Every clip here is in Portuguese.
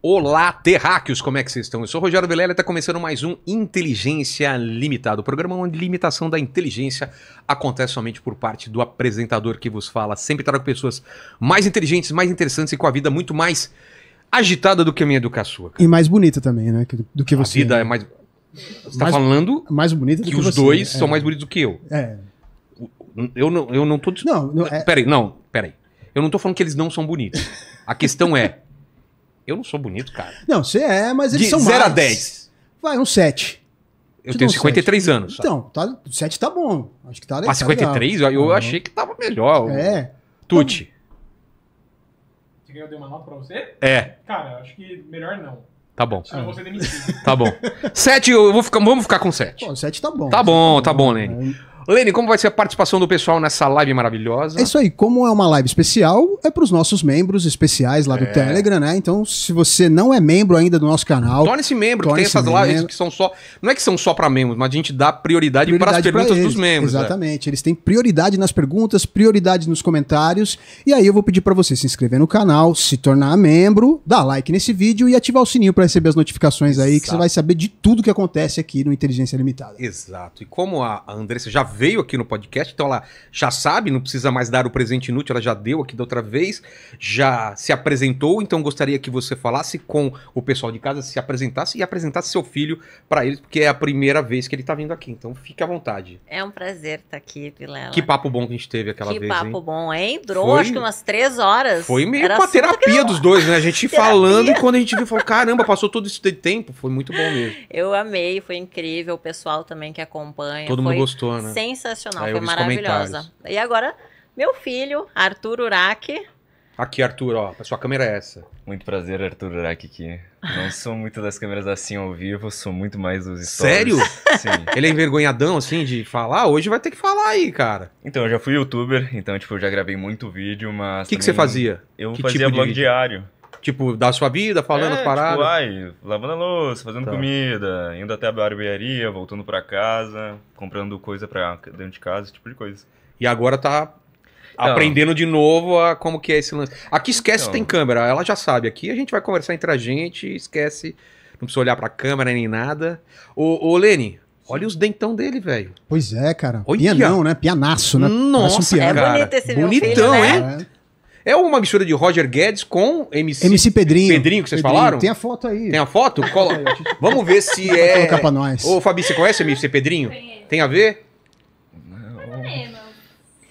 Olá, terráqueos, como é que vocês estão? Eu sou o Rogério Vilela e está começando mais um Inteligência Limitada, o programa onde limitação da inteligência acontece somente por parte do apresentador que vos fala. Sempre trago pessoas mais inteligentes, mais interessantes e com a vida muito mais agitada do que a minha do que a sua. E mais bonita também, né? Do que você. A vida né? é mais. Você está falando mais bonita que, que, os você, dois é. são mais bonitos do que eu. É. Eu não, eu não tô. Não, não é... peraí, não, peraí. Eu não tô falando que eles não são bonitos. A questão é. Eu não sou bonito, cara. Não, você é, mas eles De são 0 a 10. Vai, um 7. Eu Te tenho 53 sete. anos. Então, tá, 7 tá bom. Acho que tá, ah, legal. Ah, 53, eu Uhum. achei que tava melhor. É. Tuti. Você quer que eu dê uma nota pra você? É, Cara, eu acho que melhor não. tá bom. Senão você demitido. Tá bom. 7, eu vou ficar, vamos ficar com 7. Pô, 7 tá bom. Tá bom, tá, tá bom, Lenny. Uhum. Lene, como vai ser a participação do pessoal nessa live maravilhosa? É isso aí. Como é uma live especial, é para os nossos membros especiais lá do é. Telegram, né? Então, se você não é membro ainda do nosso canal... Torne-se membro, torne tem essas membro. lives que são só... Não é que são só para membros, mas a gente dá prioridade, prioridade para as perguntas dos membros. Né? Exatamente. É. Eles têm prioridade nas perguntas, prioridade nos comentários. E aí eu vou pedir para você se inscrever no canal, se tornar membro, dar like nesse vídeo e ativar o sininho para receber as notificações aí, Exato. que você vai saber de tudo que acontece aqui no Inteligência Limitada. Exato. E como a Andressa já viu veio aqui no podcast, então ela já sabe, não precisa mais dar o presente inútil, ela já deu aqui da outra vez, já se apresentou, então gostaria que você falasse com o pessoal de casa, se apresentasse e apresentasse seu filho para eles, porque é a primeira vez que ele está vindo aqui, então fique à vontade. É um prazer estar tá aqui, Vilela. Que papo bom que a gente teve aquela que vez. Que papo hein? bom, hein? Durou foi... acho que umas três horas. Foi meio Era uma terapia dos dois, né? A gente falando e quando a gente viu, falou: caramba, passou todo isso de tempo, foi muito bom mesmo. Eu amei, foi incrível, o pessoal também que acompanha. Todo mundo gostou, né? sensacional, Aí foi maravilhosa. E agora, meu filho, Arthur Urack Aqui, Arthur, ó, a sua câmera é essa. Muito prazer, Arthur Urack aqui. Não sou muito das câmeras assim ao vivo, sou muito mais dos stories. Sério? Sim. Ele é envergonhadão, assim, de falar? Hoje vai ter que falar aí, cara. Então, eu já fui youtuber, então, tipo, eu já gravei muito vídeo, mas... O que, que você fazia? Eu que fazia tipo blog diário. Tipo, da sua vida, falando é, as paradas? Tipo, ai, lavando a louça, fazendo tá. comida, indo até a barbearia, voltando para casa, comprando coisa pra dentro de casa, esse tipo de coisa. E agora tá então, aprendendo de novo a como que é esse lance. Aqui esquece então, tem câmera, ela já sabe. Aqui a gente vai conversar entre a gente, esquece, não precisa olhar pra câmera nem nada. Ô, ô Lene, Olha os dentão dele, velho. Pois é, cara. Olha. Pianão, né? Pianaço, né? Nossa, um piano. é bonito esse Bonitão, meu filho, né? é? É uma mistura de Roger Guedes com MC, MC Pedrinho. Pedrinho, que vocês Pedrinho. falaram? Tem a foto aí. Tem a foto? Colo... Vamos ver se é. colocar pra nós. Ô, Fabi, você conhece MC Pedrinho? Tem a ver?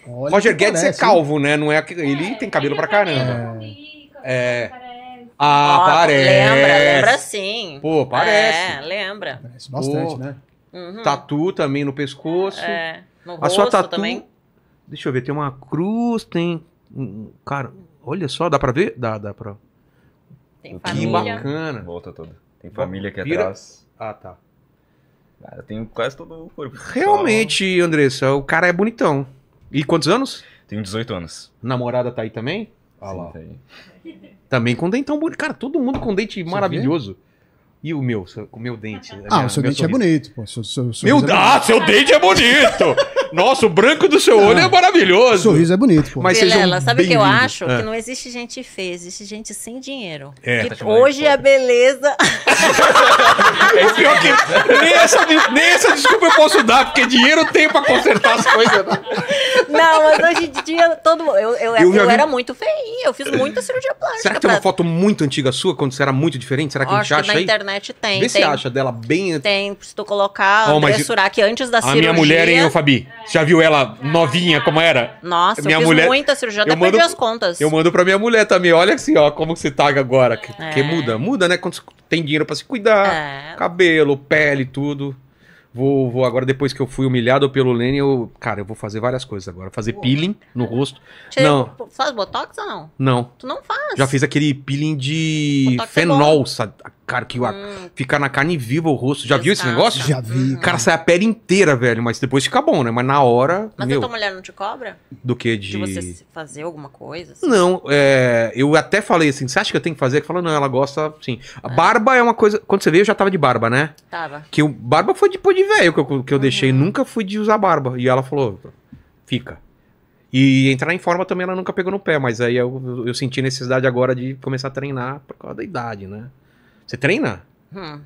Olha Roger Guedes é parece, é calvo, hein? né? Não é, é ele é, tem cabelo pra tá caramba. É. é. Ah, oh, parece. Lembra, lembra sim. Pô, é, parece. É, lembra. Parece bastante, Pô. né? Uhum. Tatu também no pescoço. É, no a rosto sua tatu... também. Deixa eu ver, tem uma cruz, tem Cara, olha só, dá pra ver? Dá, dá pra. Tem família. Que bacana. Volta toda. Tem família aqui Vira... atrás. Ah, tá. Ah, eu tenho quase todo o corpo. Realmente, só... Andressa, o cara é bonitão. E quantos anos? Tenho 18 anos. Namorada tá aí também? Olha Sim, lá. Tá aí. Também com dentão bonito. Cara, todo mundo com dente Você maravilhoso. Vê? E o meu, né? ah, o meu dente. Ah, minha, o seu dente é sorriso. é bonito, pô. Seu, seu, seu meu, é ah, bonito. ah, seu dente é bonito! Nossa, o branco do seu olho é ah, maravilhoso. O sorriso é bonito, pô. Mas Vilela, sabe o que eu acho? É. Que não existe gente feia, existe gente sem dinheiro. É, Que tá hoje é a beleza. É pior que nem essa, nem essa desculpa eu posso dar, porque dinheiro tem pra consertar as coisas. Né? Não, mas hoje em dia todo Eu, eu, eu, eu era muito feinha, eu fiz muita cirurgia plástica. Será que tem pra... uma foto muito antiga sua, quando você era muito diferente? Será que Acho a gente acha na aí? internet tem. Vê tem, se acha dela bem... Tem, se tu colocar, oh, mas... que antes da a cirurgia... A minha mulher, hein, ô Fabi? Você já viu ela novinha, como era? Nossa, minha eu fiz mulher... muita cirurgia, até eu mando... perdi as contas. Eu mando pra minha mulher também, olha assim, ó, como você tá agora. É. Que, muda, muda, né? Quando você tem dinheiro pra se cuidar, é. cabelo, pele, tudo. Vou, vou, agora, depois que eu fui humilhado pelo Lenny, eu. Cara, eu vou fazer várias coisas agora. Fazer Uou. peeling no rosto. Você não. Faz botox ou não? Não. Tu não faz. Já fiz aquele peeling de botox é fenol, é sabe? Cara, que hum. na carne viva o rosto. Já Exato. viu esse negócio? Já vi. Cara, hum. cara, sai a pele inteira, velho. Mas depois fica bom, né? Mas na hora. Mas meu... a tua mulher não te cobra? Do que de. De você fazer alguma coisa? Assim? Não, é... eu até falei assim: você acha que eu tenho que fazer? Ela falou, não, ela gosta assim. A é. barba é uma coisa. Quando você veio, eu já tava de barba, né? Tava. Que o barba foi depois tipo de velho que eu, que eu uhum. deixei. Nunca fui de usar barba. E ela falou: fica. E entrar em forma também ela nunca pegou no pé, mas aí eu, eu senti necessidade agora de começar a treinar por causa da idade, né? Você treina? Hum.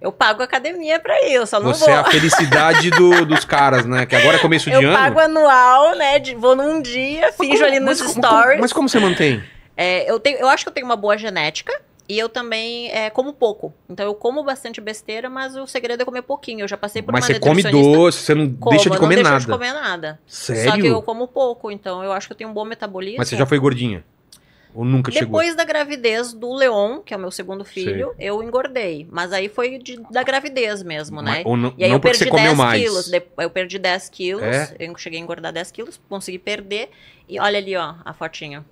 Eu pago academia pra ir, eu só não Você vou. é a felicidade do, dos caras, né? Que agora é começo eu de ano. Eu pago anual, né? De, vou num dia, mas finjo como, ali nos mas stories. Como, mas como você mantém? É, eu, tenho, eu acho que eu tenho uma boa genética. E eu também é, como pouco. Então eu como bastante besteira, mas o segredo é comer pouquinho. Eu já passei por mas uma Mas você come doce, você não como, deixa de comer não nada. Não deixa de comer nada. Sério? Só que eu como pouco, então eu acho que eu tenho um bom metabolismo. Mas você já foi gordinha? Ou nunca Depois chegou? Depois da gravidez do Leon, que é o meu segundo filho, Sei. eu engordei. Mas aí foi de, da gravidez mesmo, né? Mas, ou não, e aí não eu perdi 10 mais. quilos. De, eu perdi 10 quilos. É? Eu cheguei a engordar 10 quilos, consegui perder. E olha ali, ó, a fotinha.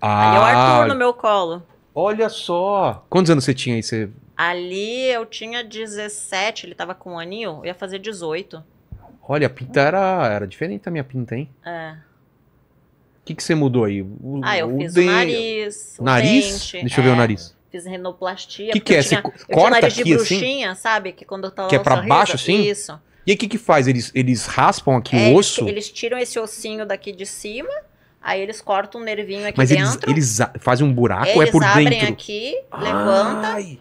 Ah, ali é o ah, Arthur no meu colo. Olha só! Quantos anos você tinha aí? Você... Ali eu tinha 17, ele tava com um aninho, eu ia fazer 18. Olha, a pinta era, era diferente da minha pinta, hein? É. O que, que você mudou aí? O, ah, eu o fiz de... o nariz. O nariz? Dente, Deixa eu ver o é, nariz. Fiz renoplastia. O que, que é? Eu tinha, você eu corta nariz aqui, de assim? bruxinha, assim? sabe? Que quando eu tava Que é pra sorriso, baixo, assim? Isso. E aí, o que que faz? Eles, eles raspam aqui é, o osso? Eles, eles tiram esse ossinho daqui de cima, aí eles cortam um nervinho aqui Mas dentro. Mas eles, eles fazem um buraco é eles é por dentro? Eles abrem aqui, Ai.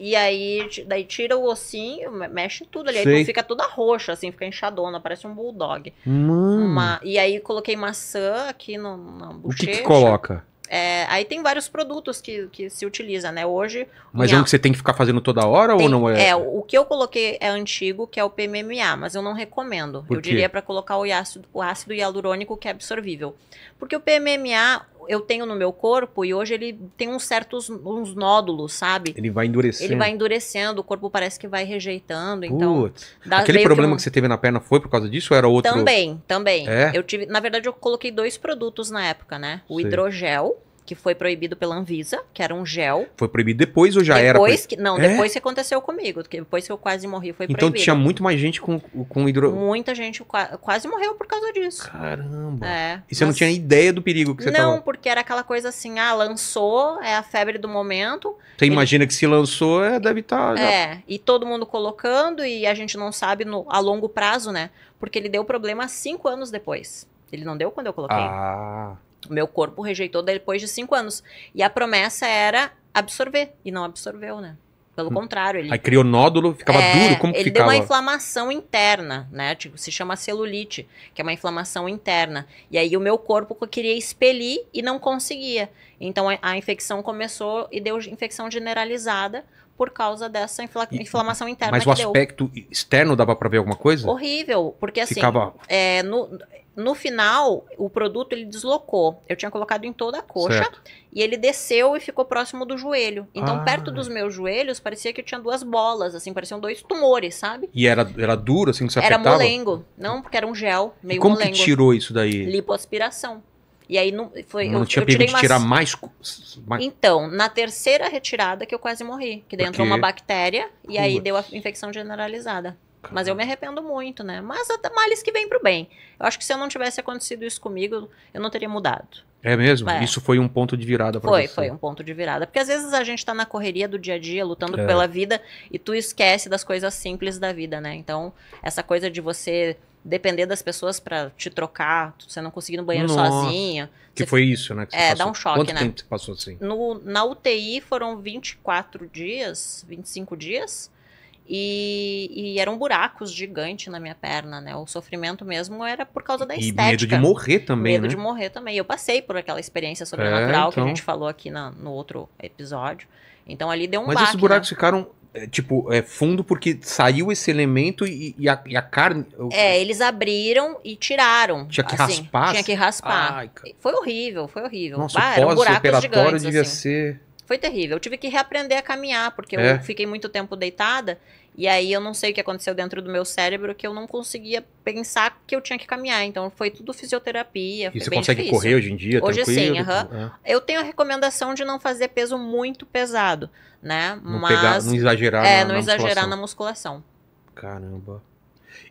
E aí, daí tira o ossinho, mexe tudo ali. Sei. Aí fica toda roxa, assim, fica inchadona, parece um bulldog. Uma, e aí coloquei maçã aqui no, na bochecha. O que, que coloca? É, aí tem vários produtos que, que se utiliza, né? Hoje. Mas é um que você tem que ficar fazendo toda hora tem, ou não é? É, o que eu coloquei é antigo, que é o PMMA, mas eu não recomendo. Por eu quê? diria para colocar o ácido, o ácido hialurônico que é absorvível. Porque o PMMA, eu tenho no meu corpo e hoje ele tem uns certos uns nódulos, sabe? Ele vai endurecendo. Ele vai endurecendo, o corpo parece que vai rejeitando, então Putz. então... Dá, Aquele problema que, um... que, você teve na perna foi por causa disso ou era outro? Também, também. É? Eu tive, na verdade eu coloquei dois produtos na época, né? O Sei. hidrogel que foi proibido pela Anvisa, que era um gel. Foi proibido depois ou já depois era? Depois que, não, é? depois que aconteceu comigo, depois que eu quase morri foi então, proibido. Então tinha muito mais gente com, com hidro... Muita gente quase morreu por causa disso. Caramba. É, e você mas... não tinha ideia do perigo que você Não, tava... porque era aquela coisa assim, ah, lançou, é a febre do momento. Você ele... imagina que se lançou, é, deve estar... Tá, é, e todo mundo colocando e a gente não sabe no, a longo prazo, né? Porque ele deu problema cinco anos depois. Ele não deu quando eu coloquei. Ah... Meu corpo rejeitou depois de cinco anos. E a promessa era absorver. E não absorveu, né? Pelo hum. contrário, ele. Aí criou nódulo, ficava é, duro, como ele ficava? deu uma inflamação interna, né? Tipo, se chama celulite, que é uma inflamação interna. E aí o meu corpo queria expelir e não conseguia. Então a, a infecção começou e deu infecção generalizada por causa dessa infla inflamação interna. Mas o aspecto deu. externo dava para ver alguma coisa? Horrível, porque assim, Ficava... é, no, no final, o produto ele deslocou. Eu tinha colocado em toda a coxa certo. e ele desceu e ficou próximo do joelho. Então, ah. perto dos meus joelhos, parecia que eu tinha duas bolas, assim, pareciam dois tumores, sabe? E era, era duro, assim, que você era Era molengo. Não, porque era um gel, meio e como molengo. como que tirou isso daí? Lipoaspiração. E aí não foi. Não eu, tinha eu umas... tirar mais, mais. Então, na terceira retirada que eu quase morri. Que daí entrou uma bactéria e Ufa. aí deu a infecção generalizada. Caramba. Mas eu me arrependo muito, né? Mas males que vem pro bem. Eu acho que se eu não tivesse acontecido isso comigo, eu não teria mudado. É mesmo? É. Isso foi um ponto de virada para você? Foi, foi um ponto de virada. Porque às vezes a gente tá na correria do dia a dia, lutando é. pela vida, e tu esquece das coisas simples da vida, né? Então, essa coisa de você depender das pessoas para te trocar, você não conseguir ir no banheiro Nossa, sozinha. Que foi isso, né? é, passou. dá um choque, Quanto né? tempo você passou assim? No, na UTI foram 24 dias, 25 dias. E, e eram buracos gigantes na minha perna, né? O sofrimento mesmo era por causa da e estética. medo de morrer também, Medo né? de morrer também. Eu passei por aquela experiência é, sobrenatural é, então... que a então. gente falou aqui na, no outro episódio. Então ali deu um Mas baque, esses buracos né? ficaram é, tipo, é fundo porque saiu esse elemento e, e, a, e a, carne. É, eles abriram e tiraram. Tinha que assim, raspar? Tinha que raspar. Ai, foi horrível, foi horrível. Nossa, bah, o pós-operatório devia assim. ser. Foi terrível. Eu tive que reaprender a caminhar, porque é. eu fiquei muito tempo deitada e aí eu não sei o que aconteceu dentro do meu cérebro que eu não conseguia pensar que eu tinha que caminhar. Então foi tudo fisioterapia. E você consegue difícil. correr hoje em dia? Hoje sim, uhum. é. eu tenho a recomendação de não fazer peso muito pesado, né? Não Mas pegar, não exagerar. É, na, não na exagerar musculação. na musculação. Caramba.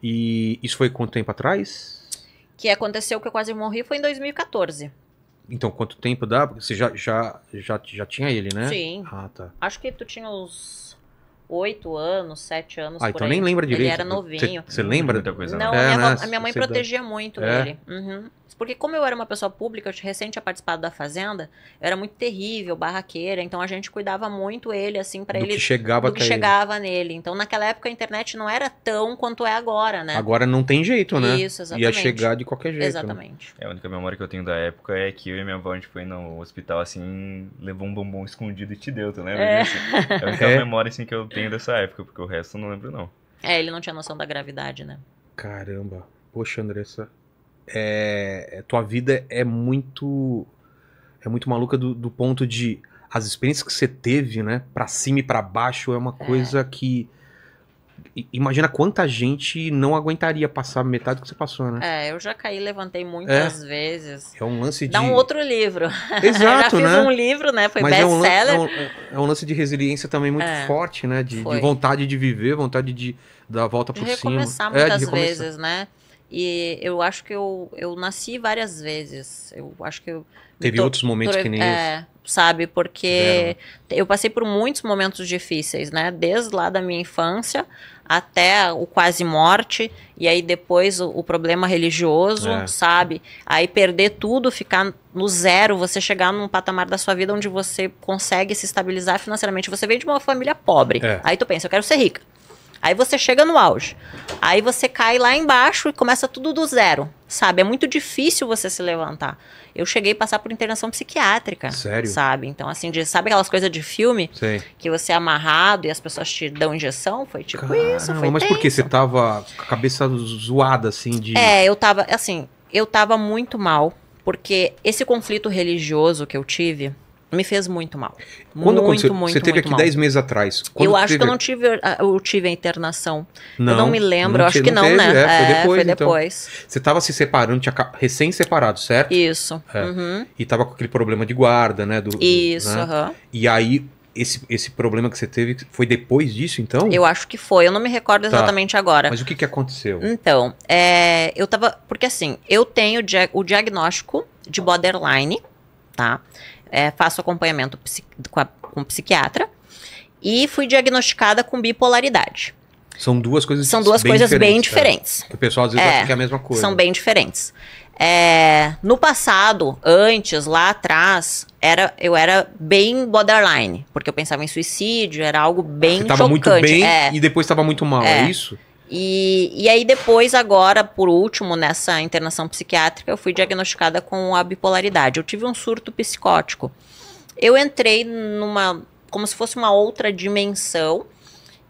E isso foi quanto tempo atrás? Que aconteceu que eu quase morri foi em 2014. Então, quanto tempo dá? Você já, já, já, já tinha ele, né? Sim. Ah, tá. Acho que tu tinha uns 8 anos, 7 anos. Ah, então aí. nem lembra direito. Ele era novinho. Você lembra da coisa? Não, é, a, minha, né? a minha é, mãe protegia dá... muito é. ele. Uhum. Porque como eu era uma pessoa pública, eu recente tinha participado da Fazenda, eu era muito terrível, barraqueira, então a gente cuidava muito ele, assim, para ele... Que chegava do que chegava ele. nele. Então naquela época a internet não era tão quanto é agora, né? Agora não tem jeito, né? Isso, exatamente. Ia chegar de qualquer jeito. Exatamente. Né? É, a única memória que eu tenho da época é que eu e minha avó, a gente foi no hospital, assim, levou um bombom escondido e te deu, tu lembra é. disso? É a única é. memória, assim, que eu tenho dessa época, porque o resto eu não lembro, não. É, ele não tinha noção da gravidade, né? Caramba. Poxa, Andressa, é, é, tua vida é muito é muito maluca do, do, ponto de as experiências que você teve, né, para cima e para baixo é uma é. coisa que imagina quanta gente não aguentaria passar metade do que você passou, né? É, eu já caí, levantei muitas é. vezes. É um lance de Dá um outro livro. Exato, eu já fiz né? um livro, né? Foi best-seller. É, um, é, um, é, um, lance de resiliência também muito é. forte, né? De, de, vontade de viver, vontade de dar a volta por recomeçar cima. Muitas é, de recomeçar muitas vezes, né? E eu acho que eu, eu nasci várias vezes. Eu acho que eu. Teve tô, outros momentos tô, que nem. É, sabe? Porque né? eu passei por muitos momentos difíceis, né? Desde lá da minha infância até o quase morte, e aí depois o, o problema religioso, é. sabe? Aí perder tudo, ficar no zero, você chegar num patamar da sua vida onde você consegue se estabilizar financeiramente. Você veio de uma família pobre. É. Aí tu pensa, eu quero ser rica. Aí você chega no auge. Aí você cai lá embaixo e começa tudo do zero, sabe? É muito difícil você se levantar. Eu cheguei a passar por internação psiquiátrica. Sério? Sabe? Então, assim, de, sabe aquelas coisas de filme? Que você é amarrado e as pessoas te dão injeção? Foi tipo Caramba, isso, foi Mas tenso. por que? Você tava com a cabeça zoada, assim, de... É, eu tava, assim, eu tava muito mal. Porque esse conflito religioso que eu tive me fez muito mal. Quando muito, aconteceu? muito, Você teve muito aqui 10 meses atrás. Quando eu acho teve... que eu não tive, eu tive a internação. Não, eu não me lembro, não eu acho que não, teve, né? É, foi depois. É, foi depois. Então. Você estava se separando, tinha recém-separado, certo? Isso. É. Uhum. E estava com aquele problema de guarda, né? Do, Isso, né? Uhum. E aí, esse, esse problema que você teve foi depois disso, então? Eu acho que foi, eu não me recordo tá. exatamente agora. Mas o que, que aconteceu? Então, é, eu estava Porque assim, eu tenho o diagnóstico de borderline, tá? é, faço acompanhamento com, a, com um psiquiatra e fui diagnosticada com bipolaridade. São duas coisas São duas bem coisas diferentes, bem diferentes. É. o pessoal às vezes é, acha que é a mesma coisa. São bem diferentes. É, no passado, antes, lá atrás, era, eu era bem borderline, porque eu pensava em suicídio, era algo bem Você tava chocante. muito bem é. e depois estava muito mal, é, é isso? E, e aí depois, agora, por último, nessa internação psiquiátrica, eu fui diagnosticada com a bipolaridade. Eu tive um surto psicótico. Eu entrei numa, como se fosse uma outra dimensão,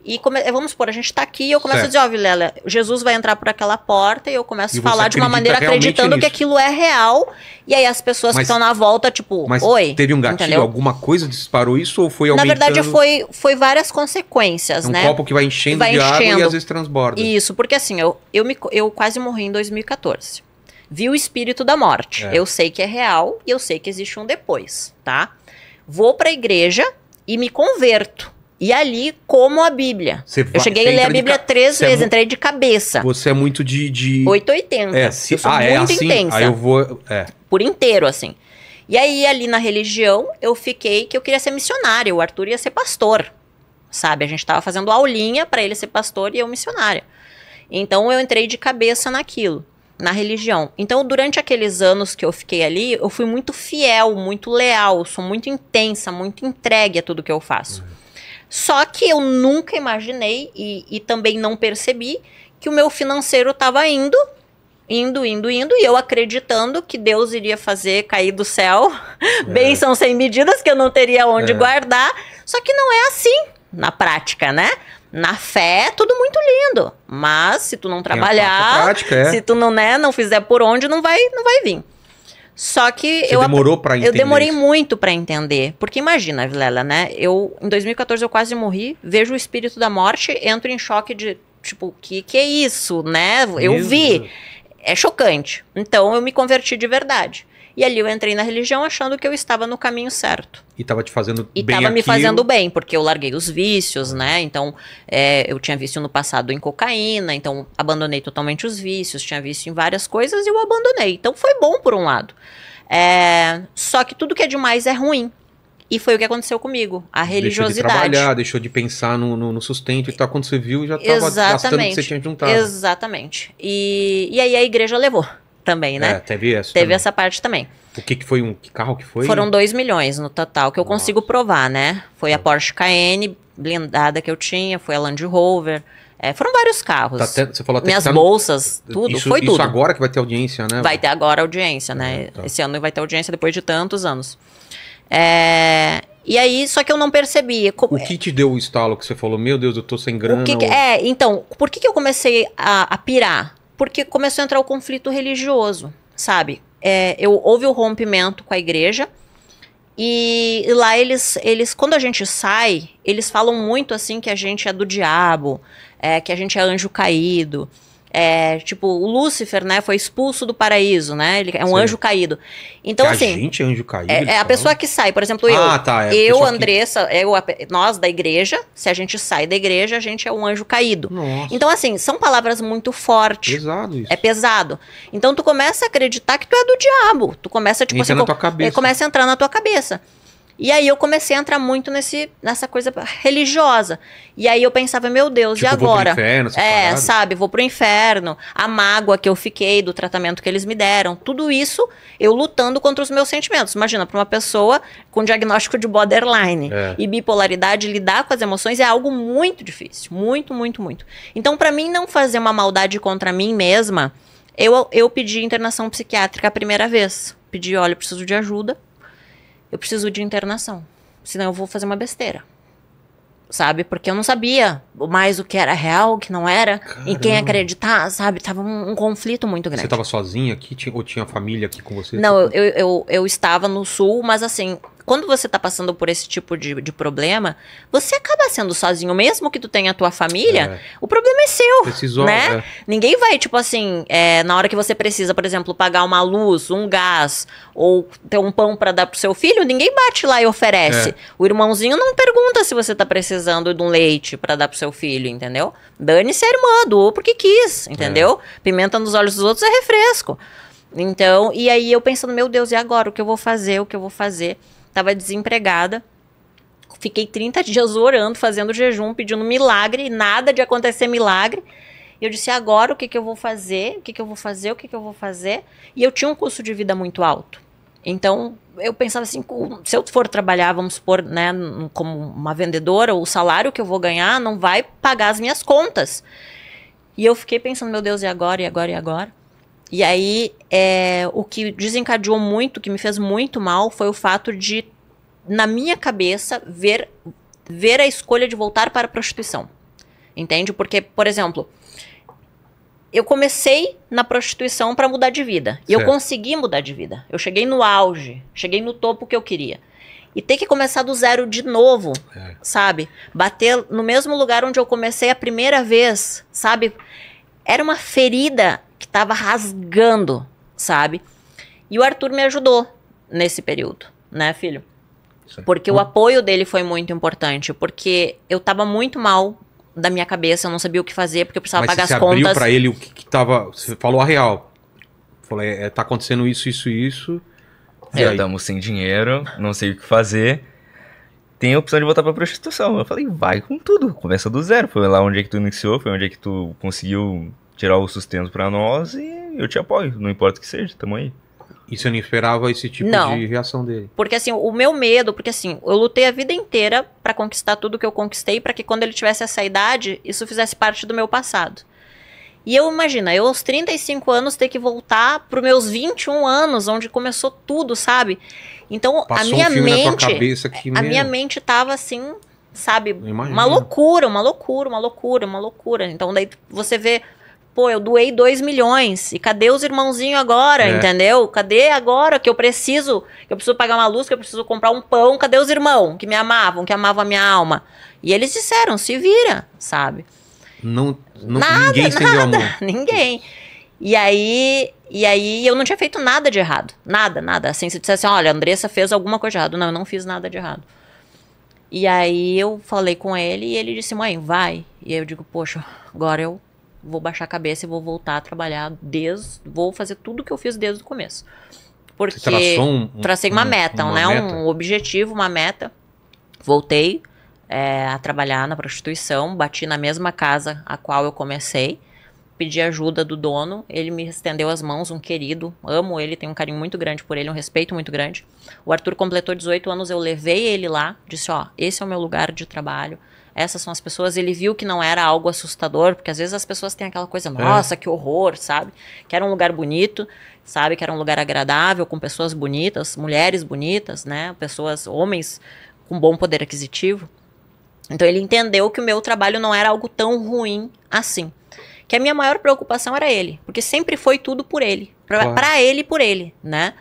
e come... Eh, vamos supor, a gente está aqui e eu começo certo. a dizer, ó, oh, Vilela, Jesus vai entrar por aquela porta e eu começo a falar de uma maneira acreditando nisso. que aquilo é real. E aí as pessoas mas, que estão na volta, tipo, mas oi. Teve um gatilho, entendeu? alguma coisa disparou isso ou foi aumentando? Na verdade, foi, foi várias consequências, é um né? Um copo que vai enchendo vai de enchendo. água e às vezes transborda. Isso, porque assim, eu, eu, me, eu quase morri em 2014. Vi o espírito da morte. É. Eu sei que é real e eu sei que existe um depois, tá? Vou para a igreja e me converto e ali, como a Bíblia. Você eu cheguei a ler a Bíblia ca... três você é vezes, é mu... entrei de cabeça. Você é muito de. de... 880. É, se... Eu sou ah, é muito é assim? intensa. Aí eu vou. É. Por inteiro, assim. E aí, ali na religião, eu fiquei que eu queria ser missionária. O Arthur ia ser pastor. Sabe? A gente estava fazendo aulinha para ele ser pastor e eu missionária. Então eu entrei de cabeça naquilo, na religião. Então, durante aqueles anos que eu fiquei ali, eu fui muito fiel, muito leal, sou muito intensa, muito entregue a tudo que eu faço. Uhum. Só que eu nunca imaginei e, e também não percebi que o meu financeiro estava indo, indo, indo, indo, e eu acreditando que Deus iria fazer cair do céu é. bênçãos sem medidas que eu não teria onde é. guardar. Só que não é assim na prática, né? Na fé, tudo muito lindo. Mas se tu não trabalhar, prática, é. se tu não, né, não fizer por onde, não vai, não vai vir. Só que Você eu demorou para entender. Eu demorei muito para entender, porque imagina, Vilela, né? Eu em 2014 eu quase morri, vejo o espírito da morte, entro em choque de tipo, que que é isso, né? Eu isso. vi. É chocante. Então eu me converti de verdade. E ali eu entrei na religião achando que eu estava no caminho certo. E estava te fazendo e bem. E estava me fazendo bem, porque eu larguei os vícios, né? Então, é, eu tinha vício no passado em cocaína, então abandonei totalmente os vícios, tinha vício em várias coisas e eu abandonei. Então, foi bom por um lado. É, só que tudo que é demais é ruim. E foi o que aconteceu comigo, a religiosidade. Deixou de trabalhar, deixou de pensar no, no, no sustento e tal. Quando você viu, já estava gastando o que você tinha juntado. Exatamente. E, e aí a igreja levou também, né? É, teve essa. Teve também. essa parte também. O que, que foi um que carro que foi? Foram 2 milhões no total, que eu Nossa. consigo provar, né? Foi a tá. Porsche Cayenne blindada que eu tinha, foi a Land Rover. É, foram vários carros. Tá até, você falou até Minhas tá bolsas, no... tudo, isso, foi isso tudo. Isso agora que vai ter audiência, né? Vai ter agora audiência, né? É, tá. Esse ano vai ter audiência depois de tantos anos. É, e aí, só que eu não percebia. O que te deu o estalo que você falou, meu Deus, eu tô sem grana? Que que, ou... É, então, por que, que eu comecei a, a, pirar? porque começou a entrar o conflito religioso, sabe? É, eu, houve o rompimento com a igreja, e, e lá eles, eles, quando a gente sai, eles falam muito assim que a gente é do diabo, é, que a gente é anjo caído. É, tipo, o Lúcifer, né, foi expulso do paraíso, né? Ele é um Sim. anjo caído. Então, que assim. A gente é anjo caído. É, é a então? pessoa que sai, por exemplo, eu. Ah, tá, é eu, Andressa, que... eu, nós da igreja, se a gente sai da igreja, a gente é um anjo caído. Nossa. Então, assim, são palavras muito fortes. Pesado isso. É pesado. Então tu começa a acreditar que tu é do diabo. Tu começa, tipo Entra assim. Na tua cabeça. É, começa a entrar na tua cabeça. E aí eu comecei a entrar muito nesse, nessa coisa religiosa. E aí eu pensava, meu Deus, tipo, e agora? Vou pro inferno, é, parado. sabe, vou pro inferno. A mágoa que eu fiquei do tratamento que eles me deram. Tudo isso eu lutando contra os meus sentimentos. Imagina, para uma pessoa com diagnóstico de borderline é. e bipolaridade, lidar com as emoções é algo muito difícil. Muito, muito, muito. Então, para mim não fazer uma maldade contra mim mesma, eu, eu pedi internação psiquiátrica a primeira vez. Pedi, olha, preciso de ajuda eu preciso de internação. Senão eu vou fazer uma besteira. Sabe? Porque eu não sabia mais o que era real, o que não era, Caramba. em quem acreditar, sabe? Tava um, um conflito muito grande. Você estava sozinha aqui? Tinha, ou tinha família aqui com você? Não, tipo, eu, eu, eu, eu estava no sul, mas assim, quando você tá passando por esse tipo de, de problema, você acaba sendo sozinho, mesmo que tu tenha a tua família, é. o problema é seu, Precisou, né? É. Ninguém vai, tipo assim, é, na hora que você precisa, por exemplo, pagar uma luz, um gás, ou ter um pão para dar pro seu filho, ninguém bate lá e oferece. É. O irmãozinho não pergunta se você tá precisando de um leite para dar pro seu filho, entendeu? Dane-se a irmã, doou porque quis, entendeu? É. Pimenta nos olhos dos outros é refresco. Então, e aí eu pensando, meu Deus, e agora? O que eu vou fazer? O que eu vou fazer? Tava desempregada. Fiquei 30 dias orando, fazendo jejum, pedindo milagre, nada de acontecer milagre. E eu disse, agora o que, que eu vou fazer? O que, que eu vou fazer? O que, que eu vou fazer? E eu tinha um custo de vida muito alto. Então, eu pensava assim, se eu for trabalhar, vamos supor, né, como uma vendedora, o salário que eu vou ganhar não vai pagar as minhas contas. E eu fiquei pensando, meu Deus, e agora, e agora, e agora? E aí, é, o que desencadeou muito, que me fez muito mal, foi o fato de, na minha cabeça, ver, ver a escolha de voltar para a prostituição. Entende? Porque, por exemplo, eu comecei na prostituição para mudar de vida. E eu consegui mudar de vida. Eu cheguei no auge, cheguei no topo que eu queria. E ter que começar do zero de novo, é. sabe? Bater no mesmo lugar onde eu comecei a primeira vez, sabe? Era uma ferida que tava rasgando, sabe? E o Arthur me ajudou nesse período, né, filho? Porque o hum. apoio dele foi muito importante, porque eu tava muito mal da minha cabeça, eu não sabia o que fazer, porque eu precisava Mas pagar você as abriu pra para ele o que, que tava, você falou a real. Falei, é, é, tá acontecendo isso, isso, isso. E estamos sem dinheiro, não sei o que fazer. Tem a opção de voltar pra prostituição. Eu falei, vai com tudo, começa do zero. Foi lá onde é que tu iniciou, foi onde é que tu conseguiu tirar o sustento para nós e eu te apoio, não importa o que seja, tamo aí. E você não esperava esse tipo não, de reação dele? Porque assim, o meu medo, porque assim, eu lutei a vida inteira para conquistar tudo que eu conquistei, para que quando ele tivesse essa idade, isso fizesse parte do meu passado. E eu imagina, eu aos 35 anos ter que voltar pros meus 21 anos, onde começou tudo, sabe? Então, Passou a minha um mente, cabeça, a minha mente tava assim, sabe, uma loucura, uma loucura, uma loucura, uma loucura. Então daí você vê Pô, eu doei 2 milhões. E cadê os irmãozinhos agora, é. entendeu? Cadê agora que eu preciso? Que eu preciso pagar uma luz, que eu preciso comprar um pão. Cadê os irmãos que me amavam, que amavam a minha alma? E eles disseram, se vira, sabe? Não, não nada, ninguém nada, Ninguém. E aí, e aí eu não tinha feito nada de errado. Nada, nada. Assim, se dissesse, olha, a Andressa fez alguma coisa de errado. Não, eu não fiz nada de errado. E aí eu falei com ele e ele disse, mãe, vai. E eu digo, poxa, agora eu vou baixar a cabeça e vou voltar a trabalhar desde. Vou fazer tudo que eu fiz desde o começo. Porque Você um, tracei uma um, meta, uma né? Meta. Um objetivo, uma meta. Voltei é, a trabalhar na prostituição, bati na mesma casa a qual eu comecei, pedi ajuda do dono, ele me estendeu as mãos, um querido, amo ele, tenho um carinho muito grande por ele, um respeito muito grande. O Arthur completou 18 anos, eu levei ele lá, disse: Ó, esse é o meu lugar de trabalho essas são as pessoas. Ele viu que não era algo assustador, porque às vezes as pessoas têm aquela coisa, é. nossa, é. que horror, sabe? Que era um lugar bonito, sabe? Que era um lugar agradável, com pessoas bonitas, mulheres bonitas, né? Pessoas, homens com bom poder aquisitivo. Então ele entendeu que o meu trabalho não era algo tão ruim assim. Que a minha maior preocupação era ele, porque sempre foi tudo por ele, para claro. ele e por ele, né?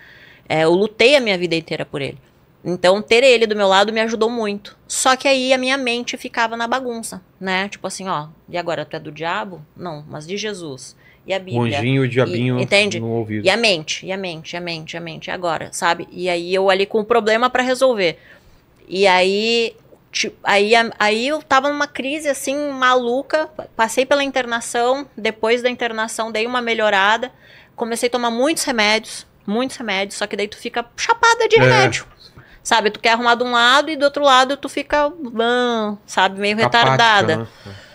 É, eu lutei a minha vida inteira por ele. Então, ter ele do meu lado me ajudou muito. Só que aí a minha mente ficava na bagunça, né? Tipo assim, ó, e agora tu é do diabo? Não, mas de Jesus. E a Bíblia. O o diabinho e, entende? no ouvido. E a mente, e a mente, e a mente, e a mente, e agora, sabe? E aí eu ali com o um problema para resolver. E aí, tipo, aí, aí eu tava numa crise assim, maluca. Passei pela internação, depois da internação dei uma melhorada. Comecei a tomar muitos remédios, muitos remédios, só que daí tu fica chapada de é. remédio. É. Sabe, tu quer arrumar de um lado e do outro lado tu fica, sabe, meio retardada. Né? É.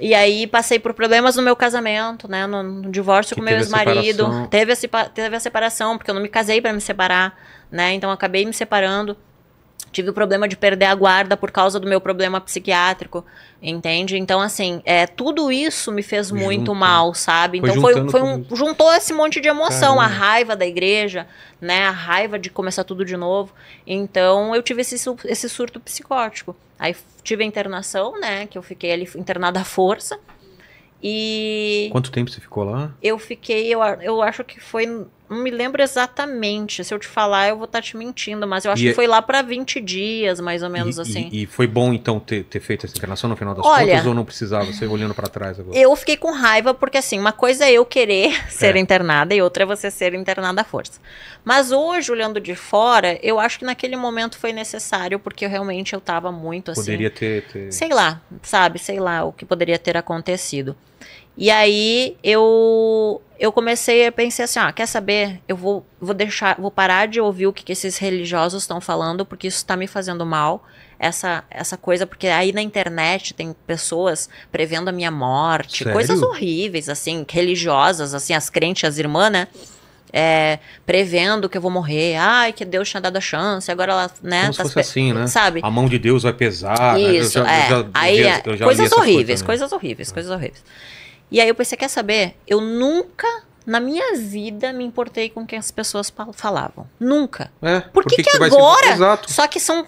E aí passei por problemas no meu casamento, né? No, no divórcio que com meu ex-marido. Teve, a, teve a separação, porque eu não me casei para me separar, né? Então acabei me separando tive o problema de perder a guarda por causa do meu problema psiquiátrico, entende? Então, assim, é, tudo isso me fez muito mal, sabe? Então foi, foi, foi um, juntou esse monte de emoção, Caramba. a raiva da igreja, né? A raiva de começar tudo de novo. Então eu tive esse, esse surto psicótico. Aí tive a internação, né? Que eu fiquei ali internada à força. E. Quanto tempo você ficou lá? Eu fiquei, eu, eu acho que foi não me lembro exatamente. Se eu te falar, eu vou estar tá te mentindo, mas eu acho e que é foi lá para 20 dias, mais ou menos e, assim. E, e, foi bom, então, ter, ter, feito essa internação no final das Olha, contas ou não precisava? Você olhando para trás agora. Eu fiquei com raiva porque, assim, uma coisa é eu querer é. ser internada e outra é você ser internada à força. Mas hoje, olhando de fora, eu acho que naquele momento foi necessário porque eu, realmente eu tava muito assim. Poderia ter, ter. Sei lá, sabe? Sei lá o que poderia ter acontecido. E aí eu eu comecei a pensar assim, quer saber? Eu vou, vou deixar, vou parar de ouvir o que, que esses religiosos estão falando, porque isso está me fazendo mal. Essa, essa coisa, porque aí na internet tem pessoas prevendo a minha morte, Sério? coisas horríveis, assim, religiosas, assim, as crentes, as irmãs, né? É, prevendo que eu vou morrer, ai, que Deus tinha dado a chance, agora ela, né? Como tá se fosse assim, né? Sabe? A mão de Deus vai pesar. Isso, né? eu já, é. Eu já, aí, é eu já, coisas, horríveis, coisas, coisas horríveis, coisas horríveis, é. coisas horríveis. E aí eu pensei, quer saber? Eu nunca na minha vida me importei com o que as pessoas falavam. Nunca. É, por, por que, que, que agora? Só que são.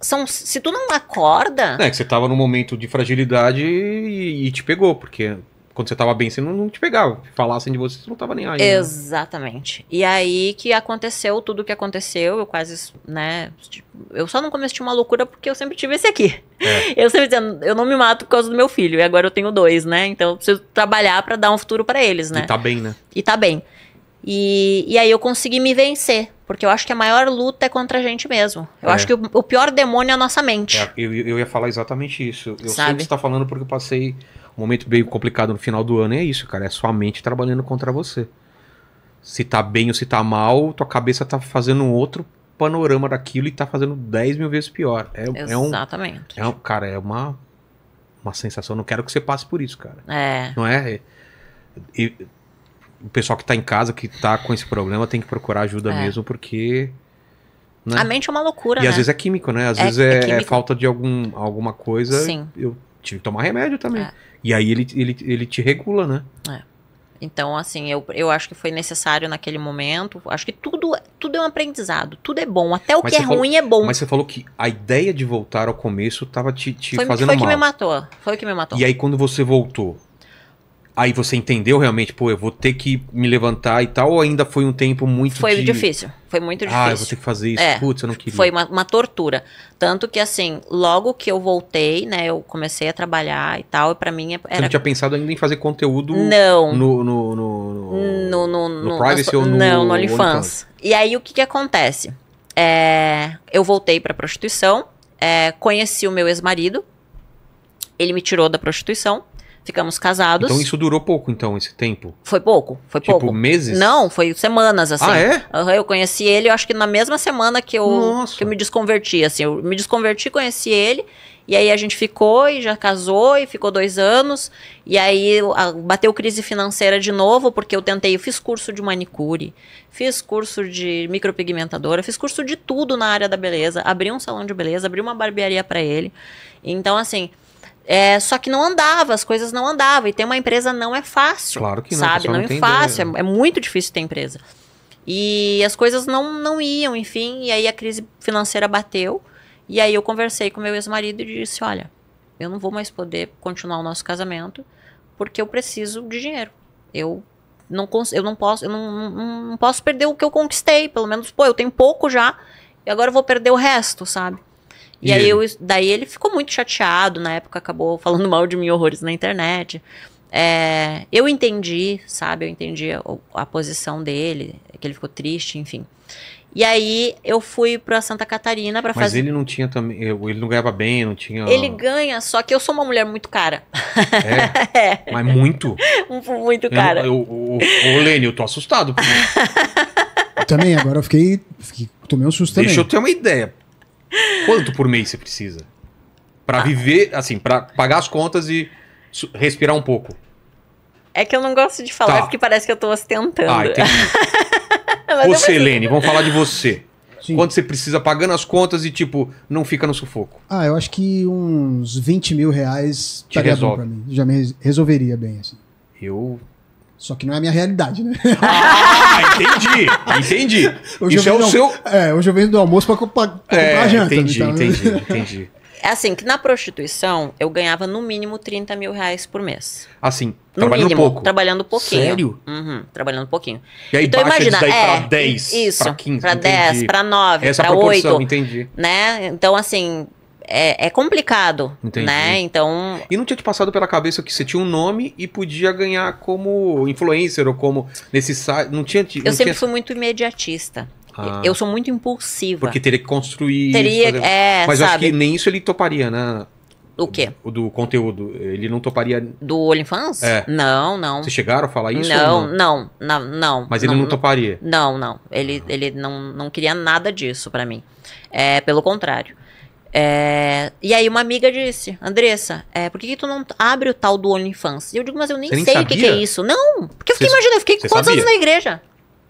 São, se tu não acorda. É que você tava num momento de fragilidade e, e te pegou, porque quando você tava bem, você não, não te pegava. Falassem de você, você não tava nem aí. Né? Exatamente. E aí que aconteceu tudo o que aconteceu, eu quase, né? Tipo, eu só não comecei uma loucura porque eu sempre tive esse aqui. É. Eu sempre dizendo, eu não me mato por causa do meu filho, e agora eu tenho dois, né? Então eu preciso trabalhar para dar um futuro para eles, né? E tá bem, né? E tá bem. E, e aí eu consegui me vencer, porque eu acho que a maior luta é contra a gente mesmo. Eu é. acho que o, o, pior demônio é a nossa mente. É, eu, eu ia falar exatamente isso. Eu Sabe? sei o que você tá falando porque eu passei um momento bem complicado no final do ano é isso, cara. É sua mente trabalhando contra você. Se tá bem ou se tá mal, tua cabeça tá fazendo um outro panorama daquilo e tá fazendo 10 mil vezes pior. É, Exatamente. É um, é um, cara, é uma, uma sensação. Não quero que você passe por isso, cara. É. Não é? E, o pessoal que tá em casa, que tá com esse problema, tem que procurar ajuda é. mesmo, porque. Né? A mente é uma loucura, e né? às vezes é químico, né? Às é, vezes é, é, é falta de algum, alguma coisa. Sim. Eu tive que tomar remédio também. É. E aí ele, ele, ele te regula, né? É. Então, assim, eu, eu acho que foi necessário naquele momento. Acho que tudo, tudo é um aprendizado, tudo é bom. Até o mas que é falou, ruim é bom. Mas você falou que a ideia de voltar ao começo estava te, te foi, fazendo foi mal. Foi o que me matou. Foi o que me matou. E aí, quando você voltou, Aí você entendeu realmente, pô, eu vou ter que me levantar e tal, ou ainda foi um tempo muito Foi de... difícil, foi muito difícil. Ah, eu vou ter que fazer isso, é, putz, eu não queria. Foi uma, uma, tortura. Tanto que, assim, logo que eu voltei, né, eu comecei a trabalhar e tal, e pra mim é, era... Você não tinha pensado ainda em fazer conteúdo... Não. No... No, no, no, no, no, no Privacy no, ou no... Não, no OnlyFans. E aí, o que que acontece? É, eu voltei pra prostituição, é, conheci o meu ex-marido, ele me tirou da prostituição... Ficamos casados. Então isso durou pouco, então, esse tempo? Foi pouco, foi tipo, pouco. Tipo, meses? Não, foi semanas, assim. Ah, é? Uhum, eu conheci ele, eu acho que na mesma semana que eu, que eu me desconverti, assim. Eu me desconverti, conheci ele. E aí a gente ficou e já casou e ficou dois anos. E aí a, bateu crise financeira de novo, porque eu tentei, eu fiz curso de manicure, fiz curso de micropigmentadora, fiz curso de tudo na área da beleza. Abri um salão de beleza, abri uma barbearia para ele. Então, assim, é, só que não andava, as coisas não andavam. E ter uma empresa não é fácil. Claro que não. Sabe? Não, não é fácil. É, é, muito difícil ter empresa. E as coisas não, não iam, enfim. E aí a crise financeira bateu. E aí eu conversei com meu ex-marido e disse: Olha, eu não vou mais poder continuar o nosso casamento porque eu preciso de dinheiro. Eu não, eu não posso, eu não, não, não posso perder o que eu conquistei. Pelo menos, pô, eu tenho pouco já. E agora eu vou perder o resto, sabe? E, e aí Eu, daí ele ficou muito chateado na época, acabou falando mal de mim horrores na internet. É, eu entendi, sabe? Eu entendi a, a, posição dele, que ele ficou triste, enfim. E aí eu fui pra Santa Catarina para fazer. Mas ele não tinha também. Ele não ganhava bem, não tinha. Ele ganha, só que eu sou uma mulher muito cara. É? é. Mas muito? muito cara. Ô, Lênin, eu tô assustado. Também, agora eu fiquei, fiquei. Tomei um susto Deixa também. Deixa eu ter uma ideia. Quanto por mês você precisa? Para ah. viver, assim, para pagar as contas e respirar um pouco. É que eu não gosto de falar tá. porque parece que eu tô ostentando. Ah, entendi. você, eu... vamos falar de você. Sim. Quanto você precisa pagando as contas e, tipo, não fica no sufoco? Ah, eu acho que uns 20 mil reais Te estaria resolve. bom pra mim. Já me resolveria bem, assim. Eu só que não é a minha realidade, né? Ah, entendi. Entendi. Hoje Isso é o não, seu. É, hoje eu venho do almoço pra, pra, pra é, comprar janta. Entendi, então. Né? entendi, entendi. É assim, que na prostituição eu ganhava no mínimo 30 mil reais por mês. Assim, no trabalhando mínimo, pouco? Trabalhando pouquinho. Sério? Uhum, trabalhando pouquinho. E aí então, baixa imagina, daí é, pra 10, isso, pra 15, pra entendi. 10, pra 9, Essa pra 8. Entendi. Né? Então, assim, é, é complicado, Entendi. né? Então... E não tinha te passado pela cabeça que você tinha um nome e podia ganhar como influencer ou como nesse site, não tinha... Não eu sempre tinha... fui muito imediatista. Ah. Eu sou muito impulsiva. Porque teria que construir. Teria, fazer... é, Mas sabe? acho que nem isso ele toparia, né? O quê? O do conteúdo. Ele não toparia. Do OnlyFans? É. Não, não. Vocês chegaram a falar isso? Não, não? não, não, não. Mas ele não, não toparia? Não, não. Ele, ah. ele não, não queria nada disso para mim. É, pelo contrário. É, e aí uma amiga disse, Andressa, é, por que, que, tu não abre o tal do OnlyFans? E eu digo, mas eu nem sei o que, que, é isso. Não, porque eu fiquei, imaginando, imagina, eu fiquei quantos sabia? anos na igreja?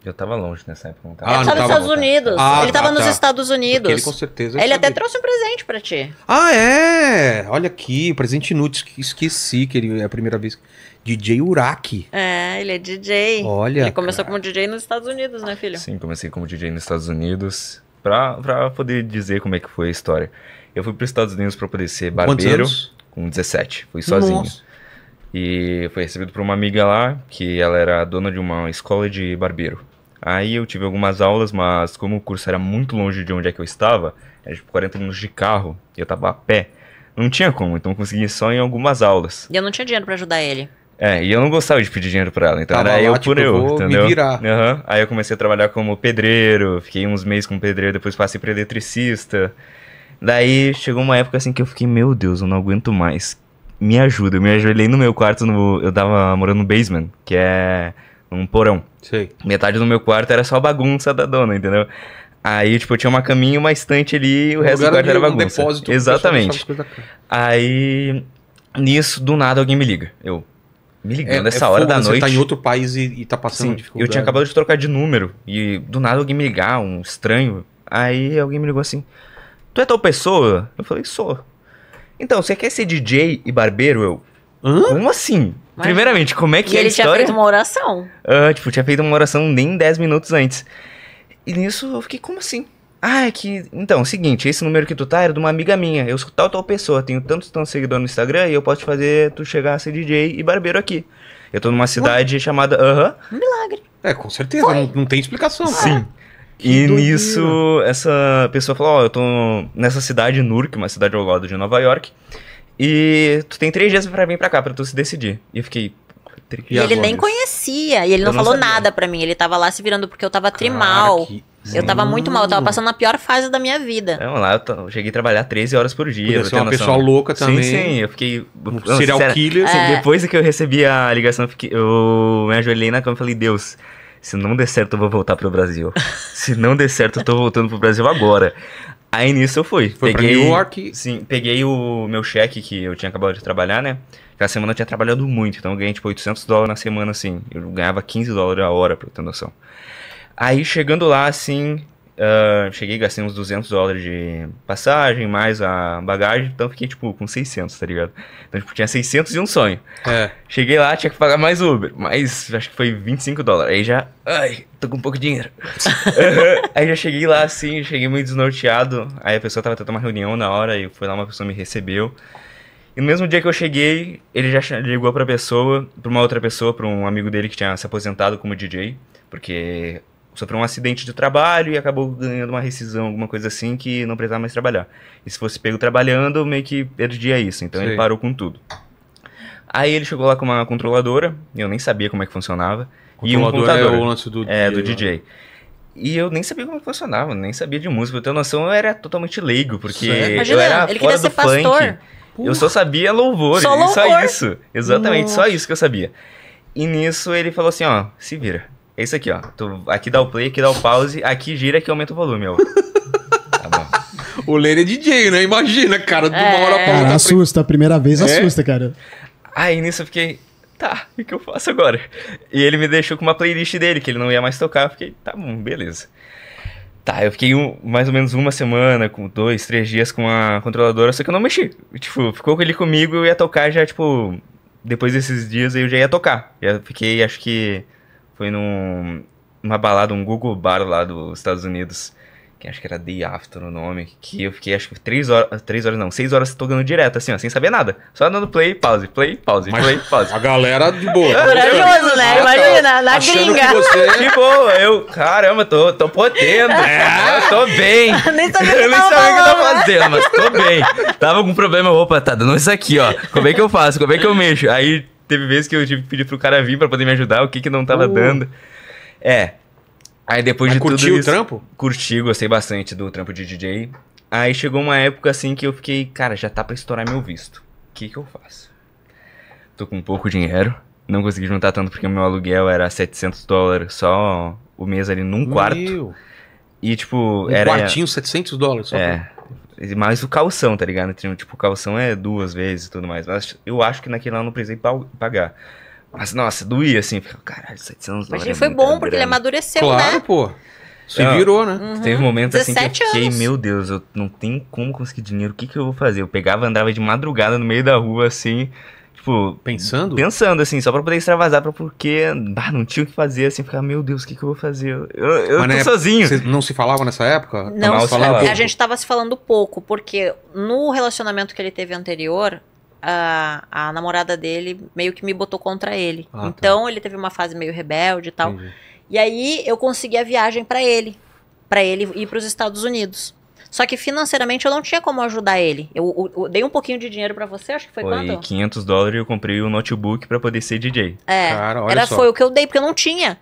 Eu tava longe nessa época. Não tava. Ah, ele tava nos Estados Unidos. Ah, ele tava ah, nos tá. Estados Unidos. Porque ele com certeza. Ele até trouxe um presente pra ti. Ah, é? Olha aqui, presente inútil. Esqueci que ele é a primeira vez. DJ Uraki. É, ele é DJ. Olha. Ele começou cara. como DJ nos Estados Unidos, né, filho? Sim, comecei como DJ nos Estados Unidos para poder dizer como é que foi a história. Eu fui para os Estados Unidos para poder ser barbeiro com 17, fui sozinho. Nossa. E fui recebido por uma amiga lá, que ela era dona de uma escola de barbeiro. Aí eu tive algumas aulas, mas como o curso era muito longe de onde é que eu estava, era tipo 40 minutos de carro, e eu tava a pé, não tinha como, então eu consegui só em algumas aulas. E eu não tinha dinheiro para ajudar ele. É, e eu não gostava de pedir dinheiro pra ela, então Tava era lá, tipo, eu tipo, por eu, vou entendeu? Me virar. Uhum. Aí eu comecei a trabalhar como pedreiro, fiquei uns meses como pedreiro, depois passei pra eletricista. Daí chegou uma época assim que eu fiquei, meu Deus, eu não aguento mais. Me ajuda, eu me ajoelhei no meu quarto, no, eu tava morando no basement, que é um porão. Sei. Metade do meu quarto era só bagunça da dona, entendeu? Aí, tipo, eu tinha uma caminha, uma estante ali, o, o resto do quarto era bagunça. Um depósito Exatamente. Aí, nisso, do nada alguém me liga. Eu, me ligando é, essa é hora da noite. Você tá em outro país e, e tá passando Sim, dificuldade. Eu tinha acabado de trocar de número e do nada alguém me ligar, um estranho. Aí alguém me ligou assim: Tu é tal pessoa? Eu falei: Sou. Então, você quer ser DJ e barbeiro? Eu. Hã? Como assim? Mas, Primeiramente, como é que e é ele a história? tinha feito uma oração. Ah, tipo, tinha feito uma oração nem 10 minutos antes. E nisso eu fiquei, como assim? Ah, é que. Então, é seguinte, esse número que tu tá era de uma amiga minha. Eu sou tal tal pessoa, tenho tantos tantos seguidores no Instagram e eu posso fazer tu chegar a ser DJ e barbeiro aqui. Eu tô numa cidade Ué. chamada. Aham. Uh -huh. Milagre. É, com certeza, não, não, tem explicação. Ah, Sim. Que e doido. nisso, essa pessoa falou: Ó, oh, eu tô nessa cidade, Nurk, uma cidade ao lado de Nova York, e tu tem três dias para vir pra cá, pra tu se decidir. E eu fiquei. E, ele nem conhecia, e ele não, falou sabia. nada para mim, ele tava lá se virando porque eu tava Cara, trimal. Que Sim. Eu tava muito mal, eu tava passando a pior fase da minha vida. É, não, lá eu, eu cheguei a trabalhar 13 horas por dia. Você é uma pessoa louca também. Sim, sim, eu fiquei... Um serial killer. É. Depois que eu recebi a ligação, eu, fiquei, eu me ajoelhei na cama e falei, Deus... Se não der certo, eu vou voltar pro Brasil. Se não der certo, eu tô voltando pro Brasil agora. Aí nisso eu fui. Foi peguei, pra New York? Sim, peguei o meu cheque que eu tinha acabado de trabalhar, né? Aquela semana eu tinha trabalhado muito, então eu ganhei tipo 800 dólares na semana, assim. Eu ganhava 15 dólares a hora, pra eu ter noção. Aí chegando lá, assim, uh, cheguei gastei uns 200 dólares de passagem, mais a bagagem, então fiquei, tipo, com 600, tá ligado? Então, tipo, tinha 600 e um sonho. É. Cheguei lá, tinha que pagar mais Uber, mas acho que foi 25 dólares. Aí já, ai, tô com pouco dinheiro. aí já cheguei lá, assim, cheguei meio desnorteado, aí a pessoa tava tentando uma reunião na hora, e foi lá, uma pessoa me recebeu. E no mesmo dia que eu cheguei, ele já ligou pra pessoa, pra uma outra pessoa, pra um amigo dele que tinha se aposentado como DJ, porque sofreu um acidente de trabalho e acabou ganhando uma rescisão, alguma coisa assim, que não precisava mais trabalhar. E se fosse pego trabalhando, meio que perdia isso. Então Sim. ele parou com tudo. Aí ele chegou lá com uma controladora, e eu nem sabia como é que funcionava. E um computador. É o lance do é, DJ. Do DJ. Né? E eu nem sabia como é funcionava, nem sabia de música. Eu tenho noção, eu era totalmente leigo, porque Imagina, eu era ele fora do funk. Pastor. Eu só sabia louvor, só, louvor. só isso. Exatamente, Nossa. só isso que eu sabia. E nisso ele falou assim, ó, se vira. É isso aqui, ó. Tu, aqui dá o play, aqui dá o pause, aqui gira, aqui aumenta o volume, ó. Tá bom. O Lênin é DJ, né? Imagina, cara, de uma é. hora pra outra. Cara, assusta, a primeira vez é? assusta, cara. Aí nisso eu fiquei, tá, o que eu faço agora? E ele me deixou com uma playlist dele, que ele não ia mais tocar. Eu fiquei, tá bom, beleza. Tá, eu fiquei um, mais ou menos uma semana, com dois, três dias com a controladora, só que eu não mexi. Tipo, ficou ele comigo, eu ia tocar já, tipo, depois desses dias eu já ia tocar. Eu fiquei, acho que foi num, numa balada, um Google Bar lá dos Estados Unidos. Que acho que era The After o nome. Que eu fiquei, acho que três horas. Três horas não, seis horas tocando direto, assim, ó, sem saber nada. Só dando play, pause, play, pause, Mas play, pause. A galera de boa. É tá maravilhoso, né? Ah, tá. Imagina, na gringa. você... É- de boa, eu, caramba, tô, tô potendo. É. Eu tô bem. nem sabia eu nem sabia o que eu tava né? fazendo, mas tô bem. Tava com problema, opa, tá dando isso aqui, ó. Como é que eu faço? Como é que eu mexo? Aí teve vezes que eu tive que pedir pro cara vir para poder me ajudar, o que que não tava uh. dando. É. Aí depois Mas de curtiu tudo. Curtiu o trampo? Curti, gostei bastante do trampo de DJ. Aí chegou uma época assim que eu fiquei, cara, já tá pra estourar meu visto. O que que eu faço? Tô com pouco dinheiro. Não consegui juntar tanto porque meu aluguel era 700 dólares só o mês ali num meu. quarto. E tipo, um era. Um quartinho, 700 dólares só. É. Pra... Mais o calção, tá ligado? Tipo, o calção é duas vezes e tudo mais. Mas eu acho que naquele lá eu não precisei pagar. Mas, nossa, doía assim. Caralho, 700 dólares. Mas ele é foi bom, grande. porque ele amadureceu, claro, né? Claro, pô. Se então, virou, né? Uhum. Teve um momento assim que eu fiquei, anos. meu Deus, eu não tenho como conseguir dinheiro, o que, que eu vou fazer? Eu pegava, andava de madrugada no meio da rua, assim, Tipo, pensando? Pensando, assim, só pra poder extravasar, pra porque bah, não tinha o que fazer, assim, ficar, meu Deus, o que, que eu vou fazer? Eu, eu tô época, sozinho. Vocês não se falavam nessa época? Não, se falava. a gente tava se falando pouco, porque no relacionamento que ele teve anterior, a, a namorada dele meio que me botou contra ele. Ah, tá. então tá. ele teve uma fase meio rebelde e tal. Entendi. E aí eu consegui a viagem para ele, para ele ir para os Estados Unidos. Só que financeiramente eu não tinha como ajudar ele. Eu, eu, eu dei um pouquinho de dinheiro para você, acho que foi, foi quanto? 500 dólares e eu comprei o um notebook para poder ser DJ. É, Cara, era, só. foi o que eu dei, porque eu não tinha.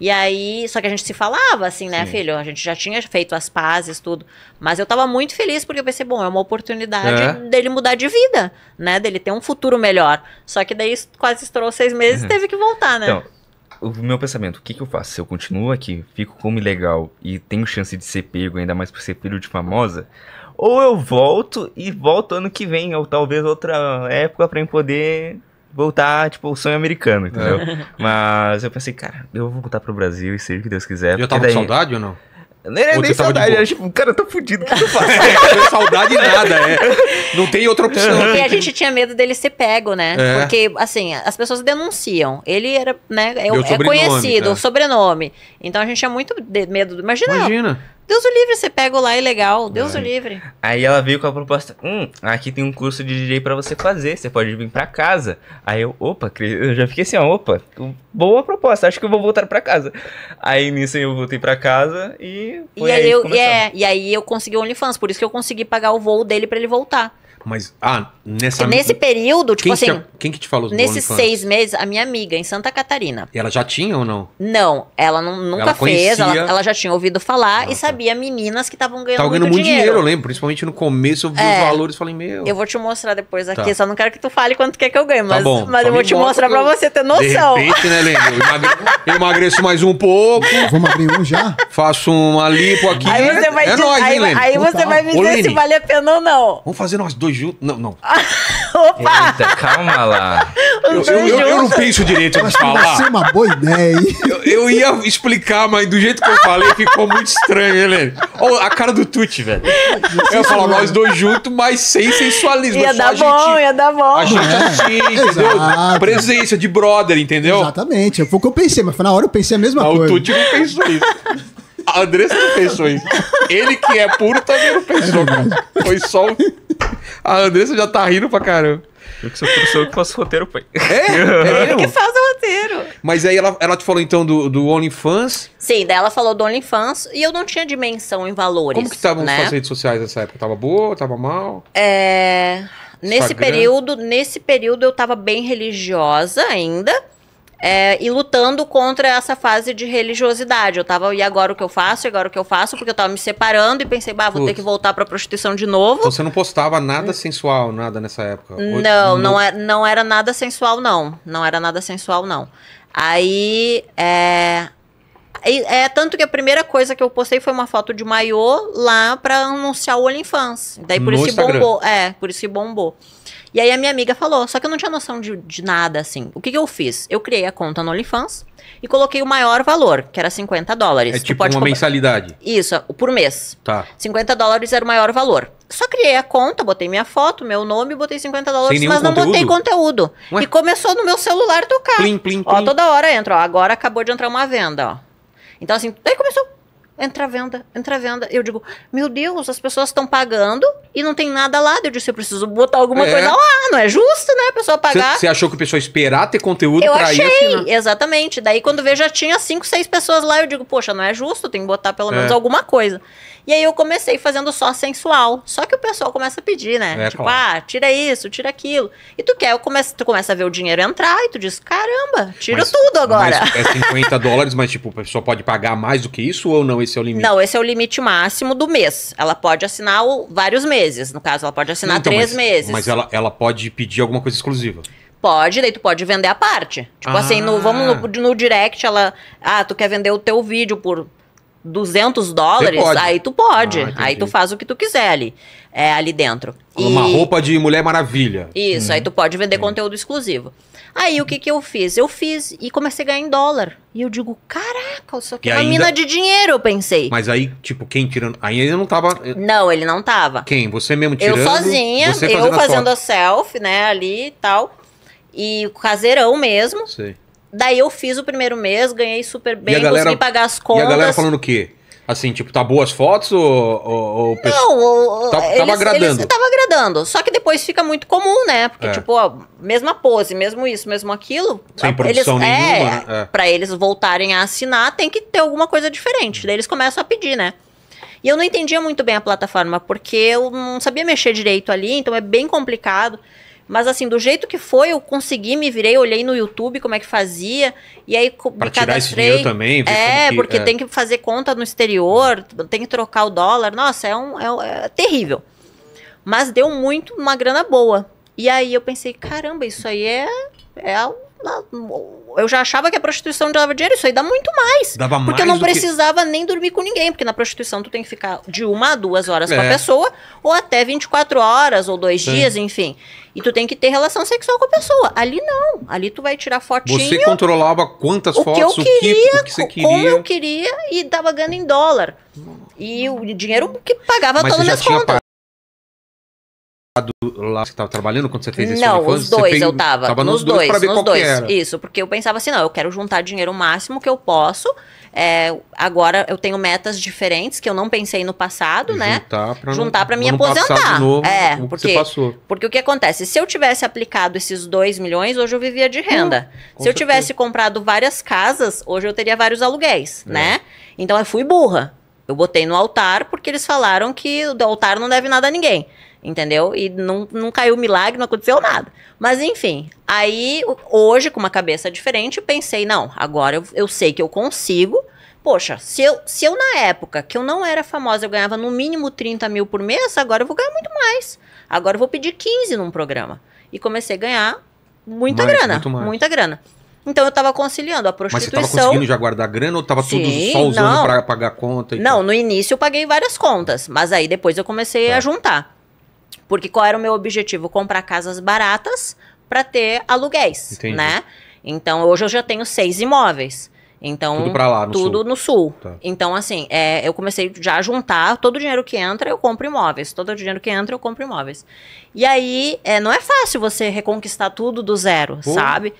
E aí, só que a gente se falava, assim, né, Sim. filho? A gente já tinha feito as pazes, tudo. Mas eu tava muito feliz porque eu pensei, bom, é uma oportunidade é. dele mudar de vida, né? Dele ter um futuro melhor. Só que daí quase estourou seis meses e uhum. teve que voltar, né? Então, o meu pensamento, o que, que eu faço? Se eu continuo aqui, fico como ilegal e tenho chance de ser pego, ainda mais por ser filho de famosa, ou eu volto e volto ano que vem, ou talvez outra época pra eu poder voltar, tipo, o sonho americano, entendeu? É. Mas eu pensei, cara, eu vou voltar pro Brasil e seja o que Deus quiser. E eu tava daí... com saudade ou não? nem nem saudade, era tipo, cara, eu tá tô fudido, o que eu faço? é, saudade nada, é. Não tem outra opção. E a gente tinha medo dele ser pego, né? É. Porque, assim, as pessoas denunciam. Ele era, né, é, é conhecido, é. o sobrenome. Então a gente tinha muito medo. Imagina. Imagina. Deus o livre, você pega o lá é legal. Deus é. o livre. Aí ela veio com a proposta: Hum, aqui tem um curso de DJ para você fazer. Você pode vir para casa. Aí eu, opa, eu já fiquei assim: ó, opa, boa proposta. Acho que eu vou voltar para casa. Aí nisso eu voltei para casa e. Foi e aí, aí eu, é, e aí eu consegui o OnlyFans. Por isso que eu consegui pagar o voo dele para ele voltar. Mas, ah, nessa... Porque nesse período, tipo quem assim... Que, quem que te falou do Nesses seis meses, a minha amiga, em Santa Catarina. E ela já tinha ou não? Não, ela não, nunca ela fez. Ela, ela, já tinha ouvido falar Nossa. Ah, e tá. sabia meninas que estavam ganhando Tava tá ganhando muito, dinheiro. dinheiro. eu lembro. Principalmente no começo, eu vi é, os valores e falei, meu... Eu vou te mostrar depois aqui, tá. só não quero que tu fale quanto quer que eu ganhe. Tá mas, tá bom, mas eu vou te mostrar pra você ter noção. De repente, né, Lembro? Eu emagreço, eu emagreço mais um pouco. Vamos abrir um já? Faço uma lipo aqui. Aí você é vai, é, diz, nóis, aí, hein, Aí você vai me dizer se vale a pena ou não. Vamos fazer nós dois junto Não, não. Ah, opa! Eita, calma lá. Eu, eu, eu, eu não penso direito antes de falar. é uma boa ideia, hein? Eu, ia explicar, mas do jeito que eu falei ficou muito estranho, Helene. Olha a cara do Tuti, velho. Eu ia falar nós dois juntos, mas sem sensualismo. Ia dar bom, gente, ia dar bom. A gente é, assim, é. entendeu? Presença de brother, entendeu? Exatamente. Foi é o que eu pensei, mas na hora eu pensei a mesma não, ah, coisa. O Tuti não pensou isso. A Andressa não pensou isso. Ele que é puro também não pensou. É Foi só. A Andressa já tá rindo pra caramba. Eu que sou professor que faço roteiro, pai. É? é eu que faço roteiro. Mas aí ela, ela te falou então do, do OnlyFans? Sim, daí ela falou do OnlyFans e eu não tinha dimensão em valores. Como que estavam né? as redes sociais nessa época? Tava boa, tava mal? É. Nesse Instagram. período, nesse período eu tava bem religiosa ainda. É, e lutando contra essa fase de religiosidade. Eu tava, e agora o que eu faço? E agora o que eu faço? Porque eu tava me separando e pensei, bah, vou Putz. ter que voltar pra prostituição de novo. Então você não postava nada hum. sensual, nada nessa época? Não, não, não, é, não era nada sensual, não. Não era nada sensual, não. Aí, é... É, é, tanto que a primeira coisa que eu postei foi uma foto de maiô lá pra anunciar o infância Daí por no isso Instagram. bombou. É, por isso bombou. E aí a minha amiga falou, só que eu não tinha noção de, de nada, assim. O que, que eu fiz? Eu criei a conta no OnlyFans e coloquei o maior valor, que era 50 dólares. É tipo uma comprar... mensalidade. Isso, por mês. Tá. 50 dólares era o maior valor. Só criei a conta, botei minha foto, meu nome, botei 50 dólares, mas não conteúdo? botei conteúdo. Ué? E começou no meu celular tocar. Plim, plim, plim. Ó, toda hora entra, ó. Agora acabou de entrar uma venda, ó. Então, assim, daí começou entra venda, entra venda. Eu digo, meu Deus, as pessoas estão pagando e não tem nada lá. Eu disse, eu preciso botar alguma é. coisa lá. Não é justo, né, a pessoa pagar. Você achou que a pessoa esperar ter conteúdo eu pra achei, isso? Né? exatamente. Daí quando vejo já tinha cinco, seis pessoas lá. Eu digo, poxa, não é justo, tem que botar pelo é. menos alguma coisa. E aí eu comecei fazendo só sensual. Só que o pessoal começa a pedir, né? É, tipo, claro. ah, tira isso, tira aquilo. E tu quer, eu começo, tu começa a ver o dinheiro entrar e tu diz, caramba, tiro mas, tudo agora. é 50 dólares, mas tipo, a pessoa pode pagar mais do que isso ou não? Esse é o limite? Não, esse é o limite máximo do mês. Ela pode assinar o, vários meses. No caso, ela pode assinar então, três mas, meses. Mas ela, ela pode pedir alguma coisa exclusiva. Pode, daí tu pode vender a parte. Tipo ah. assim, no, vamos no, ah. no direct, ela. Ah, tu quer vender o teu vídeo por 200 dólares, aí tu pode. Ah, aí tu faz o que tu quiser ali, é, ali dentro. E... Uma roupa de Mulher Maravilha. Isso, hum. aí tu pode vender hum. conteúdo exclusivo. Aí o que que eu fiz? Eu fiz e comecei a ganhar em dólar. E eu digo, caraca, isso aqui é uma ainda... mina de dinheiro, eu pensei. Mas aí, tipo, quem tirando. Aí ele não tava. Eh, não, ele não tava. Quem? Você mesmo tirando? Eu sozinha, fazendo eu fazendo a, a selfie, né, ali e tal. E caseirão mesmo. Sim. Daí eu fiz o primeiro mês, ganhei super bem, galera, consegui pagar as contas. E a galera falando o quê? Assim, tipo, tá boas fotos ou... ou, ou não, ou, tá, eles, tava agradando. Eles, tava agradando. Só que depois fica muito comum, né? Porque, é. tipo, ó, mesma pose, mesmo isso, mesmo aquilo... Sem produção eles, é, nenhuma. É, é. Pra eles voltarem a assinar, tem que ter alguma coisa diferente. Daí eles começam a pedir, né? E eu não entendia muito bem a plataforma, porque eu não sabia mexer direito ali, então é bem complicado. Mas assim, do jeito que foi, eu consegui, me virei, olhei no YouTube como é que fazia. E aí pra esse dinheiro também, é, que, porque é. tem que fazer conta no exterior, tem que trocar o dólar. Nossa, é um. É, é terrível. Mas deu muito, uma grana boa. E aí eu pensei, caramba, isso aí é, é eu já achava que a prostituição dava dinheiro, isso aí dá muito mais. Dava porque mais eu não precisava que... nem dormir com ninguém, porque na prostituição tu tem que ficar de uma a duas horas é. com a é. pessoa, ou até 24 horas, ou dois Sim. dias, enfim. E tu tem que ter relação sexual com a pessoa. Ali não. Ali tu vai tirar fotinho. Você controlava quantas o fotos, que eu queria, o que, o que você queria. Como eu queria e dava ganhando em dólar. E o dinheiro que pagava todas as minhas contas lá que estava trabalhando quando você fez esse Não, os dois eu tava. Tava nos, nos dois, dois nos dois. Isso, porque eu pensava assim, não, eu quero juntar dinheiro o máximo que eu posso. É, agora eu tenho metas diferentes que eu não pensei no passado, e né? Juntar pra, me aposentar. Novo, é, porque, porque o que acontece? Se eu tivesse aplicado esses 2 milhões, hoje eu vivia de renda. Hum, Se eu certeza. tivesse comprado várias casas, hoje eu teria vários aluguéis, é. né? Então eu fui burra. Eu botei no altar porque eles falaram que o altar não deve nada a ninguém entendeu? E não, não caiu milagre, não aconteceu nada. Mas enfim, aí hoje, com uma cabeça diferente, pensei, não, agora eu, eu sei que eu consigo. Poxa, se eu, se eu na época que eu não era famosa, eu ganhava no mínimo 30 mil por mês, agora eu vou ganhar muito mais. Agora eu vou pedir 15 num programa. E comecei a ganhar muita mais, grana. Muita grana. Então eu tava conciliando a prostituição. Mas você tava conseguindo já guardar grana ou tava Sim, tudo só usando não. pra pagar conta? não, tal? no início eu paguei várias contas, mas aí depois eu comecei tá. a juntar. Porque qual era o meu objetivo? Comprar casas baratas para ter aluguéis, Entendi. né? Então, hoje eu já tenho seis imóveis. Então, tudo, pra lá, no tudo sul. No sul. Tá. Então, assim, é, eu comecei já a juntar. Todo o dinheiro que entra, eu compro imóveis. Todo o dinheiro que entra, eu compro imóveis. E aí, é, não é fácil você reconquistar tudo do zero, Pô. sabe?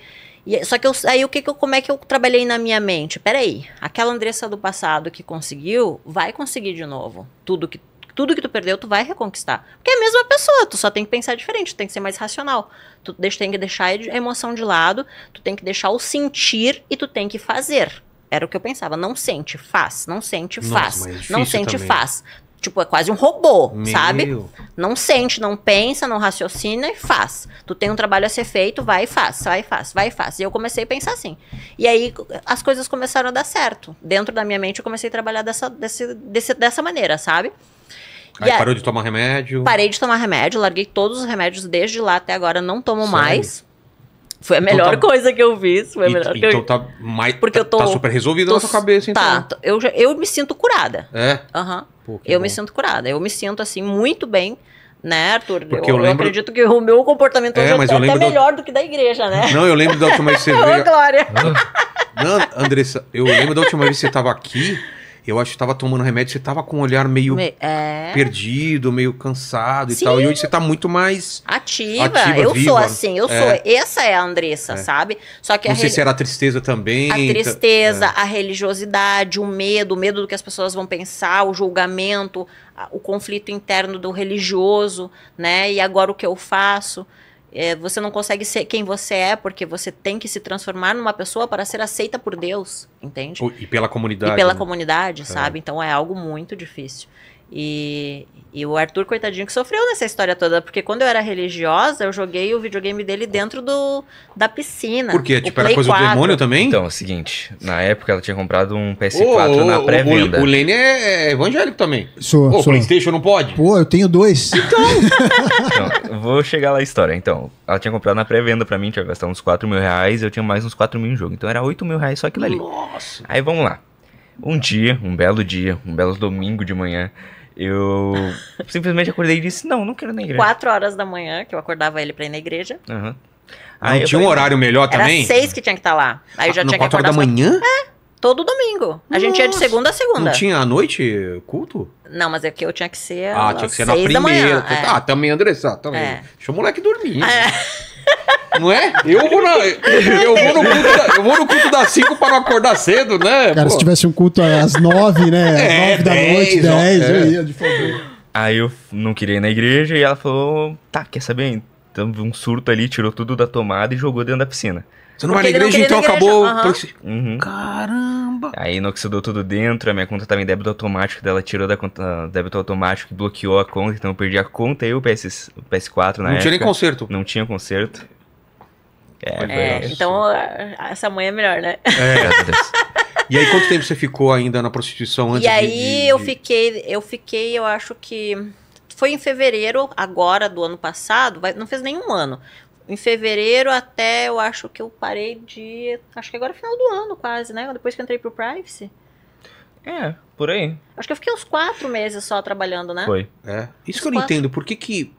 E, só que eu, aí, o que, que eu, como é que eu trabalhei na minha mente? Peraí, aquela Andressa do passado que conseguiu, vai conseguir de novo tudo que tudo que tu perdeu, tu vai reconquistar. Porque é a mesma pessoa, tu só tem que pensar diferente, tu tem que ser mais racional. Tu tem que deixar a emoção de lado, tu tem que deixar o sentir e tu tem que fazer. Era o que eu pensava. Não sente, faz. Não sente, faz. Nossa, é não sente, também. faz. Tipo, é quase um robô, Meu. sabe? Não sente, não pensa, não raciocina e faz. Tu tem um trabalho a ser feito, vai e faz, vai e faz, vai e faz. E eu comecei a pensar assim. E aí as coisas começaram a dar certo. Dentro da minha mente eu comecei a trabalhar dessa, desse, desse, dessa maneira, sabe? Aí é- parou de tomar remédio? Parei de tomar remédio, larguei todos os remédios desde lá até agora, não tomo Sério? mais. Foi a então melhor então tá... coisa que eu fiz. Foi a melhor e, que então eu... tá mais. Porque tá, eu tô. Tá super resolvido tô, na sua cabeça, tá, então. Tá, eu, eu me sinto curada. É? Aham. Uhum. Eu bom. me sinto curada. Eu me sinto, assim, muito bem. Né, Arthur? Porque eu, eu, lembro... eu acredito que o meu comportamento é, é mas é até melhor do... do... que da igreja, né? Não, eu lembro da última vez que você veio. Ô, Glória! Não, Andressa, eu lembro da última vez que você tava aqui eu acho que estava tomando remédio, você estava com um olhar meio Me... é... perdido, meio cansado Sim. e tal. E hoje você está muito mais ativa. ativa eu viva. sou assim, eu é. sou. Essa é a Andressa, é. sabe? Só que não a sei se era a tristeza também. A então, tristeza, é. a religiosidade, o medo, o medo do que as pessoas vão pensar, o julgamento, o conflito interno do religioso, né? E agora o que eu faço? É, você não consegue ser quem você é porque você tem que se transformar numa pessoa para ser aceita por Deus, entende? E pela comunidade. E pela né? comunidade, é. sabe? Então é algo muito difícil. E, e o Arthur, coitadinho, que sofreu nessa história toda, porque quando eu era religiosa, eu joguei o videogame dele dentro do, da piscina. Por quê? Tipo, era coisa 4. do demônio também? Então, é o seguinte, na época ela tinha comprado um PS4 oh, na pré-venda. O, o, é, é evangélico também. Sou, oh, sou. O Playstation não pode? Pô, eu tenho dois. Então... então vou chegar lá a história. Então, ela tinha comprado na pré-venda pra mim, tinha gastado uns 4 mil reais, eu tinha mais uns 4 mil em jogo. Então era 8 mil reais só aquilo ali. Nossa! Aí vamos lá. Um dia, um belo dia, um belo domingo de manhã... Eu simplesmente acordei e disse: Não, não quero ir na igreja. Quatro horas da manhã, que eu acordava ele pra ir na igreja. Uhum. Aí não tinha falei, um horário melhor era também? Era seis que tinha que estar tá lá. Aí eu já ah, tinha que acordar. horas da manhã? É, todo domingo. A gente ia de segunda a segunda. Não tinha à noite culto? Não, mas é que eu tinha que ser. Ah, tinha que ser na primeira. Manhã, é. Ah, também, Andressa, também. É. Deixa o moleque dormir. É. Não é? Eu vou, na, eu, vou no culto da, eu vou no culto das 5 para não acordar cedo, né? Cara, Pô. se tivesse um culto às 9, né? É, às 9 é, da noite, 10, é. eu ia de favor. Aí eu não queria ir na igreja e ela falou: tá, quer saber? Então, um surto ali, tirou tudo da tomada e jogou dentro da piscina. Você não vai na igreja, então acabou. Igreja. Uhum. Uhum. Caramba! Aí inoxidou tudo dentro, a minha conta tava em débito automático, dela tirou da conta ah, débito automático e bloqueou a conta, então eu perdi a conta e o, PS, o PS4 na não época. Não tinha nem conserto. Não tinha conserto. É, é então ah, essa mãe é melhor, né? É. e aí quanto tempo você ficou ainda na prostituição antes E aí de, de, eu fiquei, eu fiquei, eu acho que foi em fevereiro agora do ano passado, não fez nenhum ano, em fevereiro até eu acho que eu parei de. Acho que agora é final do ano, quase, né? Depois que eu entrei pro Privacy. É, por aí. Acho que eu fiquei uns quatro meses só trabalhando, né? Foi. É. Isso uns que eu não quatro. entendo. Por que que.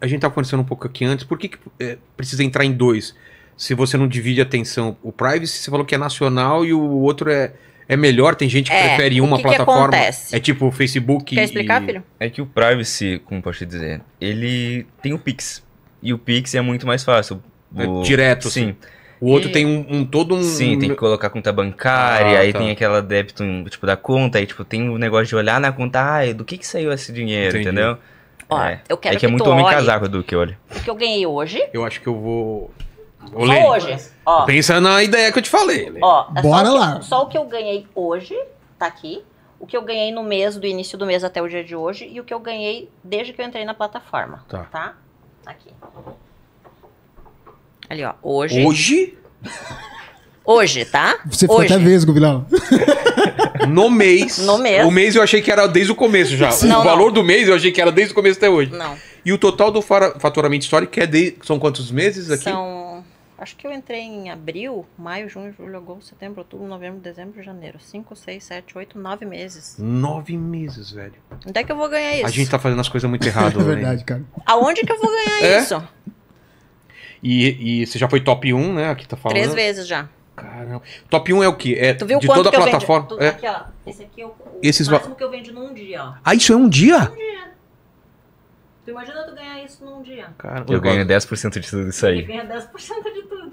A gente tava tá conversando um pouco aqui antes. Por que, que é, precisa entrar em dois? Se você não divide a atenção. O Privacy, você falou que é nacional e o outro é. É melhor, tem gente que é, prefere uma que plataforma. Que acontece? É tipo o Facebook. Quer explicar, e... filho? É que o Privacy, como posso te dizer, ele tem o Pix. E o Pix é muito mais fácil. É o... Direto. Assim. Sim. O outro e... tem um, um, todo um. Sim, tem que colocar conta bancária, ah, aí tá. tem aquela débito tipo, da conta, aí tipo, tem o um negócio de olhar na conta, ah, do que, que saiu esse dinheiro, Entendi. entendeu? Ó, é. eu quero é que, é que é muito homem casaco do que olha. O que eu ganhei hoje. Eu acho que eu vou. só hoje. Ó. Pensa na ideia que eu te falei. Né? Ó, é Bora só lá. Que, só o que eu ganhei hoje, tá aqui. O que eu ganhei no mês, do início do mês até o dia de hoje, e o que eu ganhei desde que eu entrei na plataforma. Tá. tá? Aqui. Ali, ó. Hoje. Hoje? Hoje, tá? Você foi até vesgo, Vilão. No mês. No mês. O mês eu achei que era desde o começo já. Não, o não. valor do mês eu achei que era desde o começo até hoje. Não. E o total do faturamento histórico é de, são quantos meses aqui? São Acho que eu entrei em abril, maio, junho, julho, agosto, setembro, outubro, novembro, dezembro, janeiro. Cinco, seis, sete, oito, nove meses. Nove meses, velho. Onde é que eu vou ganhar isso? A gente tá fazendo as coisas muito errado, velho. é verdade, cara. Aonde que eu vou ganhar é? isso? E, e você já foi top 1, né? Aqui tá falando. Três vezes já. Caramba. Top 1 é o quê? É tu viu de toda a plataforma. Tu, é. Aqui, ó. Esse aqui é o, o máximo va... que eu vendo num dia, ó. Ah, isso é um dia? Um dia. Tu imagina tu ganhar isso num dia. Cara, eu, eu ganho 10% de tudo isso aí. Ele ganha 10% de tudo.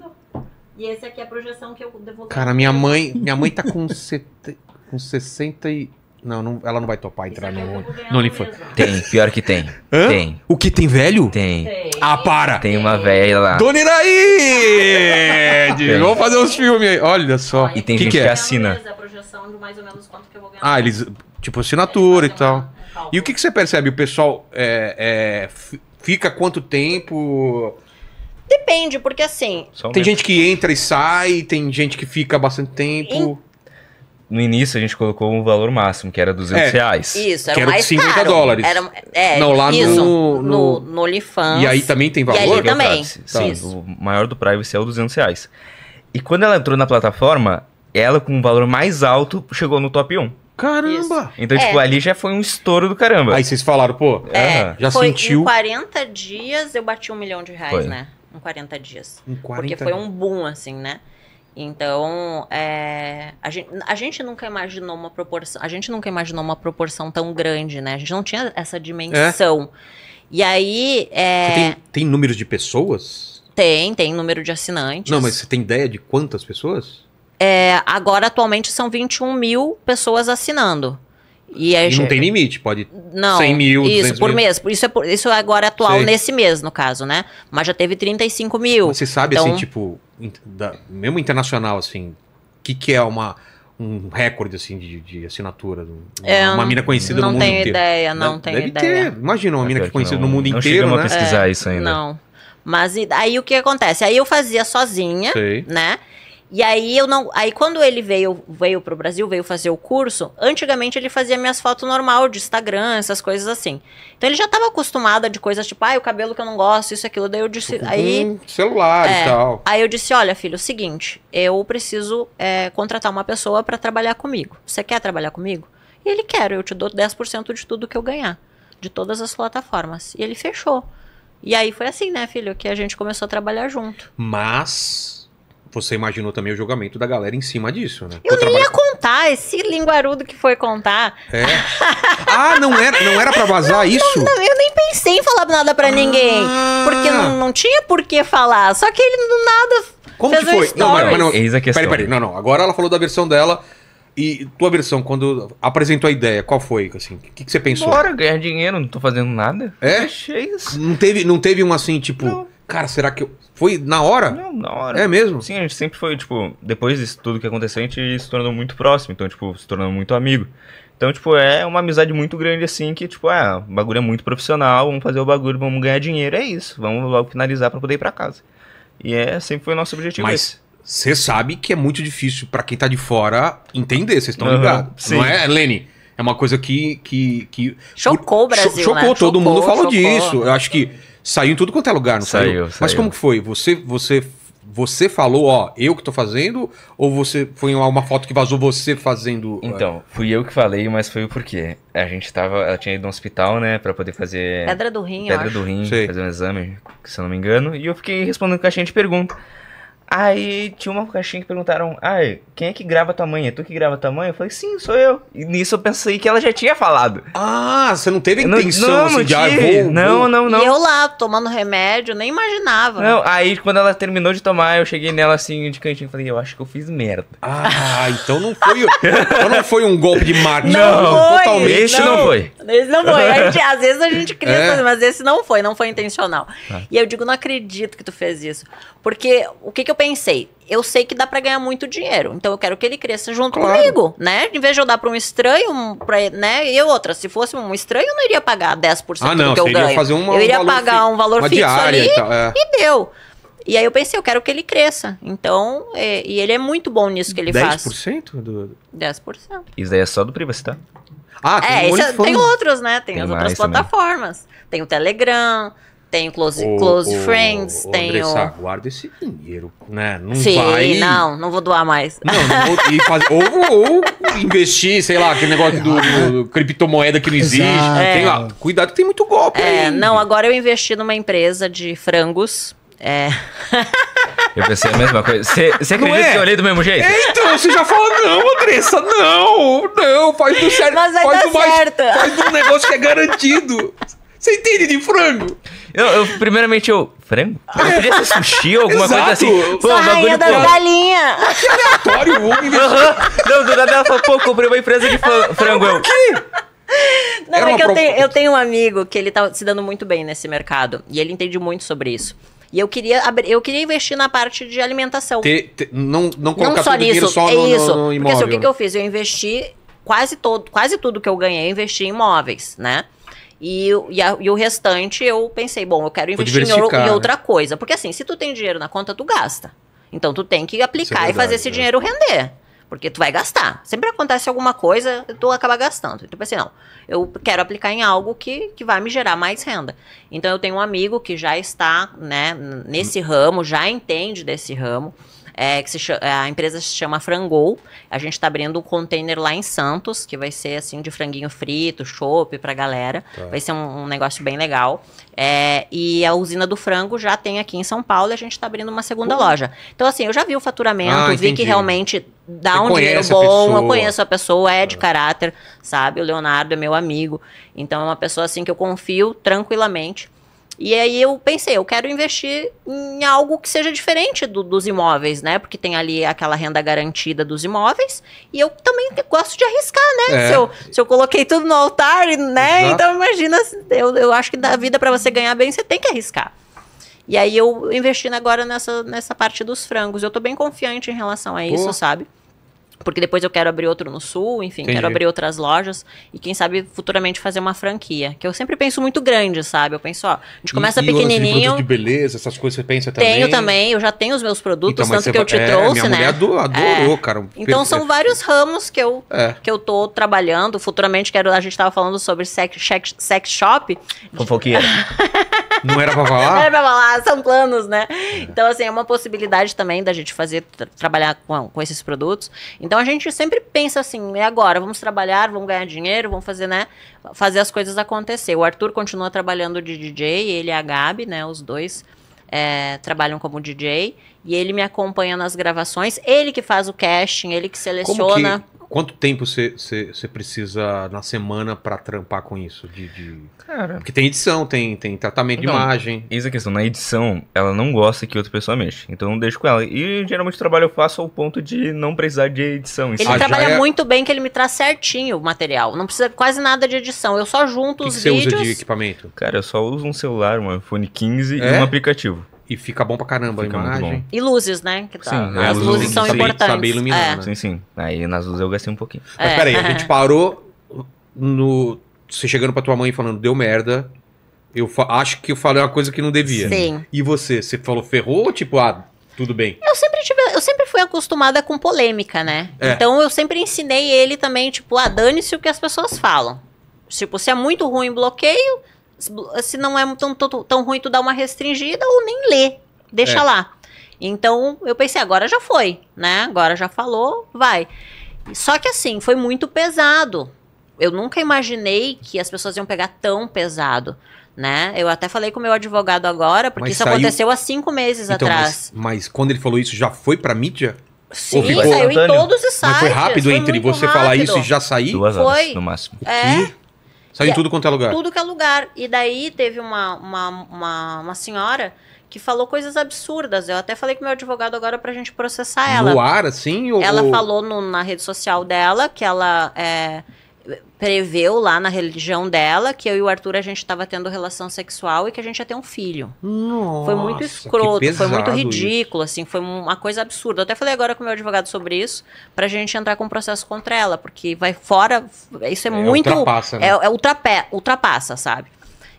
E essa aqui é a projeção que eu devolvo. Cara, minha mãe, minha mãe tá com, sete, com 60 e... Não, não, ela não vai topar entrar no, é no OnlyFans. Tem, pior que tem. Hã? Tem. O que tem velho? Tem. tem. Ah, para! Tem, tem. uma velha lá. Dona Iraide! Vamos fazer uns filmes aí. Olha só. Ah, e tem que gente que, é? que assina. A projeção de mais ou menos quanto que eu vou ganhar. Ah, eles. Tipo, assinatura eles e tal. Uma... E o que, que você percebe? O pessoal é, é, fica quanto tempo? Depende, porque assim. tem gente que entra e sai, tem gente que fica bastante tempo. Em... No início a gente colocou um valor máximo, que era 200 é. reais. Isso, era que era mais 50 caro. dólares. Era, é, Não, lá isso, no, no, no, OnlyFans. E aí também tem valor? E aí também. Tá. Sim, o maior do Privacy é o 200 reais. E quando ela entrou na plataforma, ela com um valor mais alto chegou no top 1. Caramba! Isso. Então, é. tipo, ali já foi um estouro do caramba. Aí vocês falaram, pô, é, ah, já foi sentiu. Em 40 dias eu bati um milhão de reais, foi. né? Em 40 dias. Em 40 Porque foi um boom, assim, né? Então, é, a, gente, a, gente, nunca imaginou uma proporção. A gente nunca imaginou uma proporção tão grande, né? A gente não tinha essa dimensão. É. E aí. É, tem, tem números de pessoas? Tem, tem número de assinantes. Não, mas você tem ideia de quantas pessoas? É, agora, atualmente, são 21 mil pessoas assinando. E, e não tem limite, pode não, 100 mil, Isso, por mil. mês. Isso, é, por, isso é agora atual Sei. nesse mês, no caso, né? Mas já teve 35 mil. Mas você sabe, assim, então... assim, tipo, da, mesmo internacional, assim, o que, que é uma um recorde assim de, de assinatura. Uma, é, uma mina conhecida no mundo inteiro. Ideia, não, não tenho ideia, não tenho ideia. Imagina uma é mina conhecida não, no mundo não inteiro. Não né? a pesquisar é, isso ainda. É, não. Mas aí o que acontece? Aí eu fazia sozinha, Sei. né? E aí eu não, aí quando ele veio veio pro Brasil, veio fazer o curso, antigamente ele fazia minhas fotos normal de Instagram, essas coisas assim. Então ele já estava acostumado de coisas tipo, ai, ah, o cabelo que eu não gosto, isso aquilo, daí eu disse, Com uhum. aí celular é, e tal. Aí eu disse, olha, filho, é o seguinte, eu preciso é, contratar uma pessoa para trabalhar comigo. Você quer trabalhar comigo? E ele quer, eu te dou 10% de tudo que eu ganhar, de todas as plataformas. E ele fechou. E aí foi assim, né, filho, que a gente começou a trabalhar junto. Mas você imaginou também o julgamento da galera em cima disso, né? Eu, eu trabalho... ia contar, esse linguarudo que foi contar. É. Ah, não era, é, não era pra vazar não, isso? Não, não, eu nem pensei em falar nada para ah. ninguém. Porque não, não tinha por que falar. Só que ele do nada. Como que foi? não, mas, mas não. Eis a questão. Peraí, peraí. Não, não. Agora ela falou da versão dela. E tua versão, quando apresentou a ideia, qual foi? Assim, o que, que você pensou? Bora ganhar dinheiro, não tô fazendo nada. É? Achei isso. Não teve, não teve um assim, tipo. Não cara, será que eu... Foi na hora? Não, na hora. É mesmo? Sim, a gente sempre foi, tipo, depois de tudo que aconteceu, a gente se tornou muito próximo. Então, tipo, se tornou muito amigo. Então, tipo, é uma amizade muito grande, assim, que, tipo, é, o bagulho é muito profissional, vamos fazer o bagulho, vamos ganhar dinheiro, é isso. Vamos logo finalizar para poder ir pra casa. E é, sempre foi o nosso objetivo. Mas você sabe que é muito difícil para quem tá de fora entender, vocês estão uhum, ligados. Não é, Lenny? É uma coisa que. que, que... Chocou o Brasil. Chocou, né? todo chocou, mundo falou chocou. disso. Eu acho que Saiu em tudo quanto é lugar, não saiu? saiu? Mas como que foi? Você, você, você falou, ó, eu que tô fazendo? Ou você foi uma foto que vazou você fazendo? Então, fui eu que falei, mas foi o porquê. A gente tava, ela tinha ido no hospital, né, para poder fazer... Pedra do rim, Pedra do rim, Sei. fazer um exame, se eu não me engano. E eu fiquei respondendo caixinha de pergunta. Aí tinha uma caixinha que perguntaram: Ai, quem é que grava tua mãe? É tu que grava tua mãe? Eu falei: Sim, sou eu. E nisso eu pensei que ela já tinha falado. Ah, você não teve intenção não, não, assim, não de ah, vou, vou. Não, não, não. E eu lá tomando remédio, nem imaginava. Não, aí quando ela terminou de tomar, eu cheguei nela assim de cantinho e falei: Eu acho que eu fiz merda. Ah, então não foi. então não foi um golpe de marketing. Não, não totalmente. não, foi. Esse não foi. Gente, às vezes a gente cria, é. mas esse não foi, não foi intencional. Ah. E eu digo: Não acredito que tu fez isso. Porque o que, que eu pensei, eu sei que dá para ganhar muito dinheiro. Então eu quero que ele cresça junto claro. comigo, né? Em vez de eu dar para um estranho, pra, né? E outra, se fosse um estranho, eu não iria pagar 10% ah, não, do que eu ganho. Fazer uma, eu iria um pagar um valor fixo ali e, tal, é. e, deu. E aí eu pensei, eu quero que ele cresça. Então, é, e, ele é muito bom nisso que ele 10 faz. 10% do 10%. Isso aí é só do privacidade tá? Ah, tem, é, um é, tem outros, né? Tem, tem as outras plataformas. Também. Tem o Telegram, tem Close, o, close o, Friends, o, tem Andressa, o... guarda esse dinheiro, né? Não Sim, vai... não, não vou doar mais. Não, não vou... faz... ou, ou, investir, sei lá, aquele negócio do, ah. do, criptomoeda que não existe. É. Lá, cuidado que tem muito golpe é, aí. Não, agora eu investi numa empresa de frangos. É. Eu pensei a mesma coisa. Você acredita é? que eu olhei do mesmo jeito? então, você já falou, não, Andressa, não, não, faz do certo. Mas vai faz dar do mais, Faz do negócio que é garantido. Você entende de frango? Eu, eu primeiramente, eu. Frango? Eu podia é. ser sushi ou alguma coisa assim. Pô, Rainha da galinha. Que aleatório, o homem. Aham. Não, do nada ela falou, pô, comprei uma empresa de frango. Eu, o Não, Era é que eu, tenho, eu tenho um amigo que ele tá se dando muito bem nesse mercado. E ele entende muito sobre isso. E eu queria abrir, eu queria investir na parte de alimentação. Te, te, não, não colocar não só nisso, só é no, isso. No, no imóvel. Porque assim, o que, que eu fiz? Eu investi quase todo, quase tudo que eu ganhei, eu investi em imóveis, né? E, e, a, e, o restante eu pensei, bom, eu quero investir em, em, né? outra coisa. Porque assim, se tu tem dinheiro na conta, tu gasta. Então tu tem que aplicar é verdade, e fazer esse né? dinheiro render. Porque tu vai gastar. Sempre acontece alguma coisa, tu acaba gastando. Então, pensei, não, eu quero aplicar em algo que, que vai me gerar mais renda. Então, eu tenho um amigo que já está né, nesse ramo, já entende desse ramo é, que chama, é, a empresa se chama Frangol. A gente está abrindo um container lá em Santos, que vai ser assim de franguinho frito, chopp a galera. Tá. Vai ser um, um, negócio bem legal. É, e a usina do frango já tem aqui em São Paulo, a gente está abrindo uma segunda Pô. loja. Então, assim, eu já vi o faturamento, ah, vi que realmente dá um dinheiro bom, eu conheço a pessoa, é de tá. caráter, sabe? O Leonardo é meu amigo. Então, é uma pessoa assim que eu confio tranquilamente. E aí eu pensei, eu quero investir em algo que seja diferente do, dos imóveis, né? Porque tem ali aquela renda garantida dos imóveis. E eu também gosto de arriscar, né? É. Se, eu, se eu coloquei tudo no altar, né? Exato. Então imagina, eu, eu acho que da vida para você ganhar bem, você tem que arriscar. E aí eu investindo agora nessa, nessa parte dos frangos. Eu tô bem confiante em relação a isso, Pô. sabe? Porque depois eu quero abrir outro no sul, enfim, Entendi. quero abrir outras lojas e quem sabe futuramente fazer uma franquia. Que eu sempre penso muito grande, sabe? Eu penso, ó, a gente começa e, pequenininho. E produto de beleza, essas coisas você pensa também. Tenho também, eu já tenho os meus produtos, então, tanto que eu te é, trouxe, minha né? adorou, adorou é. cara. Então são vários ramos que eu, é. que eu tô trabalhando. Futuramente quero, a gente tava falando sobre sex, sex, sex shop. Fofoquinha. Não era pra falar? Não era pra falar, são planos, né? Então, assim, é uma possibilidade também da gente fazer, tra trabalhar com, com esses produtos. Então, a gente sempre pensa assim, é agora, vamos trabalhar, vamos ganhar dinheiro, vamos fazer, né? Fazer as coisas acontecer. O Arthur continua trabalhando de DJ, ele e a Gabi, né? Os dois é, trabalham como DJ. E ele me acompanha nas gravações, ele que faz o casting, ele que seleciona. Como que Quanto tempo você precisa na semana para trampar com isso? De, de... Cara. Porque tem edição, tem, tem tratamento então, de imagem. Isso é a questão. Na edição, ela não gosta que outra pessoa mexa. Então eu deixo com ela. E geralmente o trabalho eu faço ao ponto de não precisar de edição. Ele ah, trabalha é... muito bem que ele me traz certinho o material. Não precisa quase nada de edição. Eu só junto que os que vídeos. Você usa de equipamento? Cara, eu só uso um celular, um iPhone 15 é? e um aplicativo. E fica bom pra caramba fica a imagem. E luzes, né? Tá... Sim, né, As luzes, luzes são importantes. Saber iluminar, é. Né? Sim, sim. Aí nas luzes eu gastei um pouquinho. É. Mas é. peraí, a gente parou no... Você chegando pra tua mãe falando, deu merda. Eu acho que eu falei uma coisa que não devia. Sim. E você? Você falou ferrou ou tipo, ah, tudo bem? Eu sempre tive, eu sempre fui acostumada com polêmica, né? É. Então eu sempre ensinei ele também, tipo, ah, dane-se o que as pessoas falam. Tipo, se é muito ruim bloqueio, se não é tão, tão, tão ruim, tu dá uma restringida ou nem lê. Deixa é. lá. Então, eu pensei, agora já foi, né? Agora já falou, vai. Só que assim, foi muito pesado. Eu nunca imaginei que as pessoas iam pegar tão pesado, né? Eu até falei com o meu advogado agora, porque mas isso saiu... aconteceu há cinco meses então, atrás. Mas, mas quando ele falou isso, já foi pra mídia? Sim, ficou... saiu em todos os sites. Mas foi rápido foi entre você rápido. falar isso e já sair? Duas horas, foi. no máximo. É. E? Saiu em é tudo quanto é lugar. Tudo que é lugar. E daí teve uma, uma, uma, uma senhora que falou coisas absurdas. Eu até falei com meu advogado agora pra gente processar ela. No ar, assim? Ou... Ela falou no, na rede social dela que ela é, preveu lá na religião dela que eu e o Arthur a gente estava tendo relação sexual e que a gente ia ter um filho. Nossa, foi muito escroto, foi muito ridículo, isso. assim, foi uma coisa absurda. Eu até falei agora com o meu advogado sobre isso, pra gente entrar com um processo contra ela, porque vai fora, isso é, é muito ultrapassa, né? é, é ultrapé, ultrapassa, sabe?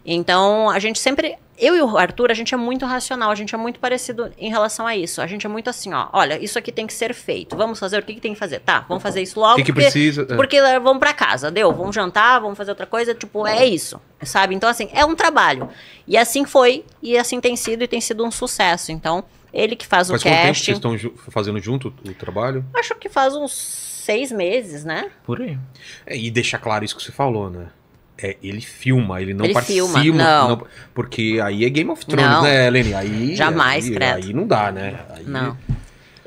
Então, a gente sempre eu e o Arthur, a gente é muito racional, a gente é muito parecido em relação a isso. A gente é muito assim, ó, olha, isso aqui tem que ser feito. Vamos fazer o que, que tem que fazer. Tá, vamos fazer isso logo. O que, que porque, precisa? É. Porque eh, vamos para casa, deu? Vamos jantar, vamos fazer outra coisa. Tipo, é uhum. isso, sabe? Então, assim, é um trabalho. E assim foi, e assim tem sido, e tem sido um sucesso. Então, ele que faz Mas o casting. Quanto tempo vocês estão fazendo junto o trabalho? Acho que faz uns seis meses, né? Por aí. É, e deixa claro isso que você falou, né? É, ele filma, ele não ele participa. Filma, não. não. porque aí é Game of Thrones, não. né, Helene? Aí, Jamais, aí, credo. Aí não dá, né? Aí, não.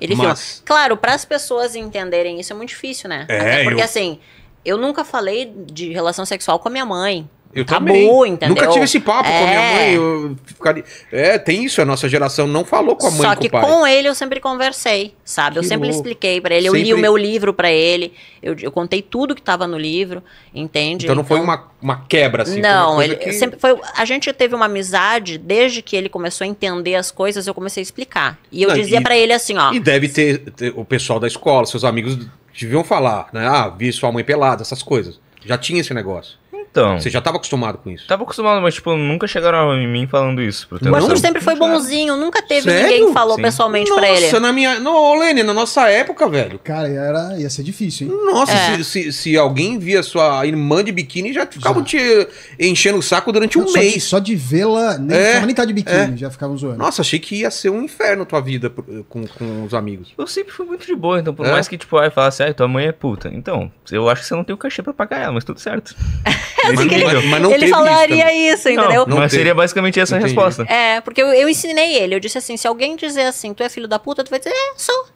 Ele mas... filma. Claro, para as pessoas entenderem isso é muito difícil, né? É, Até porque eu... assim, eu nunca falei de relação sexual com a minha mãe. Eu Acabou, também. entendeu? Nunca tive esse papo é... com a minha é. mãe. Eu ficaria... É, tem isso, a nossa geração não falou com a mãe. Só que com, com ele eu sempre conversei, sabe? Que eu sempre louco. expliquei para ele, eu sempre... li o meu livro para ele, eu, eu, contei tudo que tava no livro, entende? Então não então... foi uma, uma quebra, assim. Não, ele que... sempre foi. A gente teve uma amizade desde que ele começou a entender as coisas, eu comecei a explicar. E eu não, dizia para ele assim, ó. E deve ter, ter o pessoal da escola, seus amigos deviam falar, né? Ah, vi sua mãe pelada, essas coisas. Já tinha esse negócio. Então. Você já estava acostumado com isso? Tava acostumado, mas, tipo, nunca chegaram em mim falando isso. Pro mas ele sempre foi bonzinho, nunca teve Sério? ninguém que falou Sim. pessoalmente nossa, pra ele. Nossa, na minha. Não, Lene, na nossa época, velho. Cara, era... ia ser difícil, hein? Nossa, é. se, se, se, alguém via sua irmã de biquíni, já ficava já. te enchendo o saco durante não, um só mês. De, só de vê-la, nem é. nem tá de biquíni, é. já ficava zoando. Nossa, achei que ia ser um inferno tua vida eh, com, com os amigos. Eu sempre fui muito de boa, então, por é? mais que, tipo, aí falasse, ah, tua mãe é puta. Então, eu acho que você não tem o cachê pra pagar ela, mas tudo certo. assim que ele, mas, não ele falaria isso, isso entendeu? Não, mas teve. seria basicamente essa Entendi. a resposta. É, porque eu, eu ensinei ele. Eu disse assim: se alguém dizer assim, tu é filho da puta, tu vai dizer, é, sou.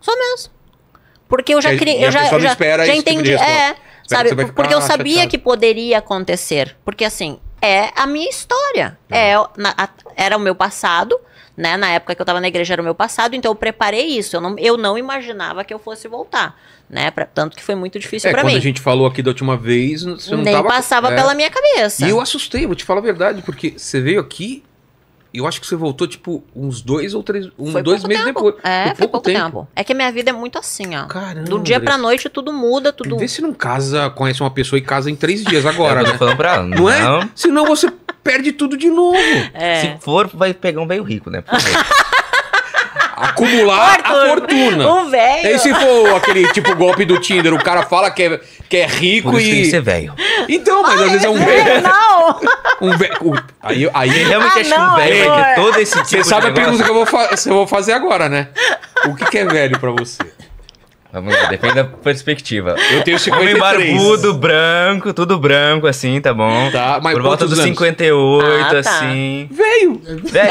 Sou mesmo. Porque eu já queria. Eu já, já, já tipo entendi. Tipo é, sabe? porque eu sabia que poderia acontecer. Porque assim, é a minha história. Tá. É, é na, a, era o meu passado né? Na época que eu estava na igreja era o meu passado, então eu preparei isso. Eu não, eu não imaginava que eu fosse voltar, né? Pra, tanto que foi muito difícil é, para mim. Quando a gente falou aqui da última vez, você não Nem tava, passava é, pela minha cabeça. E eu assustei, vou te falar a verdade, porque você veio aqui eu acho que você voltou, tipo, uns dois ou três. Um, foi dois meses tempo. depois. É, foi, pouco, pouco tempo. tempo. É que a minha vida é muito assim, ó. Caramba. Do dia pra noite tudo muda, tudo. Vê se não casa, conhece uma pessoa e casa em três dias é agora, né? Falando pra não, não é? Senão você perde tudo de novo. É. Se for, vai pegar um velho rico, né? acumular Arthur, a fortuna. Um velho. É, se for aquele tipo golpe do Tinder, o cara fala que é, que é rico Por isso e. Tem que ser velho. Então, mas Ai, às vezes é um velho. Não! Um velho. Aí, aí... realmente ah, não, um velho é amor. todo esse tipo Você sabe a pergunta que eu vou, eu vou fazer agora, né? O que, que é velho pra você? Vamos lá, depende da perspectiva. Eu tenho 53. Homem barbudo, branco, tudo branco, assim, tá bom? Tá, mas Por volta dos anos? 58, ah, tá. assim. Veio! Veio!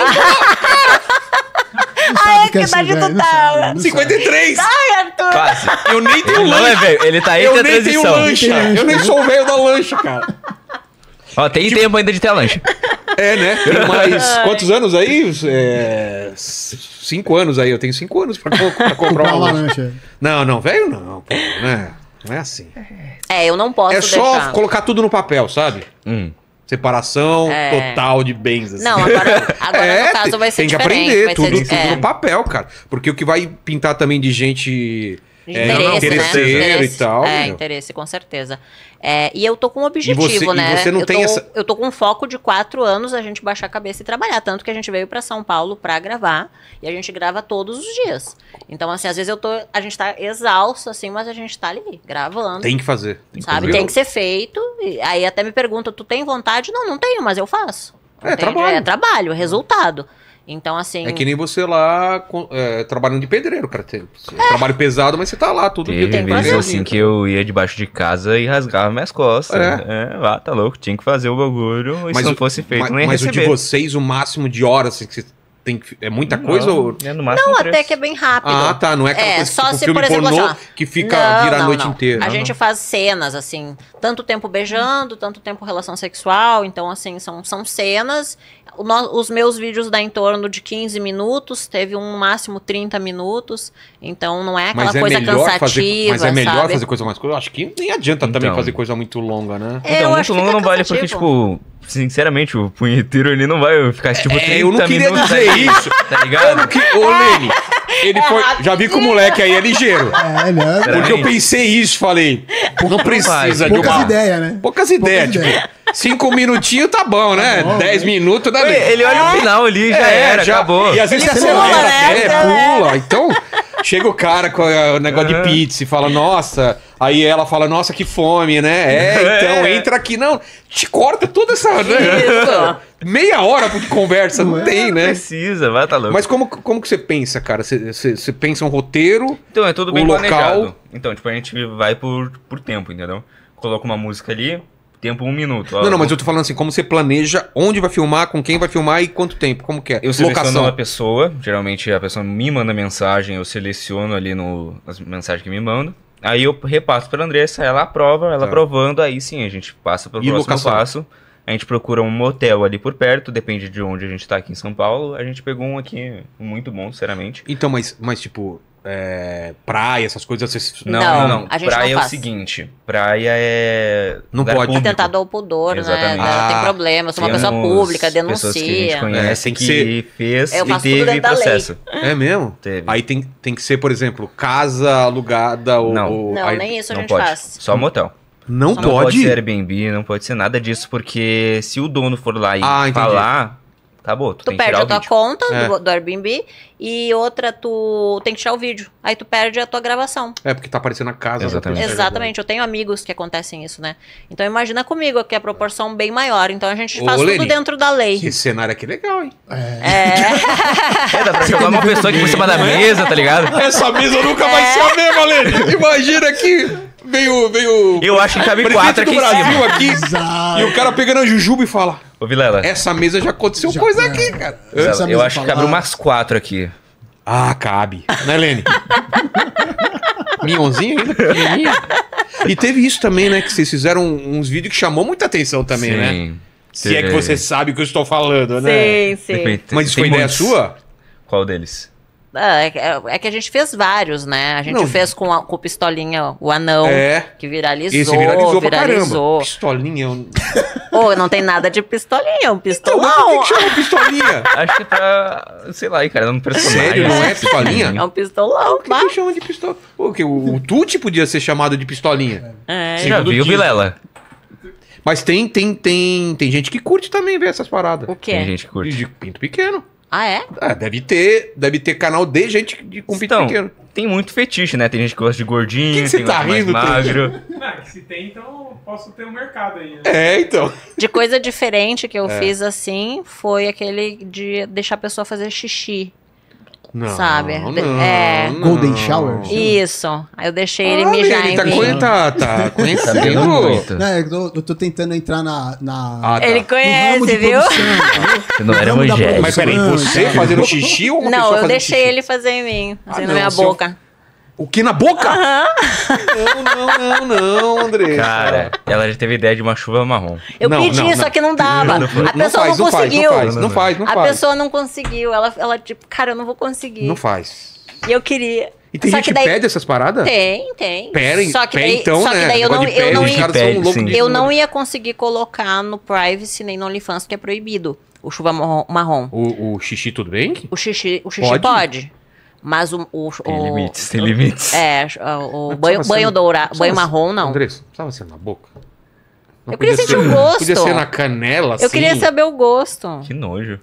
Que idade tu tá? 53! Ai, Arthur! Quase. Eu nem tenho lanche. Não é ele tá aí. eu nem tenho né? Eu nem sou o velho da lanche, cara. Ó, tem tipo... tempo ainda de ter lanche. É, né? Tem mais quantos anos aí? É... Cinco anos aí. Eu tenho cinco anos pra, pra comprar uma lanche. Não, não, velho não. Pô, né? Não é assim. É, eu não posso É só deixar. colocar tudo no papel, sabe? Hum separação é. total de bens. Assim. Não, agora, agora é, no caso vai ser tem, Tem que aprender tudo, tudo é. no papel, cara. Porque o que vai pintar também de gente de é, interesse, não, né? e tal. É, meu. interesse, com certeza. É, e eu tô com um objetivo, e você, né? E você não eu, tem tô, essa... eu tô com um foco de quatro anos a gente baixar a cabeça e trabalhar. Tanto que a gente veio para São Paulo para gravar e a gente grava todos os dias. Então, assim, às vezes eu tô. A gente tá exausto, assim, mas a gente tá ali, gravando. Tem que fazer. Tem sabe? Que tem que ser feito. E aí até me pergunta, tu tem vontade? Não, não tenho, mas eu faço. É, trabalho. É trabalho, resultado. Então, assim. É que nem você lá é, trabalhando de pedreiro, cara. Tem, é. Trabalho pesado, mas você tá lá todo Teve dia. Tem vezes assim que eu ia debaixo de casa e rasgava minhas costas. É. é. lá, tá louco. Tinha que fazer o bagulho. E mas se não fosse feito, o, nem mas, mas o de vocês, o máximo de horas assim, que você tem que, é muita não, coisa? Ou... É no máximo não, três. até que é bem rápido. Ah, tá. Não é, é coisa, só tipo, se, um por exemplo, pornô, assim, que fica não, vira não, a noite não. inteira. A gente faz cenas, assim, tanto tempo beijando, tanto tempo relação sexual. Então, assim, são, são cenas. No, os meus vídeos dá em torno de 15 minutos, teve um máximo 30 minutos. Então não é aquela é coisa cansativa. Fazer, mas é melhor sabe? fazer coisa mais curta? Acho que nem adianta então, também fazer coisa muito longa, né? É, então, muito longa não vale porque, tipo, sinceramente, o punheteiro ele não vai ficar tipo 30 é, é, eu não queria dizer aí, isso. Tá ligado? Que... Ô, Lene, ele foi. É, já vi que o moleque aí é ligeiro. É, ele é. Porque eu pensei isso, falei. Não precisa de uma. Poucas ideias, né? Poucas ideias, tipo. Ideia. Cinco minutinhos tá bom, né? Tá bom, Dez né? minutos dá tá bem. Ele olha o ah, final ali, já é, era, já... acabou. E às vezes você acelera, é, né? pula. Então, Chega o cara com o negócio uhum. de é. pizza e fala, nossa. Aí ela fala, nossa, que fome, né? É, é. então é. entra aqui. Não, te corta toda essa. Né? Meia hora de conversa, não, não tem, é, né? Precisa, vai, tá louco. Mas como, como que você pensa, cara? Você, você, você pensa um roteiro. Então, é tudo bem local. planejado. Então, tipo, a gente vai por, por tempo, entendeu? Coloca uma música ali, Tempo um minuto. Não, não, mas eu tô falando assim, como você planeja onde vai filmar, com quem vai filmar e quanto tempo, como que é? Eu seleciono a pessoa, geralmente a pessoa me manda mensagem, eu seleciono ali no, as mensagens que me mandam. Aí eu repasso pra Andressa, ela aprova, ela tá. aprovando, aí sim a gente passa pro e próximo locação? passo. A gente procura um motel ali por perto, depende de onde a gente tá aqui em São Paulo. A gente pegou um aqui muito bom, sinceramente. Então, mas, mas tipo, é, praia, essas coisas. Vocês... Não, não, não. A gente praia não é o seguinte: praia é. Não pode. É público. Atentado ao pudor, né? Exatamente. né? Ah, tem problema. Eu sou uma pessoa pública, denuncia. Que a gente conhece é, que, ser... fez Eu e teve processo. É mesmo? Teve. Aí tem, tem que ser, por exemplo, casa alugada ou. Não, ou... não Aí... nem isso a gente pode. faz. Só motel. Não, pode. Não pode ser Airbnb, não pode ser nada disso, porque se o dono for lá e ah, falar, acabou. Tu, tu perde a tua conta é. do, do, Airbnb e outra, tu tem que tirar o vídeo. Aí tu perde a tua gravação. É, porque tá aparecendo a casa. Exatamente. Exatamente. Eu tenho amigos que acontecem isso, né? Então imagina comigo que a proporção bem maior. Então a gente Ô, faz tudo dentro da lei. Que cenário aqui legal, hein? É. É, é dá pra que uma pessoa aqui por cima da mesa, tá ligado? Essa mesa nunca é. vai ser a mesma, Lene. Imagina aqui. Veio, veio. Eu acho que cabe quatro aqui. Brasil aqui. E o cara pegando a Jujuba e fala. Ô, Vilela. Essa mesa já aconteceu já, coisa é. aqui, cara. Essa eu acho falar. que cabe ah. umas quatro aqui. Ah, cabe. Né, Lene? Minhãozinho ainda, E teve isso também, né? Que vocês fizeram uns vídeos que chamou muita atenção também, né? sim, né? Se sim. é que você sabe o que eu estou falando, né? Sim, sim. Mas isso foi ideia muitos. sua? Qual deles? Ah, é, é, é, que a gente fez vários, né? A gente não. fez com, a, com pistolinha, o anão, é. que viralizou. Esse viralizou, viralizou. Pistolinha. Eu... Ô, não tem nada de pistolinha, é um pistolão. Então, que chama pistolinha? Acho que tá, sei lá, cara, não personagem. Sério, não é pistolinha? É um pistolão, O que, que chama de pistolinha? O, que, o, o Tuti podia ser chamado de pistolinha. É. Você já viu, Vilela? Mas tem, tem, tem, tem gente que curte também ver essas paradas. O quê? Tem gente que curte. De pinto pequeno. Ah, é? Ah, deve ter, deve ter canal de gente de compete então, pequeno. Tem muito fetiche, né? Tem gente que gosta de gordinho, que que você tá rindo, magro. Não, ah, se tem, então posso ter um mercado aí. Né? É, então. De coisa diferente que eu é. fiz assim foi aquele de deixar a pessoa fazer xixi. Não, sabe? Não, é... não. Golden Shower? Isso. Aí eu deixei ele ah, mijar ele tá em mim. Tá, tá, tá conhecendo Não, eu, tô, eu tô tentando entrar na... na... Ah, tá. Ele conhece, viu? eu não era evangélico. Mas peraí, você fazendo xixi ou uma Não, eu deixei xixi? ele fazer em mim. Assim, ah, na minha boca. Eu... O que na boca? Uhum. Não, não, não, não, André. Cara, é. ela já teve ideia de uma chuva marrom. Eu não, pedi, não, só que não dava. a pessoa não, faz, não conseguiu. Faz, não faz, não faz. A pessoa não conseguiu. Ela, ela, tipo, cara, eu não vou conseguir. Não faz. E eu queria. E tem só gente que daí... pede essas paradas? Tem, tem. Pera, só que daí, então, só né? que daí eu não, pé, eu não ia, pede, um eu não ia conseguir colocar no privacy nem no OnlyFans, que é proibido. O chuva marrom. O, o xixi tudo bem? O xixi, o xixi pode. pode. Mas o. o tem limites, tem limites. É, o, banho, banho assim, dourado, banho assim, marrom, não. Andressa, precisava assim, ser na boca. Não eu queria sentir o gosto. Podia ser na canela, assim. Eu queria saber o gosto. Que nojo.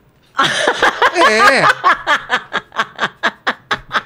é.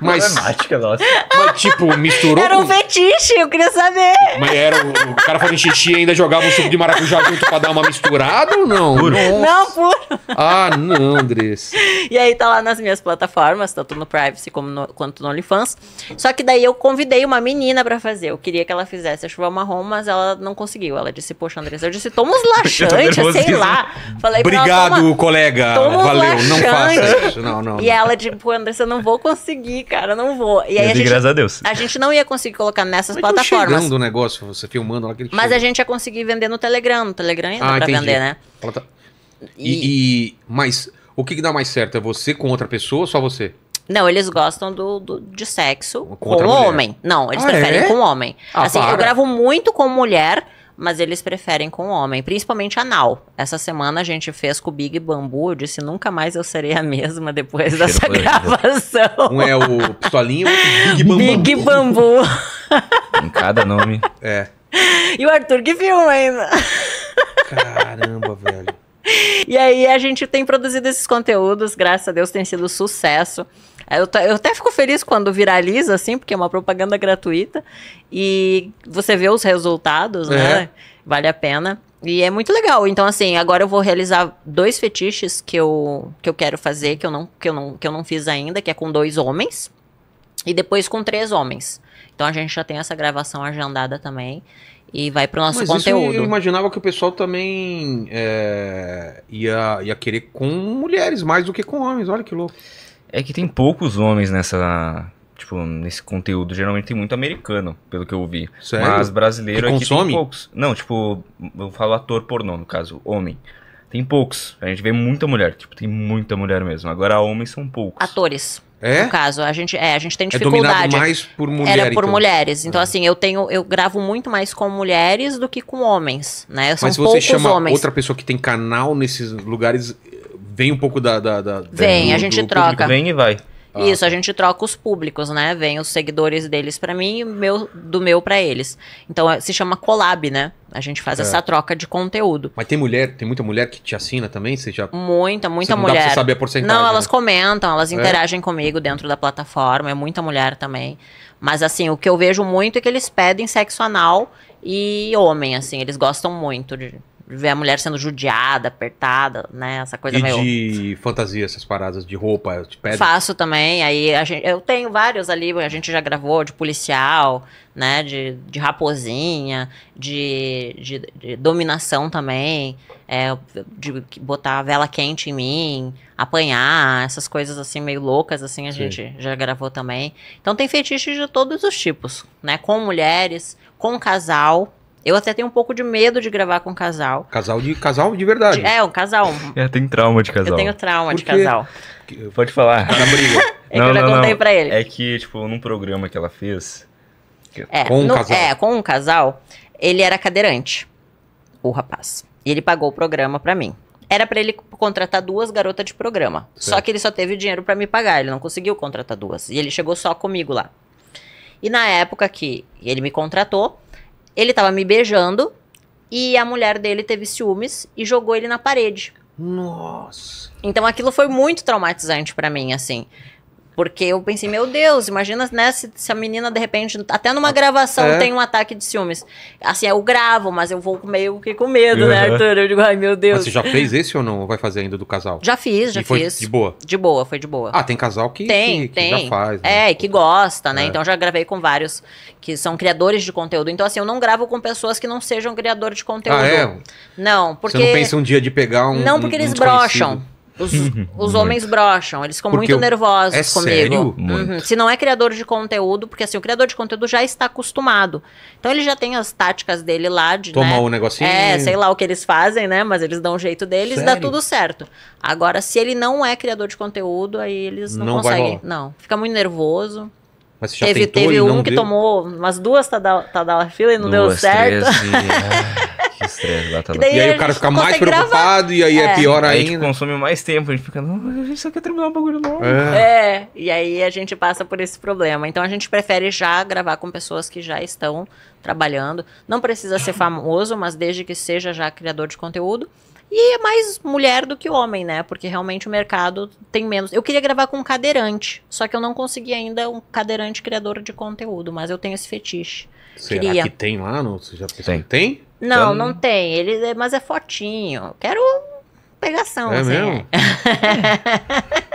Mas, Problemática, nossa. Mas, tipo, misturou. Era um com... fetiche, eu queria saber. Mas era o, o cara fazendo xixi e ainda jogava um suco de maracujá junto pra dar uma misturada ou não? Puro. Não, puro. Ah, não, Andressa. E aí tá lá nas minhas plataformas, tanto no Privacy como no, quanto no OnlyFans. Só que daí eu convidei uma menina pra fazer. Eu queria que ela fizesse a chuva marrom, mas ela não conseguiu. Ela disse, poxa, Andressa, eu disse, toma uns laxantes, sei lá. Falei Obrigado, ela, toma, colega. Toma Valeu, laxante. não faça isso. Não, não. E ela, tipo, Andressa, eu não vou conseguir, cara, não vou. E aí a gente, graças a Deus. A gente não ia conseguir colocar nessas Mas plataformas. chegando o negócio, você filmando lá. Que Mas a gente ia conseguir vender no Telegram. No Telegram ainda ah, pra vender, né? Plata... Tá. E, e, e... Mas o que, que dá mais certo? É você com outra pessoa ou só você? Não, eles gostam do, do de sexo com, com homem. Não, eles ah, preferem é? com homem. Ah, assim, para. eu gravo muito com mulher mas eles preferem com homem, principalmente anal. Essa semana a gente fez com o Big Bambu, eu disse nunca mais eu serei a mesma depois dessa gravação. Um é o Pistolinho, é o Big Bambu. Big Bambu. em cada nome. É. E o Arthur que filma ainda. Caramba, velho. E aí a gente tem produzido esses conteúdos, graças a Deus tem sido sucesso. Eu, eu até fico feliz quando viraliza, assim, porque é uma propaganda gratuita. E você vê os resultados, né? é. né? Vale a pena. E é muito legal. Então, assim, agora eu vou realizar dois fetiches que eu, que eu quero fazer, que eu, não, que, eu não, que eu não fiz ainda, que é com dois homens. E depois com três homens. Então a gente já tem essa gravação agendada também. E vai pro nosso Mas conteúdo. eu imaginava que o pessoal também é, ia, ia querer com mulheres mais do que com homens. Olha que louco. É que tem poucos homens nessa. Tipo, nesse conteúdo. Geralmente tem muito americano, pelo que eu vi. Sério? Mas brasileiro que aqui é consome? tem poucos. Não, tipo, eu falo ator pornô, no caso, homem. Tem poucos. A gente vê muita mulher. Tipo, tem muita mulher mesmo. Agora, homens são poucos. Atores. É? No caso, a gente, é, a gente tem é dificuldade. É mais por mulheres. Era por então. mulheres. Então, é. assim, eu tenho, eu gravo muito mais com mulheres do que com homens, né? São Mas se você chama homens. outra pessoa que tem canal nesses lugares, vem um pouco da. da, da vem, do, a gente troca. Vem e vai. Ah. Isso, a gente troca os públicos, né? Vem os seguidores deles para mim e meu, do meu para eles. Então é, se chama collab, né? A gente faz é. essa troca de conteúdo. Mas tem mulher, tem muita mulher que te assina também? Você já... Muita, muita mulher. Não dá pra saber a porcentagem. Não, né? elas né? comentam, elas é. interagem é. comigo dentro da plataforma, é muita mulher também. Mas assim, o que eu vejo muito é que eles pedem sexo anal e homem, assim, eles gostam muito de ver a mulher sendo judiada, apertada, né? Essa coisa e meio. De fantasia, essas paradas de roupa, de pedra. Faço também. Aí a gente, eu tenho vários ali, a gente já gravou de policial, né? De, de raposinha, de, de, de dominação também, é, de botar a vela quente em mim, apanhar, essas coisas assim meio loucas, assim, a Sim. gente já gravou também. Então tem fetiches de todos os tipos, né? Com mulheres, com casal eu até tenho um pouco de medo de gravar com casal. Casal de casal de verdade. É, um casal. É, tem trauma de casal. Eu tenho trauma de casal. Pode falar. Na briga. é não, que eu já não, contei não. pra ele. É que, tipo, num programa que ela fez. É, com um no, casal. É, com um casal, ele era cadeirante, o rapaz. E ele pagou o programa pra mim. Era para ele contratar duas garotas de programa. Certo. Só que ele só teve dinheiro para me pagar, ele não conseguiu contratar duas. E ele chegou só comigo lá. E na época que ele me contratou, ele tava me beijando e a mulher dele teve ciúmes e jogou ele na parede. Nossa. Então aquilo foi muito traumatizante para mim, assim. Porque eu pensei, meu Deus, imagina né, se, se a menina, de repente, até numa ah, gravação é. tem um ataque de ciúmes. Assim, eu gravo, mas eu vou meio que com medo, uhum. né, Arthur? Eu digo, ai meu Deus. Mas você já fez esse ou não? Vai fazer ainda do casal? Já fiz, já e fiz. de boa? De boa, foi de boa. Ah, tem casal que, tem, que, que já faz. Né? É, e que gosta, né? É. Então já gravei com vários que são criadores de conteúdo. Então, assim, eu não gravo com pessoas que não sejam criador de ah, conteúdo. Ah, é? Não, porque. Você não pensa um dia de pegar um. Não, porque um, um eles brocham. Os, uhum. os homens brocham, eles ficam porque muito eu... nervosos é comigo. Uhum. Se não é criador de conteúdo, porque assim, o criador de conteúdo já está acostumado. Então ele já tem as táticas dele lá de. Tomar né, o negocinho. É, sei lá o que eles fazem, né? Mas eles dão o jeito deles Sério? dá tudo certo. Agora, se ele não é criador de conteúdo, aí eles não, não conseguem. Não, fica muito nervoso. Mas você já teve, tentou teve um que deu? tomou umas duas tadala, tadala fila e não duas, deu certo. Três, Que estresse exatamente. Tá e aí o cara fica mais preocupado gravar. e aí é, é pior aí ainda. gente consome mais tempo, a gente fica, não, a gente só quer terminar o bagulho novo. É. é, e aí a gente passa por esse problema. Então a gente prefere já gravar com pessoas que já estão trabalhando. Não precisa ser famoso, mas desde que seja já criador de conteúdo. E é mais mulher do que homem, né? Porque realmente o mercado tem menos. Eu queria gravar com um cadeirante, só que eu não consegui ainda um cadeirante criador de conteúdo, mas eu tenho esse fetiche. Será queria. que tem lá? Não, você já tem? Tem? Então, não, então... não tem. Ele, é, mas é fotinho. Quero pegação, é assim. Mesmo?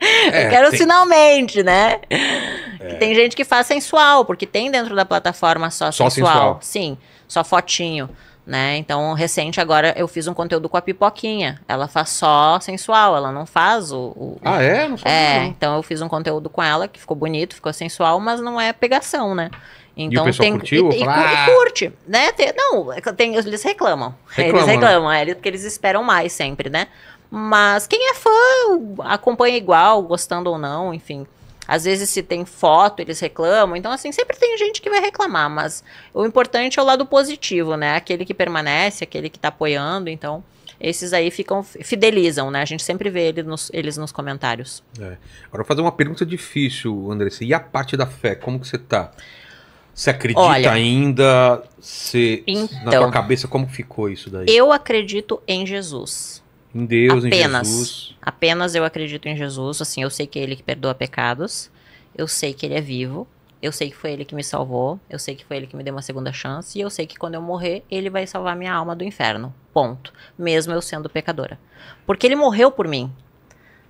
É, eu quero tem... finalmente, né? É. tem gente que faz sensual, porque tem dentro da plataforma só, só sensual. sensual. Sim, só fotinho. Né? Então, recente agora eu fiz um conteúdo com a Pipoquinha. Ela faz só sensual, ela não faz o. o ah, é? Não faz é, então eu fiz um conteúdo com ela que ficou bonito, ficou sensual, mas não é pegação, né? Então, e o então pessoal tem, curtiu? E, e, ah! e curte, né? Tem, não, é tem, eles reclamam. reclamam eles reclamam, né? é, porque eles esperam mais sempre, né? Mas quem é fã acompanha igual, gostando ou não, enfim. Às vezes, se tem foto, eles reclamam. Então, assim, sempre tem gente que vai reclamar. Mas o importante é o lado positivo, né? Aquele que permanece, aquele que tá apoiando. Então, esses aí ficam, fidelizam, né? A gente sempre vê ele nos, eles nos comentários. É. Agora, vou fazer uma pergunta difícil, Andressa. E a parte da fé, como que você tá? Você acredita Olha, ainda? então, na tua então, cabeça, como ficou isso daí? Eu acredito em Jesus. Em Deus, apenas, em Jesus. Apenas eu acredito em Jesus. Assim, eu sei que é Ele que perdoa pecados. Eu sei que Ele é vivo. Eu sei que foi Ele que me salvou. Eu sei que foi Ele que me deu uma segunda chance. E eu sei que quando eu morrer, Ele vai salvar minha alma do inferno. Ponto. Mesmo eu sendo pecadora. Porque Ele morreu por mim.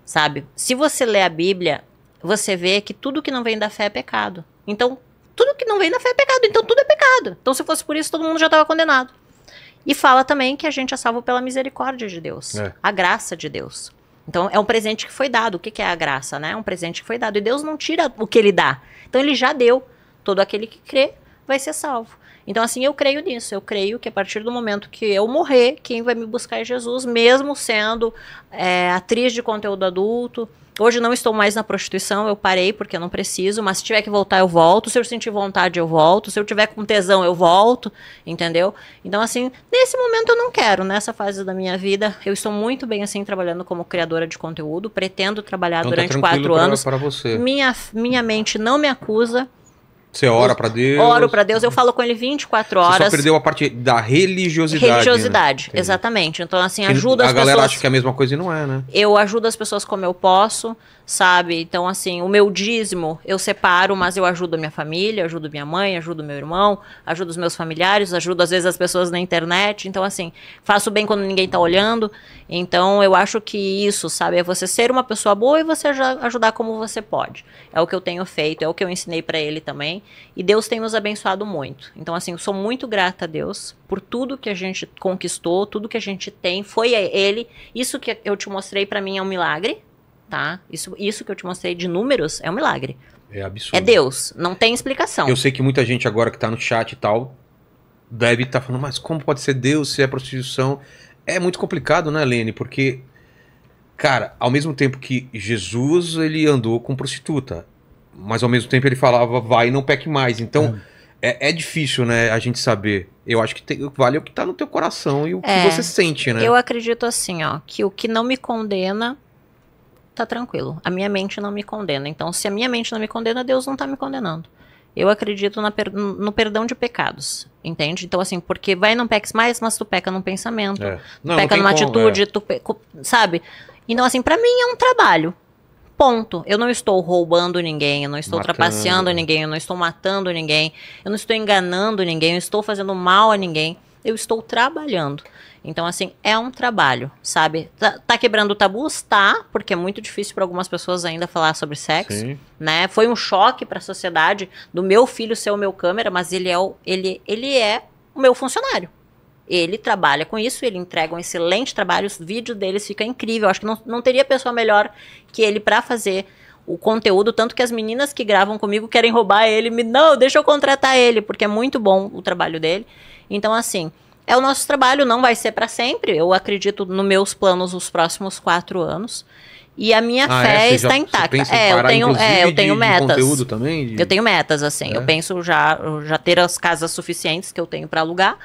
Sabe? Se você lê a Bíblia, você vê que tudo que não vem da fé é pecado. Então, tudo que não vem da fé é pecado, então tudo é pecado. Então, se fosse por isso, todo mundo já estava condenado. E fala também que a gente é salvo pela misericórdia de Deus, é. a graça de Deus. Então, é um presente que foi dado. O que, que é a graça, né? É um presente que foi dado. E Deus não tira o que ele dá. Então, ele já deu. Todo aquele que crê vai ser salvo. Então, assim, eu creio nisso. Eu creio que a partir do momento que eu morrer, quem vai me buscar é Jesus, mesmo sendo é, atriz de conteúdo adulto, Hoje não estou mais na prostituição, eu parei porque eu não preciso, mas se tiver que voltar, eu volto. Se eu sentir vontade, eu volto. Se eu tiver com tesão, eu volto, entendeu? Então, assim, nesse momento eu não quero, nessa fase da minha vida. Eu estou muito bem, assim, trabalhando como criadora de conteúdo. Pretendo trabalhar então, tá durante tá quatro pra, anos. você. Minha, minha mente não me acusa. Você ora para Deus? Oro para Deus, eu falo com ele 24 horas. Você só perdeu a parte da religiosidade. Né? Religiosidade, né? exatamente. Então, assim, ajuda as pessoas. A galera acha que é a mesma coisa e não é, né? Eu ajudo as pessoas como eu posso sabe? Então, assim, o meu dízimo eu separo, mas eu ajudo minha família, ajudo minha mãe, ajudo meu irmão, ajudo os meus familiares, ajudo às vezes as pessoas na internet. Então, assim, faço bem quando ninguém tá olhando. Então, eu acho que isso, sabe? É você ser uma pessoa boa e você ajudar como você pode. É o que eu tenho feito, é o que eu ensinei para ele também. E Deus tem nos abençoado muito. Então, assim, eu sou muito grata a Deus por tudo que a gente conquistou, tudo que a gente tem. Foi ele. Isso que eu te mostrei para mim é um milagre tá? Isso, isso que eu te mostrei de números é um milagre. É absurdo. É Deus, não tem explicação. Eu sei que muita gente agora que tá no chat e tal deve estar tá falando, mas como pode ser Deus se é prostituição? É muito complicado, né, Lene? Porque, cara, ao mesmo tempo que Jesus ele andou com prostituta, mas ao mesmo tempo ele falava, vai, não peque mais. Então. É. É, é, difícil, né, a gente saber. Eu acho que tem, vale o que tá no teu coração e o é, que você sente, né? Eu acredito assim, ó, que o que não me condena tá tranquilo. A minha mente não me condena. Então, se a minha mente não me condena, Deus não tá me condenando. Eu acredito per no perdão de pecados, entende? Então, assim, porque vai não peques mais, mas tu peca num pensamento, é. não, tu peca numa como, atitude, é. tu peca, sabe? Então, assim, para mim é um trabalho. Ponto. Eu não estou roubando ninguém, eu não estou Matando. trapaceando ninguém, eu não estou matando ninguém, eu não estou enganando ninguém, eu estou fazendo mal a ninguém. Eu estou trabalhando. Então, assim, é um trabalho, sabe? Tá, tá quebrando tabus? Tá, porque é muito difícil para algumas pessoas ainda falar sobre sexo, Sim. né? Foi um choque para a sociedade do meu filho ser o meu câmera, mas ele é o, ele, ele é o meu funcionário. Ele trabalha com isso, ele entrega um excelente trabalho, os vídeos deles ficam incríveis. Acho que não, não teria pessoa melhor que ele para fazer o conteúdo, tanto que as meninas que gravam comigo querem roubar ele, me não, deixa eu contratar ele, porque é muito bom o trabalho dele. Então assim, é o nosso trabalho, não vai ser para sempre. Eu acredito nos meus planos os próximos quatro anos. E a minha ah, é? fé é? está já, intacta. É, parar, eu tenho, é, eu tenho de, metas. De também, de... Eu tenho metas, assim. É. Eu penso já, já ter as casas suficientes que eu tenho para alugar.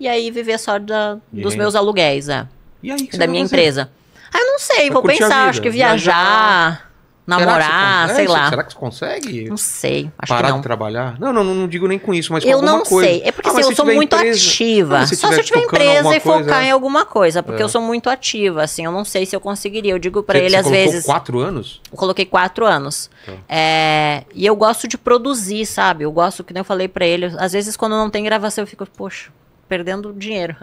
E aí viver só da, dos meus aluguéis, é. E aí, da minha empresa. Ah, eu não sei, vou pensar, acho que viajar. viajar namorar, sei lá. Será que você consegue? Não sei. Acho parar que não. de trabalhar? Não, não, não digo nem com isso, mas com eu alguma coisa. Eu não sei. É porque ah, assim, eu sou muito empresa, ativa. Ah, se Só se eu tiver empresa e focar em alguma coisa, porque é. eu sou muito ativa, assim, eu não sei se eu conseguiria. Eu digo para ele você às vezes. quatro anos? Eu coloquei quatro anos. Tá. É, e eu gosto de produzir, sabe? Eu gosto, que nem eu falei para ele. Às vezes, quando não tem gravação, eu fico, poxa, perdendo dinheiro,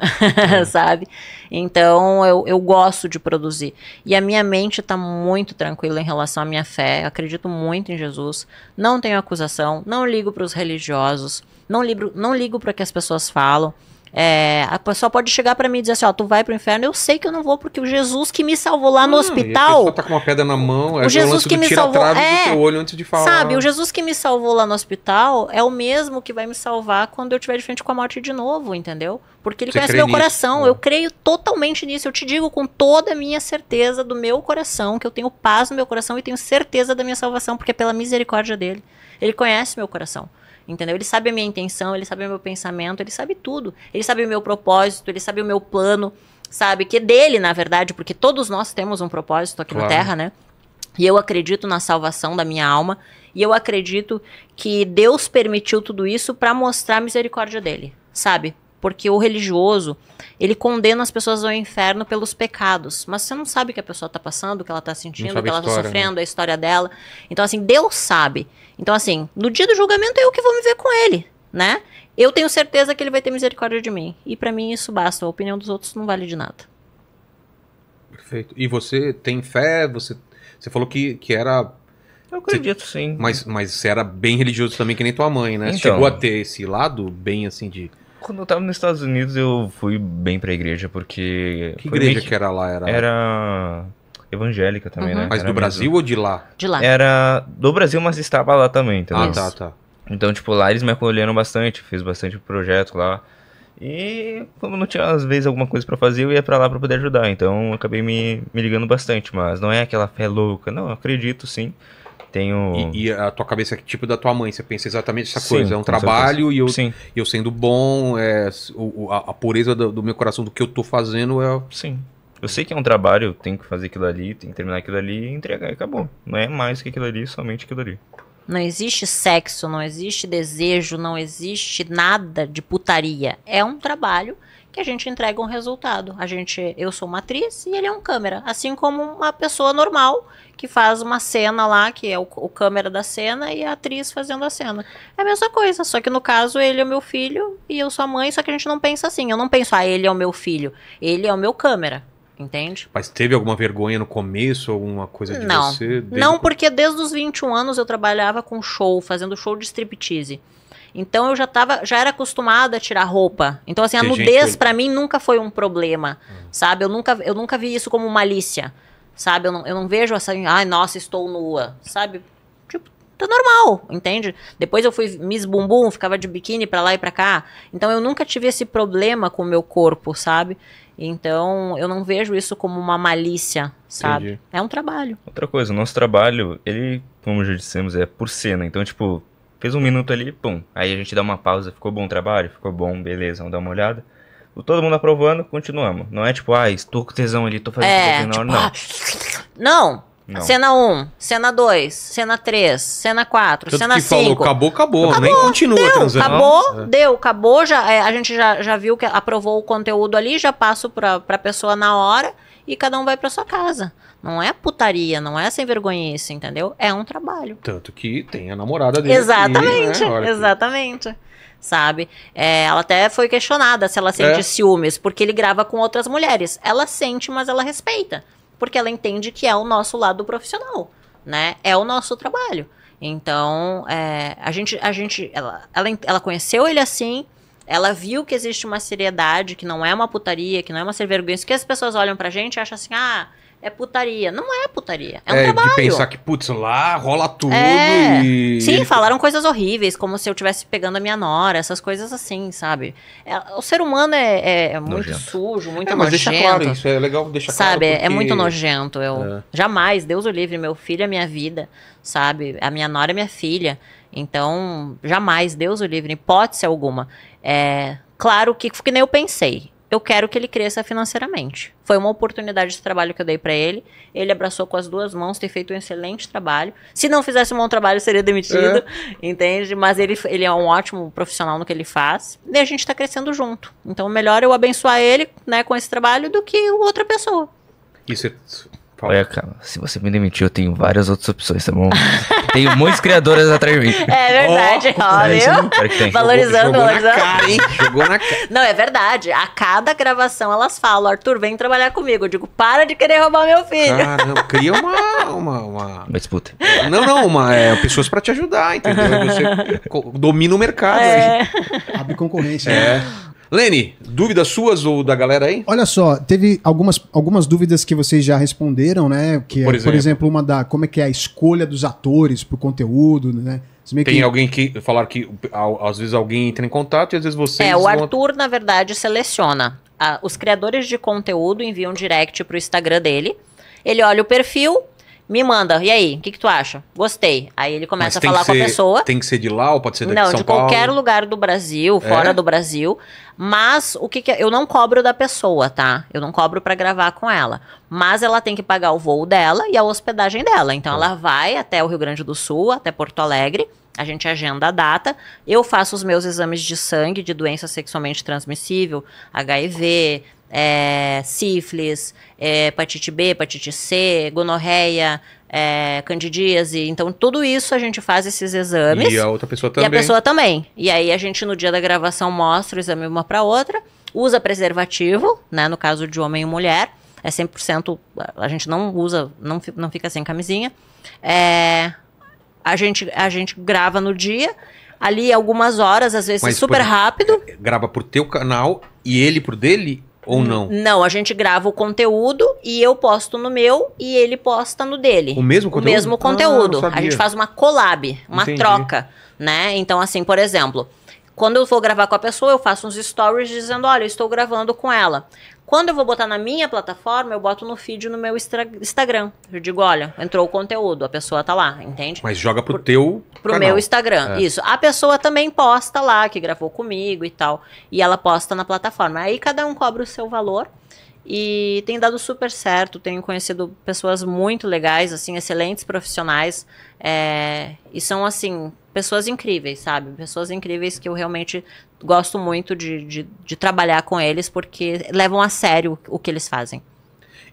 é. sabe? Então eu, eu gosto de produzir. E a minha mente está muito tranquila em relação à minha fé, acredito muito em Jesus, não tenho acusação, não ligo para os religiosos, não ligo, não ligo para o que as pessoas falam. É, a pessoa pode chegar para mim e dizer assim, ó, tu vai pro inferno, eu sei que eu não vou, porque o Jesus que me salvou lá no hum, hospital... E tá com uma pedra na mão, é o Jesus que me salvou, é, teu olho antes de falar. Sabe, o Jesus que me salvou lá no hospital é o mesmo que vai me salvar quando eu tiver de frente com a morte de novo, entendeu? Porque ele Você conhece meu nisso, coração, é. eu creio totalmente nisso, eu te digo com toda a minha certeza do meu coração, que eu tenho paz no meu coração e tenho certeza da minha salvação, porque é pela misericórdia dele. Ele conhece meu coração. Entendeu? Ele sabe a minha intenção, ele sabe o meu pensamento, ele sabe tudo. Ele sabe o meu propósito, ele sabe o meu plano, sabe? Que é dele, na verdade, porque todos nós temos um propósito aqui claro. na Terra, né? E eu acredito na salvação da minha alma. E eu acredito que Deus permitiu tudo isso para mostrar a misericórdia dele, sabe? Porque o religioso, ele condena as pessoas ao inferno pelos pecados. Mas você não sabe o que a pessoa está passando, o que ela está sentindo, o que ela está né? sofrendo, né? a história dela. Então, assim, Deus sabe. Então, assim, no dia do julgamento é eu que vou me ver com ele, né? Eu tenho certeza que ele vai ter misericórdia de mim. E para mim isso basta. A opinião dos outros não vale de nada. Perfeito. E você tem fé? Você, você falou que, que era eu acredito, você, sim. Mas, mas você era bem religioso também, que nem tua mãe, né? Então, Chegou a ter esse lado bem assim de quando eu tava nos Estados Unidos, eu fui bem pra igreja, porque. Que igreja que... que era lá? Era. Era evangélica também, uhum. né? Mas era do Brasil mesmo... ou de lá? De lá. Era do Brasil, mas estava lá também, entendeu? Ah, tá, tá. Então, tipo, lá eles me acolheram bastante, fiz bastante projeto lá. E como não tinha, às vezes, alguma coisa para fazer, eu ia para lá para poder ajudar. Então, acabei me, me ligando bastante, mas não é aquela fé louca. Não, acredito sim. Tenho... E, e, a tua cabeça é tipo da tua mãe, você pensa exatamente essa Sim, coisa. É um trabalho certeza. e eu, Sim. eu sendo bom, é, o, a, a, pureza do, do, meu coração, do que eu tô fazendo é. Sim. Eu sei que é um trabalho, eu tenho que fazer aquilo ali, tem que terminar aquilo ali e entregar e acabou. Não é mais que aquilo ali, é somente aquilo ali. Não existe sexo, não existe desejo, não existe nada de putaria. É um trabalho que a gente entrega um resultado. A gente, eu sou uma atriz e ele é um câmera, assim como uma pessoa normal que faz uma cena lá, que é o, o câmera da cena e a atriz fazendo a cena. É a mesma coisa, só que no caso ele é meu filho e eu sou a mãe, só que a gente não pensa assim. Eu não penso, ah, ele é o meu filho, ele é o meu câmera. Entende? Mas teve alguma vergonha no começo, alguma coisa de não. você? Desde... Não, porque desde os 21 anos eu trabalhava com show, fazendo show de striptease. Então eu já tava, já era acostumada a tirar roupa. Então assim, a Tem nudez para mim nunca foi um problema, hum. sabe? Eu nunca, eu nunca vi isso como malícia, sabe? Eu não, eu não vejo assim, ai, nossa, estou nua, sabe? Tipo, tá normal, entende? Depois eu fui Miss Bumbum, ficava de biquíni para lá e para cá. Então eu nunca tive esse problema com o meu corpo, sabe? Então, eu não vejo isso como uma malícia, sabe? Entendi. É um trabalho. Outra coisa, o nosso trabalho, ele, como já dissemos, é por cena. Então, tipo, Fez um minuto ali, pum. Aí a gente dá uma pausa, ficou bom o trabalho? Ficou bom, beleza, vamos dar uma olhada. Todo mundo aprovando, continuamos. Não é tipo, ah, estou com tesão ali, estou fazendo é, é tipo, hora, não. Ah, não. Não. Cena 1, cena 2, cena 3, cena 4, Tanto cena que 5. Falou, acabou, acabou, acabou, nem continua deu, transando. Acabou, é. deu, acabou, já, é, a gente já, já viu que aprovou o conteúdo ali, já passo pra, pra pessoa na hora e cada um vai para sua casa. Não é putaria, não é sem vergonhice, entendeu? É um trabalho. Tanto que tem a namorada dele. Exatamente, e, né, exatamente. Que... Sabe? É, ela até foi questionada se ela é. sente é. ciúmes, porque ele grava com outras mulheres. Ela sente, mas ela respeita. Porque ela entende que é o nosso lado profissional, né? É o nosso trabalho. Então, é, a gente, a gente ela, ela, ela conheceu ele assim, ela viu que existe uma seriedade, que não é uma putaria, que não é uma ser vergonha. Isso que as pessoas olham pra gente e acham assim, ah, é putaria. Não é putaria, é um é, trabalho. de pensar que, putz, lá rola tudo é. e... Sim, falaram coisas horríveis, como se eu estivesse pegando a minha nora, essas coisas assim, sabe? É, o ser humano é, é, é muito sujo, muito é, mas nojento. deixa claro isso, é legal deixar claro. Sabe, é porque... é muito nojento. Eu Jamais, Deus o livre, meu filho é minha vida, sabe? A minha nora é minha filha. Então, jamais, Deus o livre, hipótese alguma. É, claro que, que nem eu pensei. Eu quero que ele cresça financeiramente. Foi uma oportunidade de trabalho que eu dei para ele. Ele abraçou com as duas mãos, tem feito um excelente trabalho. Se não fizesse um bom trabalho, seria demitido, é. entende? Mas ele, ele é um ótimo profissional no que ele faz. E a gente tá crescendo junto. Então, melhor eu abençoar ele, né, com esse trabalho do que outra pessoa. Isso é Olha, cara, se você me demitir, eu tenho várias outras opções, tá bom? tenho muitas criadoras atrás de mim. É verdade, óbvio. É valorizando, jogou, jogou valorizando. Na cara, hein? Jogou na cara. Não, é verdade. A cada gravação elas falam, Arthur, vem trabalhar comigo. Eu digo, para de querer roubar meu filho. Caramba, cria uma. Uma, uma... uma disputa. Não, não, uma, é, pessoas pra te ajudar, entendeu? Você domina o mercado. Né? É. Abre concorrência. É. Né? Lene, dúvidas suas ou da galera aí? Olha só, teve algumas, algumas dúvidas que vocês já responderam, né? Que é, por, exemplo. por exemplo, uma da como é que é a escolha dos atores pro conteúdo, né? Tem que... alguém que falar que às vezes alguém entra em contato e às vezes você. É, o Arthur, vão... na verdade, seleciona. Ah, os criadores de conteúdo enviam direct pro Instagram dele. Ele olha o perfil, me manda, e aí, o que, que tu acha? Gostei. Aí ele começa a falar com a pessoa. Tem que ser de lá ou pode ser daqui Não, de, São de qualquer Paulo? lugar do Brasil, é? fora é? do Brasil. Mas o que, que é? eu não cobro da pessoa, tá? Eu não cobro para gravar com ela, mas ela tem que pagar o voo dela e a hospedagem dela. Então ela tá. vai até o Rio Grande do Sul, até Porto Alegre. A gente agenda a data, eu faço os meus exames de sangue de doença sexualmente transmissível, HIV, é, sífilis, é, hepatite B, hepatite C, gonorreia, é, candidíase. Então, tudo isso a gente faz esses exames. E a outra pessoa também. E a pessoa também. E aí a gente, no dia da gravação, mostra o exame uma para outra, usa preservativo, né? No caso de homem e mulher. É 100%, a gente não usa, não, não fica sem camisinha. É, a, gente, a gente grava no dia, ali algumas horas, às vezes Mas super por, rápido. É, grava por teu canal e ele por dele? Ou hum, não? Não, a gente grava o conteúdo e eu posto no meu e ele posta no dele. O mesmo conteúdo? O mesmo ah, conteúdo. Ah, a gente faz uma collab, uma Entendi. troca, né? Então, assim, por exemplo, quando eu vou gravar com a pessoa, eu faço uns stories dizendo, olha, eu estou gravando com ela. Quando eu vou botar na minha plataforma, eu boto no feed no meu Instagram. Eu digo, olha, entrou o conteúdo, a pessoa tá lá, entende? Mas joga pro Por, teu Pro canal. meu Instagram, é. isso. A pessoa também posta lá, que gravou comigo e tal. E ela posta na plataforma. Aí cada um cobra o seu valor. E tem dado super certo, tenho conhecido pessoas muito legais, assim, excelentes profissionais. É, e são, assim, pessoas incríveis, sabe? Pessoas incríveis que eu realmente gosto muito de, de, de trabalhar com eles porque levam a sério o que eles fazem.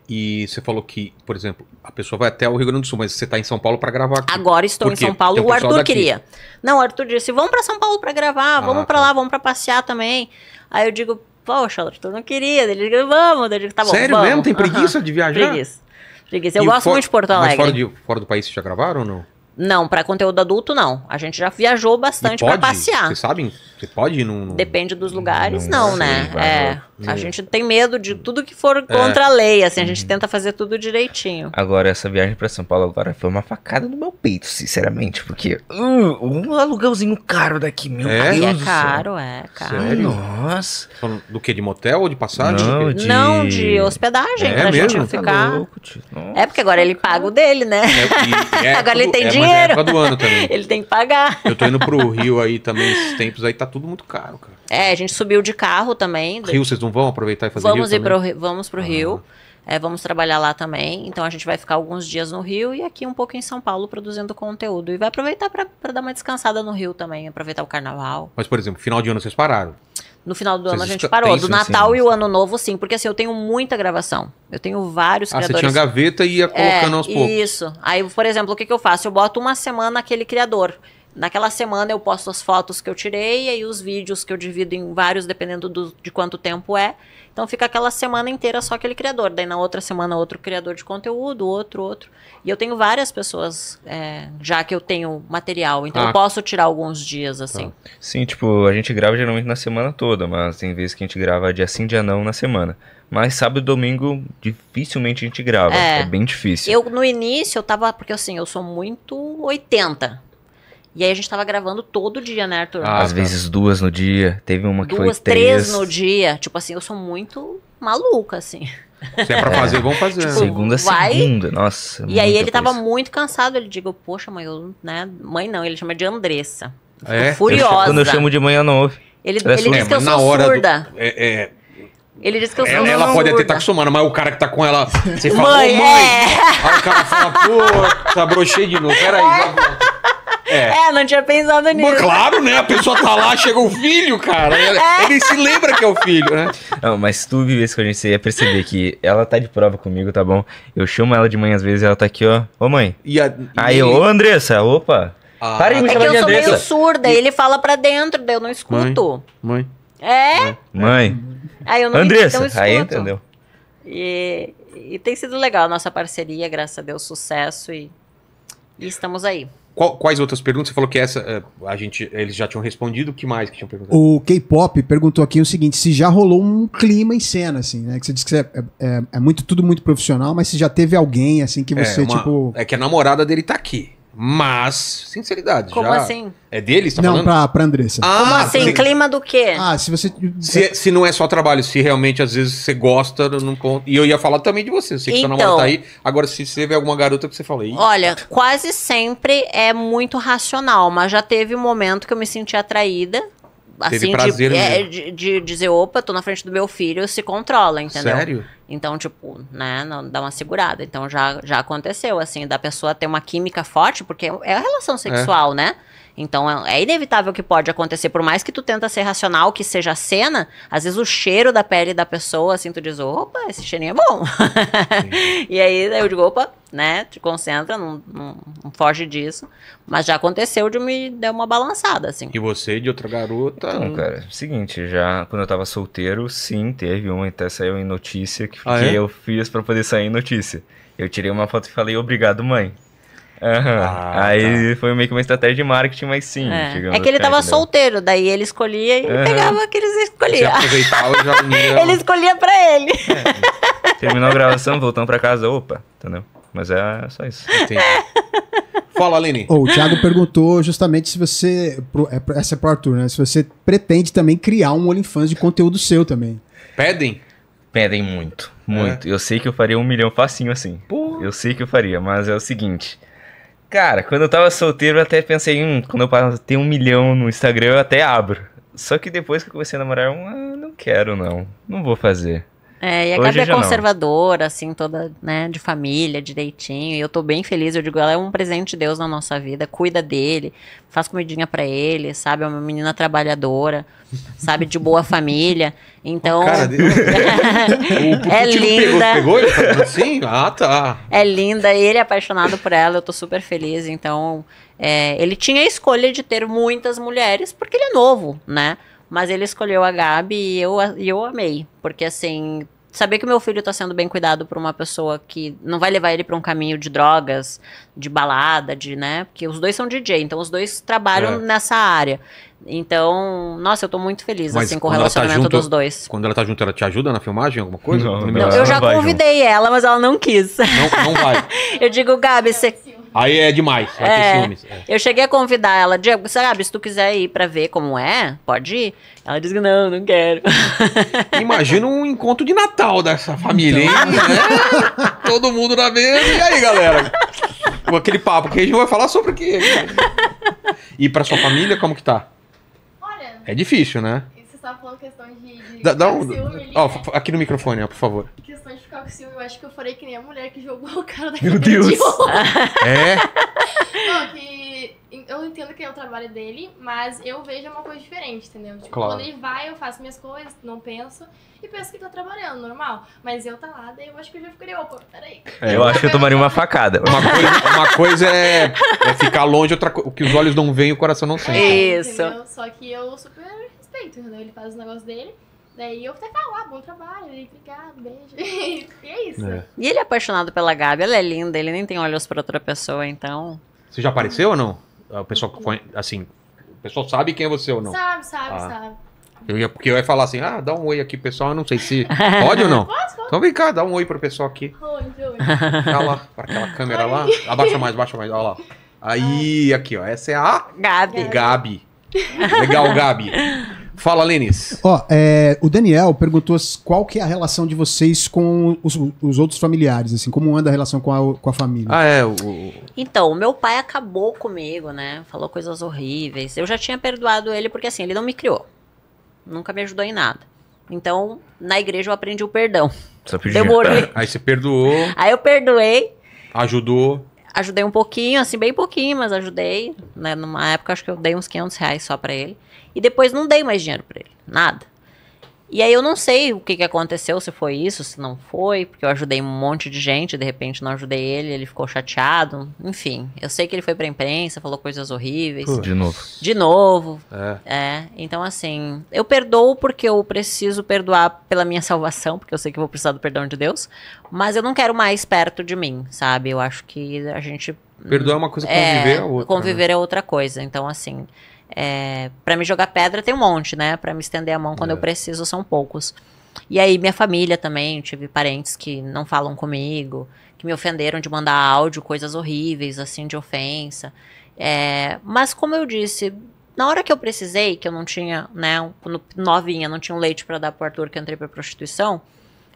E você falou que, por exemplo, a pessoa vai até o Rio Grande do Sul, mas você está em São Paulo para gravar aqui. Agora estou em São Paulo. o Arthur daqui. queria. Não, o Arthur disse: "Vamos para São Paulo para gravar, ah, vamos para tá. lá, vamos para passear também". Aí eu digo: "Poxa, Arthur, não queria". Ele diz: "Vamos". Eu digo: "Tá bom, Sério vamos. mesmo? Tem preguiça uhum. de viajar?" Preguiça. Preguiça. Eu e gosto for... muito de Porto Alegre. Mas fora, de, fora do país vocês já gravaram ou não? Não, para conteúdo adulto não. A gente já viajou bastante para passear. Vocês sabem você pode ir num. Depende dos lugares, num, não, né? É. Hum. A gente tem medo de tudo que for é. contra é. a lei, assim, a gente uhum. tenta fazer tudo direitinho. Agora, essa viagem para São Paulo agora foi uma facada no meu peito, sinceramente, porque uh, um aluguelzinho caro daqui, meu é? Deus. É caro, é caro. Sério? Nossa. Do que? De motel ou de passagem? Não, de, não, de hospedagem, é pra mesmo? gente tá ficar. Tá louco, é porque agora ele paga o dele, né? É, é agora ele tem é dinheiro. é do ano também. ele tem que pagar. Eu tô indo pro Rio aí também, esses tempos aí tá tudo muito caro, cara. É, a gente subiu de carro também. Rio, vocês não vão aproveitar e fazer vamos Rio ir Pro, vamos pro ah. Rio. É, vamos trabalhar lá também. Então a gente vai ficar alguns dias no Rio e aqui um pouco em São Paulo produzindo conteúdo. E vai aproveitar para dar uma descansada no Rio também, aproveitar o carnaval. Mas, por exemplo, final de ano vocês pararam? No final do vocês ano a gente parou. Do assim, Natal assim, e o Ano Novo, sim. Porque assim, eu tenho muita gravação. Eu tenho vários ah, criadores. Você tinha gaveta e ia é, colocando é, aos poucos. Isso. Aí, por exemplo, o que, que eu faço? Eu boto uma semana aquele criador. Naquela semana eu posto as fotos que eu tirei e aí os vídeos que eu divido em vários, dependendo do, de quanto tempo é. Então fica aquela semana inteira só aquele criador. Daí na outra semana outro criador de conteúdo, outro, outro. E eu tenho várias pessoas é, já que eu tenho material. Então ah. eu posso tirar alguns dias tá. assim. Sim, tipo, a gente grava geralmente na semana toda, mas tem vezes que a gente grava dia sim, dia não na semana. Mas sábado e domingo dificilmente a gente grava. É, é bem difícil. Eu no início eu tava, porque assim, eu sou muito 80. E aí a gente tava gravando todo dia, né, Arthur? Ah, às vezes duas no dia. Teve uma que duas, foi três. Duas, três no dia. Tipo assim, eu sou muito maluca, assim. Se é pra é. fazer, vamos fazer. Tipo, segunda, vai... segunda, nossa. E aí ele coisa. tava muito cansado, ele digo, poxa mãe, eu, né, mãe não, ele chama de Andressa. É? Furiosa. Eu, quando eu chamo de mãe, eu não ouve. Ele, ele diz é, que eu é, sou surda. Do... é, é... Ele disse que eu sou Ela, ela pode até estar tá acostumando, mas o cara que tá com ela. Você fala, mãe! mãe. É. Aí o cara fala, pô, tá brochei de novo. Peraí, já é. é, não tinha pensado nisso. Mas, claro, né? A pessoa tá lá, chega o filho, cara. Ele, é. ele se lembra que é o filho, né? Não, mas se tu vivesse com a gente, você ia perceber que ela tá de prova comigo, tá bom? Eu chamo ela de manhã às vezes ela tá aqui, ó. Ô, mãe. E a, e... Aí eu, ô, Andressa, opa. Ah. Para de me é chamar de eu sou meio surda, e... ele fala pra dentro, daí eu não escuto. Mãe. É? mãe. É? Mãe. Aí eu não Andressa, então escuto. aí entendeu. E, e tem sido legal a nossa parceria, graças a Deus, sucesso e, e estamos aí. Qual, quais outras perguntas? Você falou que essa eh, a gente, eles já tinham respondido. O que mais que tinham perguntado? O K-pop perguntou aqui o seguinte: se já rolou um clima em cena, assim, né? Que você disse que você é, é, é, é muito, tudo muito profissional, mas se já teve alguém, assim, que é, você, uma, tipo. É que a namorada dele tá aqui. Mas, sinceridade. Como já... assim? É deles? Tá não, falando? Pra, pra Andressa. Ah, Como assim? Clima do quê? Ah, se você. Se, se não é só trabalho, se realmente às vezes você gosta, não E eu ia falar também de você. Eu que tá então, tá aí. Agora, se você vê alguma garota que você fala aí. Olha, quase sempre é muito racional, mas já teve um momento que eu me senti atraída assim, prazer de, é, de, de, dizer, opa, tô na frente do meu filho, se controla, entendeu? Sério? Então, tipo, né, não, dá uma segurada. Então já, já aconteceu, assim, da pessoa ter uma química forte, porque é a relação é. sexual, é. né? Então é, é inevitável que pode acontecer, por mais que tu tenta ser racional, que seja a cena, às vezes o cheiro da pele da pessoa, assim, tu diz, opa, esse cheirinho é bom. e aí eu digo, opa, né? Te concentra, não, não, não, foge disso. Mas já aconteceu de me dar uma balançada, assim. E você e de outra garota? Não, cara, seguinte, já quando eu tava solteiro, sim, teve uma, até saiu em notícia que, ah, é? eu fiz para poder sair em notícia. Eu tirei uma foto e falei, obrigado, mãe. Uhum. Ah, aí tá. foi meio que uma estratégia de marketing, mas sim. É, é que ele assim, tava entendeu? solteiro, daí ele escolhia e uhum. pegava aqueles escolhia. ele escolhia pra ele. É. Terminou a gravação, voltamos pra casa, opa, entendeu? Mas é só isso. Fala, Aline. Oh, o Thiago perguntou justamente se você. É, essa é pro Arthur, né? Se você pretende também criar um OnlyFans de conteúdo seu também. Pedem? Pedem muito, muito. É. Eu sei que eu faria um milhão facinho assim. Pô. Eu sei que eu faria, mas é o seguinte. Cara, quando eu tava solteiro, eu até pensei, hum, quando eu ter um milhão no Instagram, eu até abro. Só que depois que eu comecei a namorar, eu, ah, não quero, não. Não vou fazer. É, e a Hoje Gabi é conservadora, não. assim, toda, né, de família, direitinho. E eu tô bem feliz, eu digo, ela é um presente de Deus na nossa vida, cuida dele, faz comidinha para ele, sabe? É uma menina trabalhadora, sabe, de boa família. Então. Cara é tipo linda. Pegou, pegou tá assim? Ah, tá. É linda, ele é apaixonado por ela, eu tô super feliz. Então, é, ele tinha a escolha de ter muitas mulheres, porque ele é novo, né? Mas ele escolheu a Gabi e eu, e eu amei. Porque assim, saber que meu filho tá sendo bem cuidado por uma pessoa que não vai levar ele para um caminho de drogas, de balada, de, né? Porque os dois são DJ, então os dois trabalham é. nessa área. Então, nossa, eu tô muito feliz Mas assim com o tá relacionamento tá junto, dos dois. Quando ela tá junto, ela te ajuda na filmagem, alguma coisa? Não, não, não, eu já convidei junto. ela, mas ela não quis. Não, não vai. eu digo, Gabi, você Aí é demais. é, ciúmes. É. Eu cheguei a convidar ela, Diego, sabe, se tu quiser ir pra ver como é, pode ir. Ela disse que não, não quero. Imagina um encontro de Natal dessa família, hein? né? Todo mundo na mesa. E aí, galera? Com aquele papo que a gente vai falar sobre o quê? E pra sua família, como que tá? Olha. É difícil, né? estava falando questão de, de dá, dá um, ciúme. Ó, né? aqui no microfone, ó, por favor. Questão de ficar com ciúme, eu acho que eu falei que nem a mulher que jogou o cara da Meu Deus! De é? Não, que eu entendo que é o trabalho dele, mas eu vejo uma coisa diferente, entendeu? Tipo, claro. quando ele vai, eu faço minhas coisas, não penso, e penso que tá trabalhando, normal. Mas eu tá lá, daí eu acho que eu já ficaria, opa, peraí. É, eu acho que eu tomaria uma facada. Uma coisa, uma coisa é, é, ficar longe, outra o que os olhos não veem e o coração não sente. É, Isso. Entendeu? Só que eu super entendeu? Ele faz os negócios dele. Daí eu até falo, ah, bom trabalho, e obrigado, beijo. e é isso. É. E ele é apaixonado pela Gabi, ela é linda, ele nem tem olhos pra outra pessoa, então. Você já apareceu ou não? O pessoal, assim, o pessoal sabe quem é você ou não? Sabe, sabe, ah. sabe. Eu ia, porque eu ia falar assim, ah, dá um oi aqui, pessoal. Eu não sei se pode ou não. Então vem cá, dá um oi pro pessoal aqui. Oi, oi. Olha tá lá, para aquela câmera oi. lá. Abaixa mais, abaixa mais, olha lá. Aí, ah. aqui, ó. Essa é a Gabi. Gabi. Legal, Gabi. Fala, Lenis. Ó, é, o Daniel perguntou qual que é a relação de vocês com os, os outros familiares, assim, como anda a relação com a, com a família. Ah, é. O... Então, o meu pai acabou comigo, né? Falou coisas horríveis. Eu já tinha perdoado ele porque, assim, ele não me criou. Nunca me ajudou em nada. Então, na igreja eu aprendi o perdão. Você Aí você perdoou. Aí eu perdoei. Ajudou. Ajudei um pouquinho, assim, bem pouquinho, mas ajudei. Né? Numa época, acho que eu dei uns 500 reais só pra ele. E depois não dei mais dinheiro para ele, nada. E aí eu não sei o que, que aconteceu, se foi isso, se não foi, porque eu ajudei um monte de gente, de repente não ajudei ele, ele ficou chateado, enfim. Eu sei que ele foi pra imprensa, falou coisas horríveis. Pô, de novo. De novo. É. é. Então, assim, eu perdoo porque eu preciso perdoar pela minha salvação, porque eu sei que eu vou precisar do perdão de Deus, mas eu não quero mais perto de mim, sabe? Eu acho que a gente Perdoar é uma coisa, conviver é, é outra. Né? Conviver né? é outra coisa. Então, assim, é, para me jogar pedra tem um monte, né? Para me estender a mão quando é. eu preciso são poucos. E aí minha família também, tive parentes que não falam comigo, que me ofenderam de mandar áudio, coisas horríveis, assim, de ofensa. É, mas como eu disse, na hora que eu precisei, que eu não tinha, né, novinha, não tinha um leite para dar pro Arthur que eu entrei pra prostituição,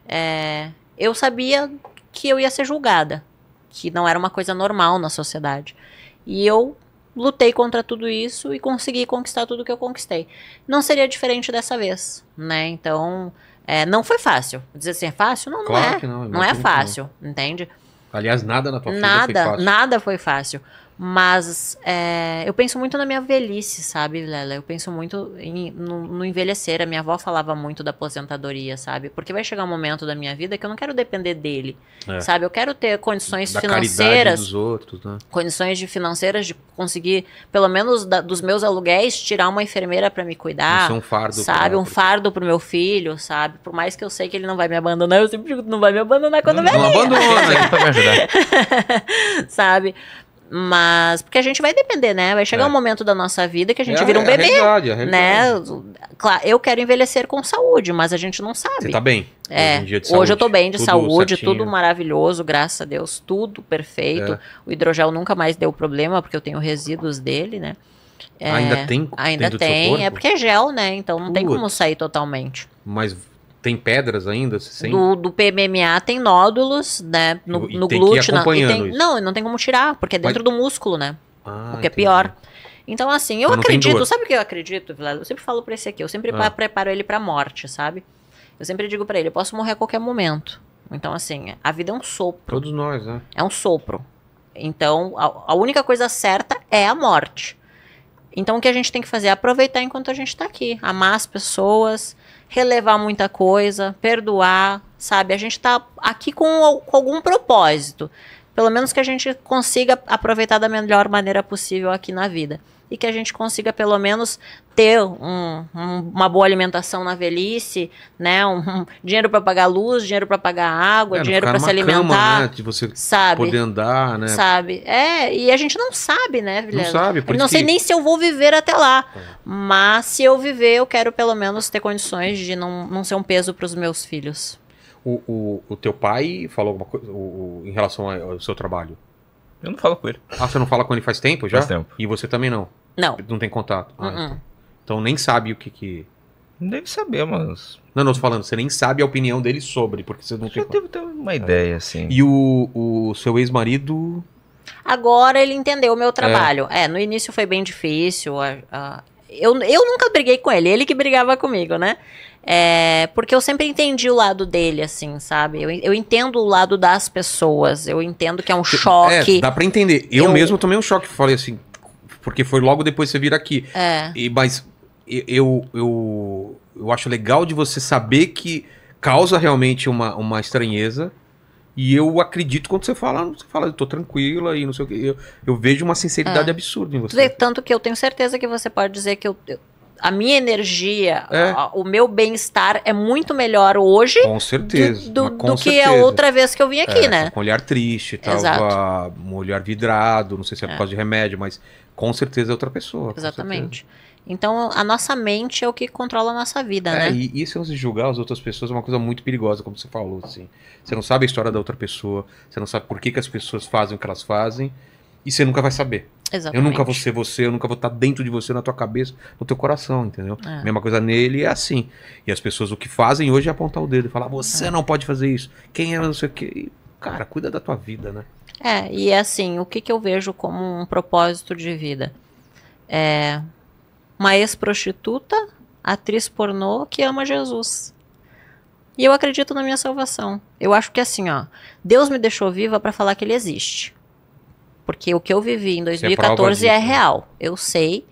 é, eu sabia que eu ia ser julgada, que não era uma coisa normal na sociedade. E eu lutei contra tudo isso e consegui conquistar tudo que eu conquistei. Não seria diferente dessa vez, né? Então, é, não foi fácil. Dizer assim, é fácil? Não, não claro é. não, não é fácil, não. entende? Aliás, nada na tua vida foi fácil. Nada foi fácil. Mas é, eu penso muito na minha velhice, sabe, Lela? Eu penso muito em, no, no, envelhecer. A minha avó falava muito da aposentadoria, sabe? Porque vai chegar um momento da minha vida que eu não quero depender dele, é. sabe? Eu quero ter condições da financeiras. Dos outros, né? Condições de financeiras de conseguir, pelo menos da, dos meus aluguéis, tirar uma enfermeira para me cuidar. Isso é um fardo. Sabe? Um fardo pro meu filho, sabe? Por mais que eu sei que ele não vai me abandonar, eu sempre digo, não vai me abandonar quando não, me Não abandona, aqui pra me ajudar. sabe? Mas, porque a gente vai depender, né? Vai chegar é. um momento da nossa vida que a gente é, vira um bebê. É a realidade, é a realidade. Né? Claro, eu quero envelhecer com saúde, mas a gente não sabe. Você tá bem. É. Hoje, hoje eu tô bem de tudo saúde, certinho. tudo maravilhoso, graças a Deus, tudo perfeito. É. O hidrogel nunca mais deu problema, porque eu tenho resíduos dele, né? ainda é, tem? Ainda tem, é porque é gel, né? Então não Putz. tem como sair totalmente. Mas tem pedras ainda? Do, do PMMA tem nódulos, né? No, e no tem glúteo. Que ir acompanhando não, tem, não, não tem como tirar, porque é dentro Mas... do músculo, né? Ah, o que é entendi. pior. Então, assim, eu acredito. Sabe o que eu acredito, Vilela? Eu sempre falo pra esse aqui. Eu sempre ah. preparo ele pra morte, sabe? Eu sempre digo para ele: eu posso morrer a qualquer momento. Então, assim, a vida é um sopro. Todos nós, né? É um sopro. Então, a, a única coisa certa é a morte. Então, o que a gente tem que fazer é aproveitar enquanto a gente está aqui, amar as pessoas, relevar muita coisa, perdoar, sabe? A gente está aqui com, com algum propósito. Pelo menos que a gente consiga aproveitar da melhor maneira possível aqui na vida e que a gente consiga pelo menos ter um, um, uma boa alimentação na velhice, né? Um, um dinheiro para pagar luz, dinheiro para pagar água, é, dinheiro para se alimentar, cama, né? de você sabe? Poder andar, né? Sabe? É, e a gente não sabe, né, Vilhena? Não sabe, por eu não sei que... nem se eu vou viver até lá, é. mas se eu viver, eu quero pelo menos ter condições de não, não ser um peso para os meus filhos. O, o, o, teu pai falou alguma coisa o, em relação ao seu trabalho? Eu não falo com ele. Ah, você não fala com ele faz tempo já? Faz tempo. E você também não? Não. Não tem contato. Ah, uh-uh. então. então nem sabe o que que... deve saber, mas... Não, não, tô falando, você nem sabe a opinião dele sobre, porque você não Já tem... Já deve uma é. ideia, assim. E o, o seu ex-marido... Agora ele entendeu o meu é. trabalho. É, é no início foi bem difícil. A, a... Eu, eu nunca briguei com ele, ele que brigava comigo, né? É, porque eu sempre entendi o lado dele, assim, sabe? Eu, eu entendo o lado das pessoas, eu entendo que é um choque. É, dá pra entender. Eu, eu... mesmo tomei um choque. Falei assim, porque foi logo depois que você vir aqui. É. E, mas eu, eu, eu acho legal de você saber que causa realmente uma, uma estranheza. E eu acredito quando você fala, você fala, eu tô tranquila e não sei o que. Eu, eu vejo uma sinceridade é. absurda em você. Tanto que eu tenho certeza que você pode dizer que eu, eu a minha energia, é. a, o meu bem-estar é muito melhor hoje. Com certeza. Do, do, com do certeza. que a outra vez que eu vim aqui, é, né? Com olhar triste, tava Exato. um olhar vidrado, não sei se é, por é. causa de remédio, mas com certeza é outra pessoa. Exatamente. Então, a nossa mente é o que controla a nossa vida, é, né? E isso de julgar as outras pessoas é uma coisa muito perigosa, como você falou, assim. Você não sabe a história da outra pessoa, você não sabe por que, que as pessoas fazem o que elas fazem, e você nunca vai saber. Exatamente. Eu nunca vou ser você, eu nunca vou estar dentro de você, na tua cabeça, no teu coração, entendeu? É. Mesma coisa nele é assim. E as pessoas o que fazem hoje é apontar o dedo e falar: você é. não pode fazer isso, quem é não sei o quê. E, cara, cuida da tua vida, né? É, e é assim, o que, que eu vejo como um propósito de vida? É uma ex-prostituta, atriz pornô que ama Jesus. E eu acredito na minha salvação. Eu acho que assim, ó, Deus me deixou viva para falar que ele existe. Porque o que eu vivi em 2014 é, é né? real. Eu sei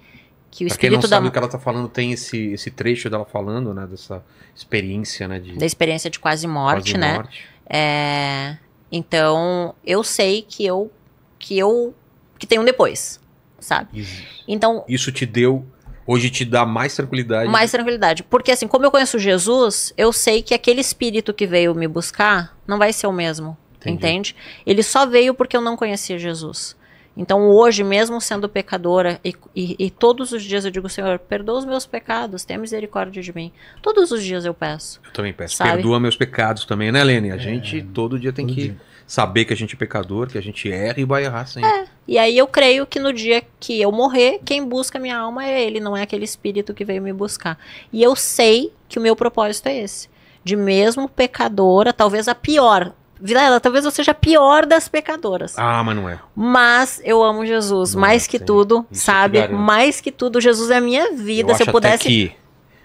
que o pra espírito quem não da sabe o que ela tá falando tem esse, esse trecho dela falando, né, dessa experiência, né, de... da experiência de quase morte, quase né? Morte. É... Então, eu sei que eu que eu que tem um depois, sabe? Isso. Então, isso te deu hoje te dá mais tranquilidade. Mais tranquilidade, porque assim, como eu conheço Jesus, eu sei que aquele espírito que veio me buscar não vai ser o mesmo, Entendi. entende? Ele só veio porque eu não conhecia Jesus. Então, hoje, mesmo sendo pecadora, e, e, e, todos os dias eu digo, Senhor, perdoa os meus pecados, tenha misericórdia de mim. Todos os dias eu peço. Eu também peço. Sabe? Perdoa meus pecados também, né, Lene? A é, gente todo dia tem todo que dia. saber que a gente é pecador, que a gente erra e vai errar sempre. É. E aí eu creio que no dia que eu morrer, quem busca minha alma é ele, não é aquele espírito que veio me buscar. E eu sei que o meu propósito é esse. De mesmo pecadora, talvez a pior, Vilela, talvez eu seja a pior das pecadoras. Ah, mas não é. Mas eu amo Jesus. Não mais é, que sim. tudo, Isso sabe? mais que tudo, Jesus é a minha vida. Eu se eu pudesse. Até, que,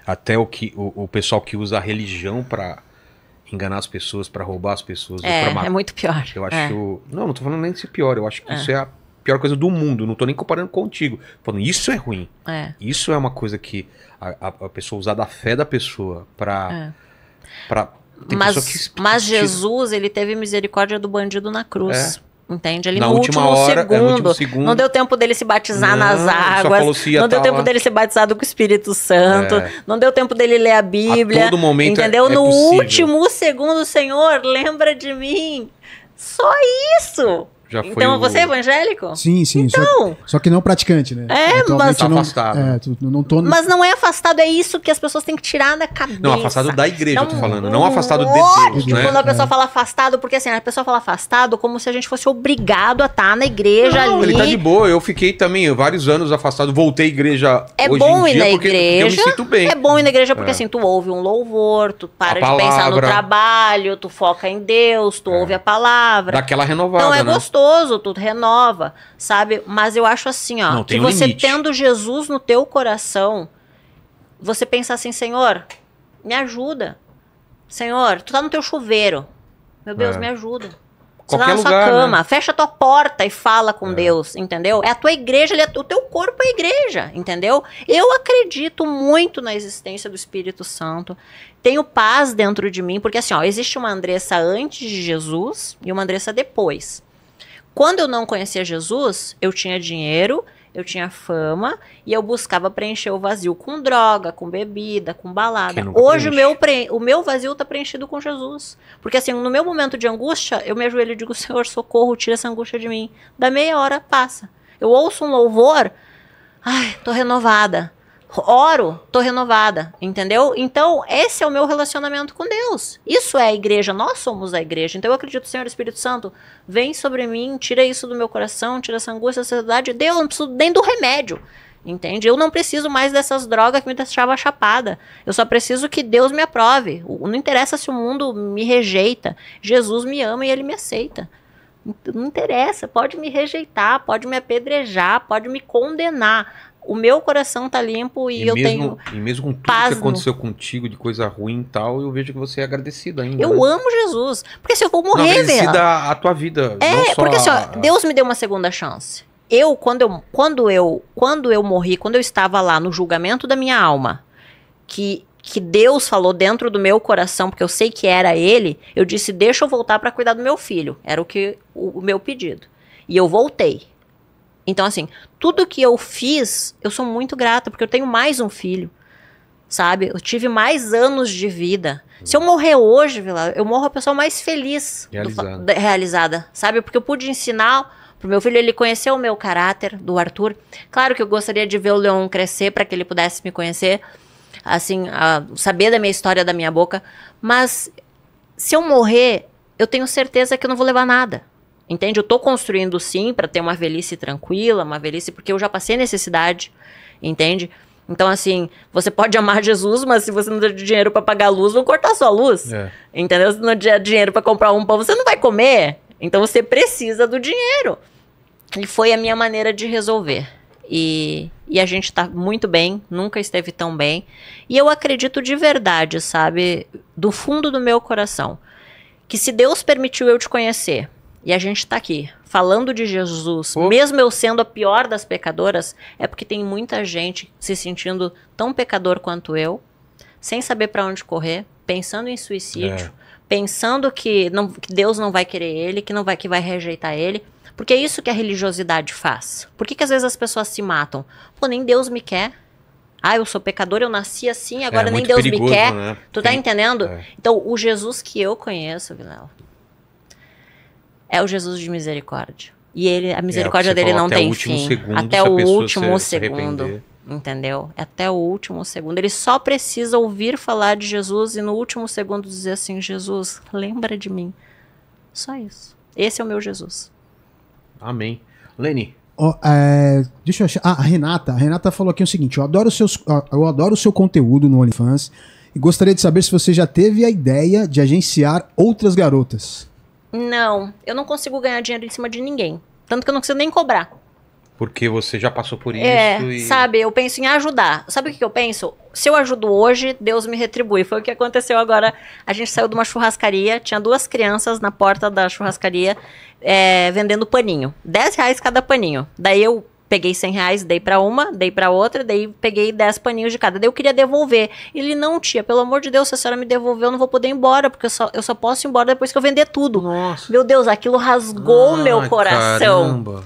até o, que, o, o pessoal que usa a religião para enganar as pessoas, para roubar as pessoas. É, é muito pior. Eu acho. É. Não, não tô falando nem de ser pior. Eu acho que é. isso é a pior coisa do mundo. Não tô nem comparando contigo. Falando, isso é ruim. É. Isso é uma coisa que a, a pessoa usar da fé da pessoa para É. Pra, tem mas, que, mas Jesus, ele teve misericórdia do bandido na cruz. É. Entende? Ali na no, último hora, é segundo, é último segundo. Não deu tempo dele se batizar não, nas águas. Não deu é. tempo lá. dele ser batizado com o Espírito Santo. É. Não deu tempo dele ler a Bíblia. A todo momento é- entendeu? É, no possível. último segundo, Senhor, lembra de mim. Só isso. Já então, foi então, você é evangélico? Sim, sim. Então, só, só que não praticante, né? É, mas... Tá não, afastado. É, não tô... Mas não é afastado, é isso que as pessoas têm que tirar da cabeça. Não, afastado da igreja, então, eu tô então, falando. Não afastado de Deus, né? quando a pessoa é. fala afastado, porque assim, a pessoa fala afastado como se a gente fosse obrigado a estar tá na igreja não, ali. ele tá de boa. Eu fiquei também vários anos afastado, voltei à igreja É bom ir na porque, igreja. Porque eu me sinto bem. É bom ir na igreja porque é. assim, tu ouve um louvor, tu para de pensar no trabalho, tu foca em Deus, tu é. ouve a palavra. Daquela renovada, Então é né? gostoso gostoso, tu renova, sabe? Mas eu acho assim, ó, Não, que um você limite. tendo Jesus no teu coração, você pensa assim, Senhor, me ajuda. Senhor, tu tá no teu chuveiro. Meu Deus, é. me ajuda. Você tá na lugar, sua né? cama, né? fecha a tua porta e fala com é. Deus, entendeu? É a tua igreja, é, o teu corpo é a igreja, entendeu? Eu acredito muito na existência do Espírito Santo. Tenho paz dentro de mim, porque assim, ó, existe uma Andressa antes de Jesus e uma Andressa depois. Quando eu não conhecia Jesus, eu tinha dinheiro, eu tinha fama e eu buscava preencher o vazio com droga, com bebida, com balada. Hoje o meu, pre... o meu vazio está preenchido com Jesus. Porque assim, no meu momento de angústia, eu me ajoelho e digo, Senhor, socorro, tira essa angústia de mim. Da meia hora passa. Eu ouço um louvor, ai, tô renovada oro, tô renovada, entendeu? Então, esse é o meu relacionamento com Deus. Isso é a igreja, nós somos a igreja. Então, eu acredito, Senhor Espírito Santo, vem sobre mim, tira isso do meu coração, tira essa angústia, essa ansiedade. Deus, eu não preciso nem do remédio. Entende? Eu não preciso mais dessas drogas que me deixavam chapada. Eu só preciso que Deus me aprove. Não interessa se o mundo me rejeita. Jesus me ama e ele me aceita. Não interessa, pode me rejeitar, pode me apedrejar, pode me condenar o meu coração tá limpo e, e eu mesmo, tenho. E mesmo com tudo paz que aconteceu no... contigo, de coisa ruim e tal, eu vejo que você é agradecida ainda. Eu né? amo Jesus. Porque se eu vou morrer, velho. Agradecida a tua vida. É, porque assim, a... ó, Deus me deu uma segunda chance. Eu, quando eu, quando eu, quando eu morri, quando eu estava lá no julgamento da minha alma, que que Deus falou dentro do meu coração, porque eu sei que era ele, eu disse: "Deixa eu voltar para cuidar do meu filho". Era o que o, o meu pedido. E eu voltei. Então, assim, tudo que eu fiz, eu sou muito grata, porque eu tenho mais um filho. Sabe? Eu tive mais anos de vida. Se eu morrer hoje, Vila, eu morro a pessoa mais feliz. Realizada. realizada. Sabe? Porque eu pude ensinar pro meu filho, ele conheceu o meu caráter, do Arthur. Claro que eu gostaria de ver o Leon crescer para que ele pudesse me conhecer. Assim, a, saber da minha história, da minha boca. Mas se eu morrer, eu tenho certeza que eu não vou levar nada. Entende? Eu tô construindo sim para ter uma velhice tranquila, uma velhice porque eu já passei necessidade, entende? Então, assim, você pode amar Jesus, mas se você não tem dinheiro para pagar a luz, vão cortar sua luz. É. Entendeu? Se não tiver dinheiro para comprar um pão, você não vai comer. Então, você precisa do dinheiro. E foi a minha maneira de resolver. E, e a gente tá muito bem, nunca esteve tão bem. E eu acredito de verdade, sabe? Do fundo do meu coração. Que se Deus permitiu eu te conhecer, e a gente está aqui falando de Jesus, oh. mesmo eu sendo a pior das pecadoras, é porque tem muita gente se sentindo tão pecador quanto eu, sem saber para onde correr, pensando em suicídio, é. pensando que, não, que Deus não vai querer ele, que não vai que vai rejeitar ele. Porque é isso que a religiosidade faz. Por que, que às vezes as pessoas se matam? Pô, nem Deus me quer. Ah, eu sou pecador, eu nasci assim, agora é, nem Deus perigoso, me quer. Né? Tu tá entendendo? É. Então, o Jesus que eu conheço, Vilela, é o Jesus de misericórdia. E ele, a é, misericórdia é, dele falou, não tem fim. Segundo, até o último segundo. Entendeu? É até o último segundo. Ele só precisa ouvir falar de Jesus e no último segundo dizer assim: Jesus, lembra de mim. Só isso. Esse é o meu Jesus. Amém. Leni. Oh, é, deixa eu achar. Ah, a Renata. A Renata falou aqui o seguinte: eu adoro, seus, eu adoro o seu conteúdo no OnlyFans e gostaria de saber se você já teve a ideia de agenciar outras garotas. Não, eu não consigo ganhar dinheiro em cima de ninguém. Tanto que eu não consigo nem cobrar. Porque você já passou por é, isso. É, e... sabe, eu penso em ajudar. Sabe o que, que eu penso? Se eu ajudo hoje, Deus me retribui. Foi o que aconteceu agora. A gente saiu de uma churrascaria, tinha duas crianças na porta da churrascaria é, vendendo paninho. 10 reais cada paninho. Daí eu peguei 100 reais, dei para uma, dei para outra, daí peguei 10 paninhos de cada. Daí eu queria devolver. Ele não, tinha, pelo amor de Deus, se a senhora me devolveu, eu não vou poder ir embora, porque eu só, eu só posso ir embora depois que eu vender tudo. Nossa. Meu Deus, aquilo rasgou meu coração. Caramba.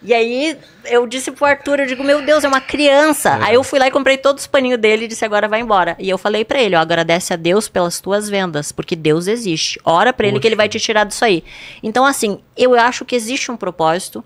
E aí eu disse pro Arthur, eu digo, meu Deus, é uma criança. É. Aí eu fui lá e comprei todos os paninhos dele e disse, agora vai embora. E eu falei para ele, ó, agradece a Deus pelas tuas vendas, porque Deus existe. Ora para ele que ele vai te tirar disso aí. Então, assim, eu acho que existe um propósito.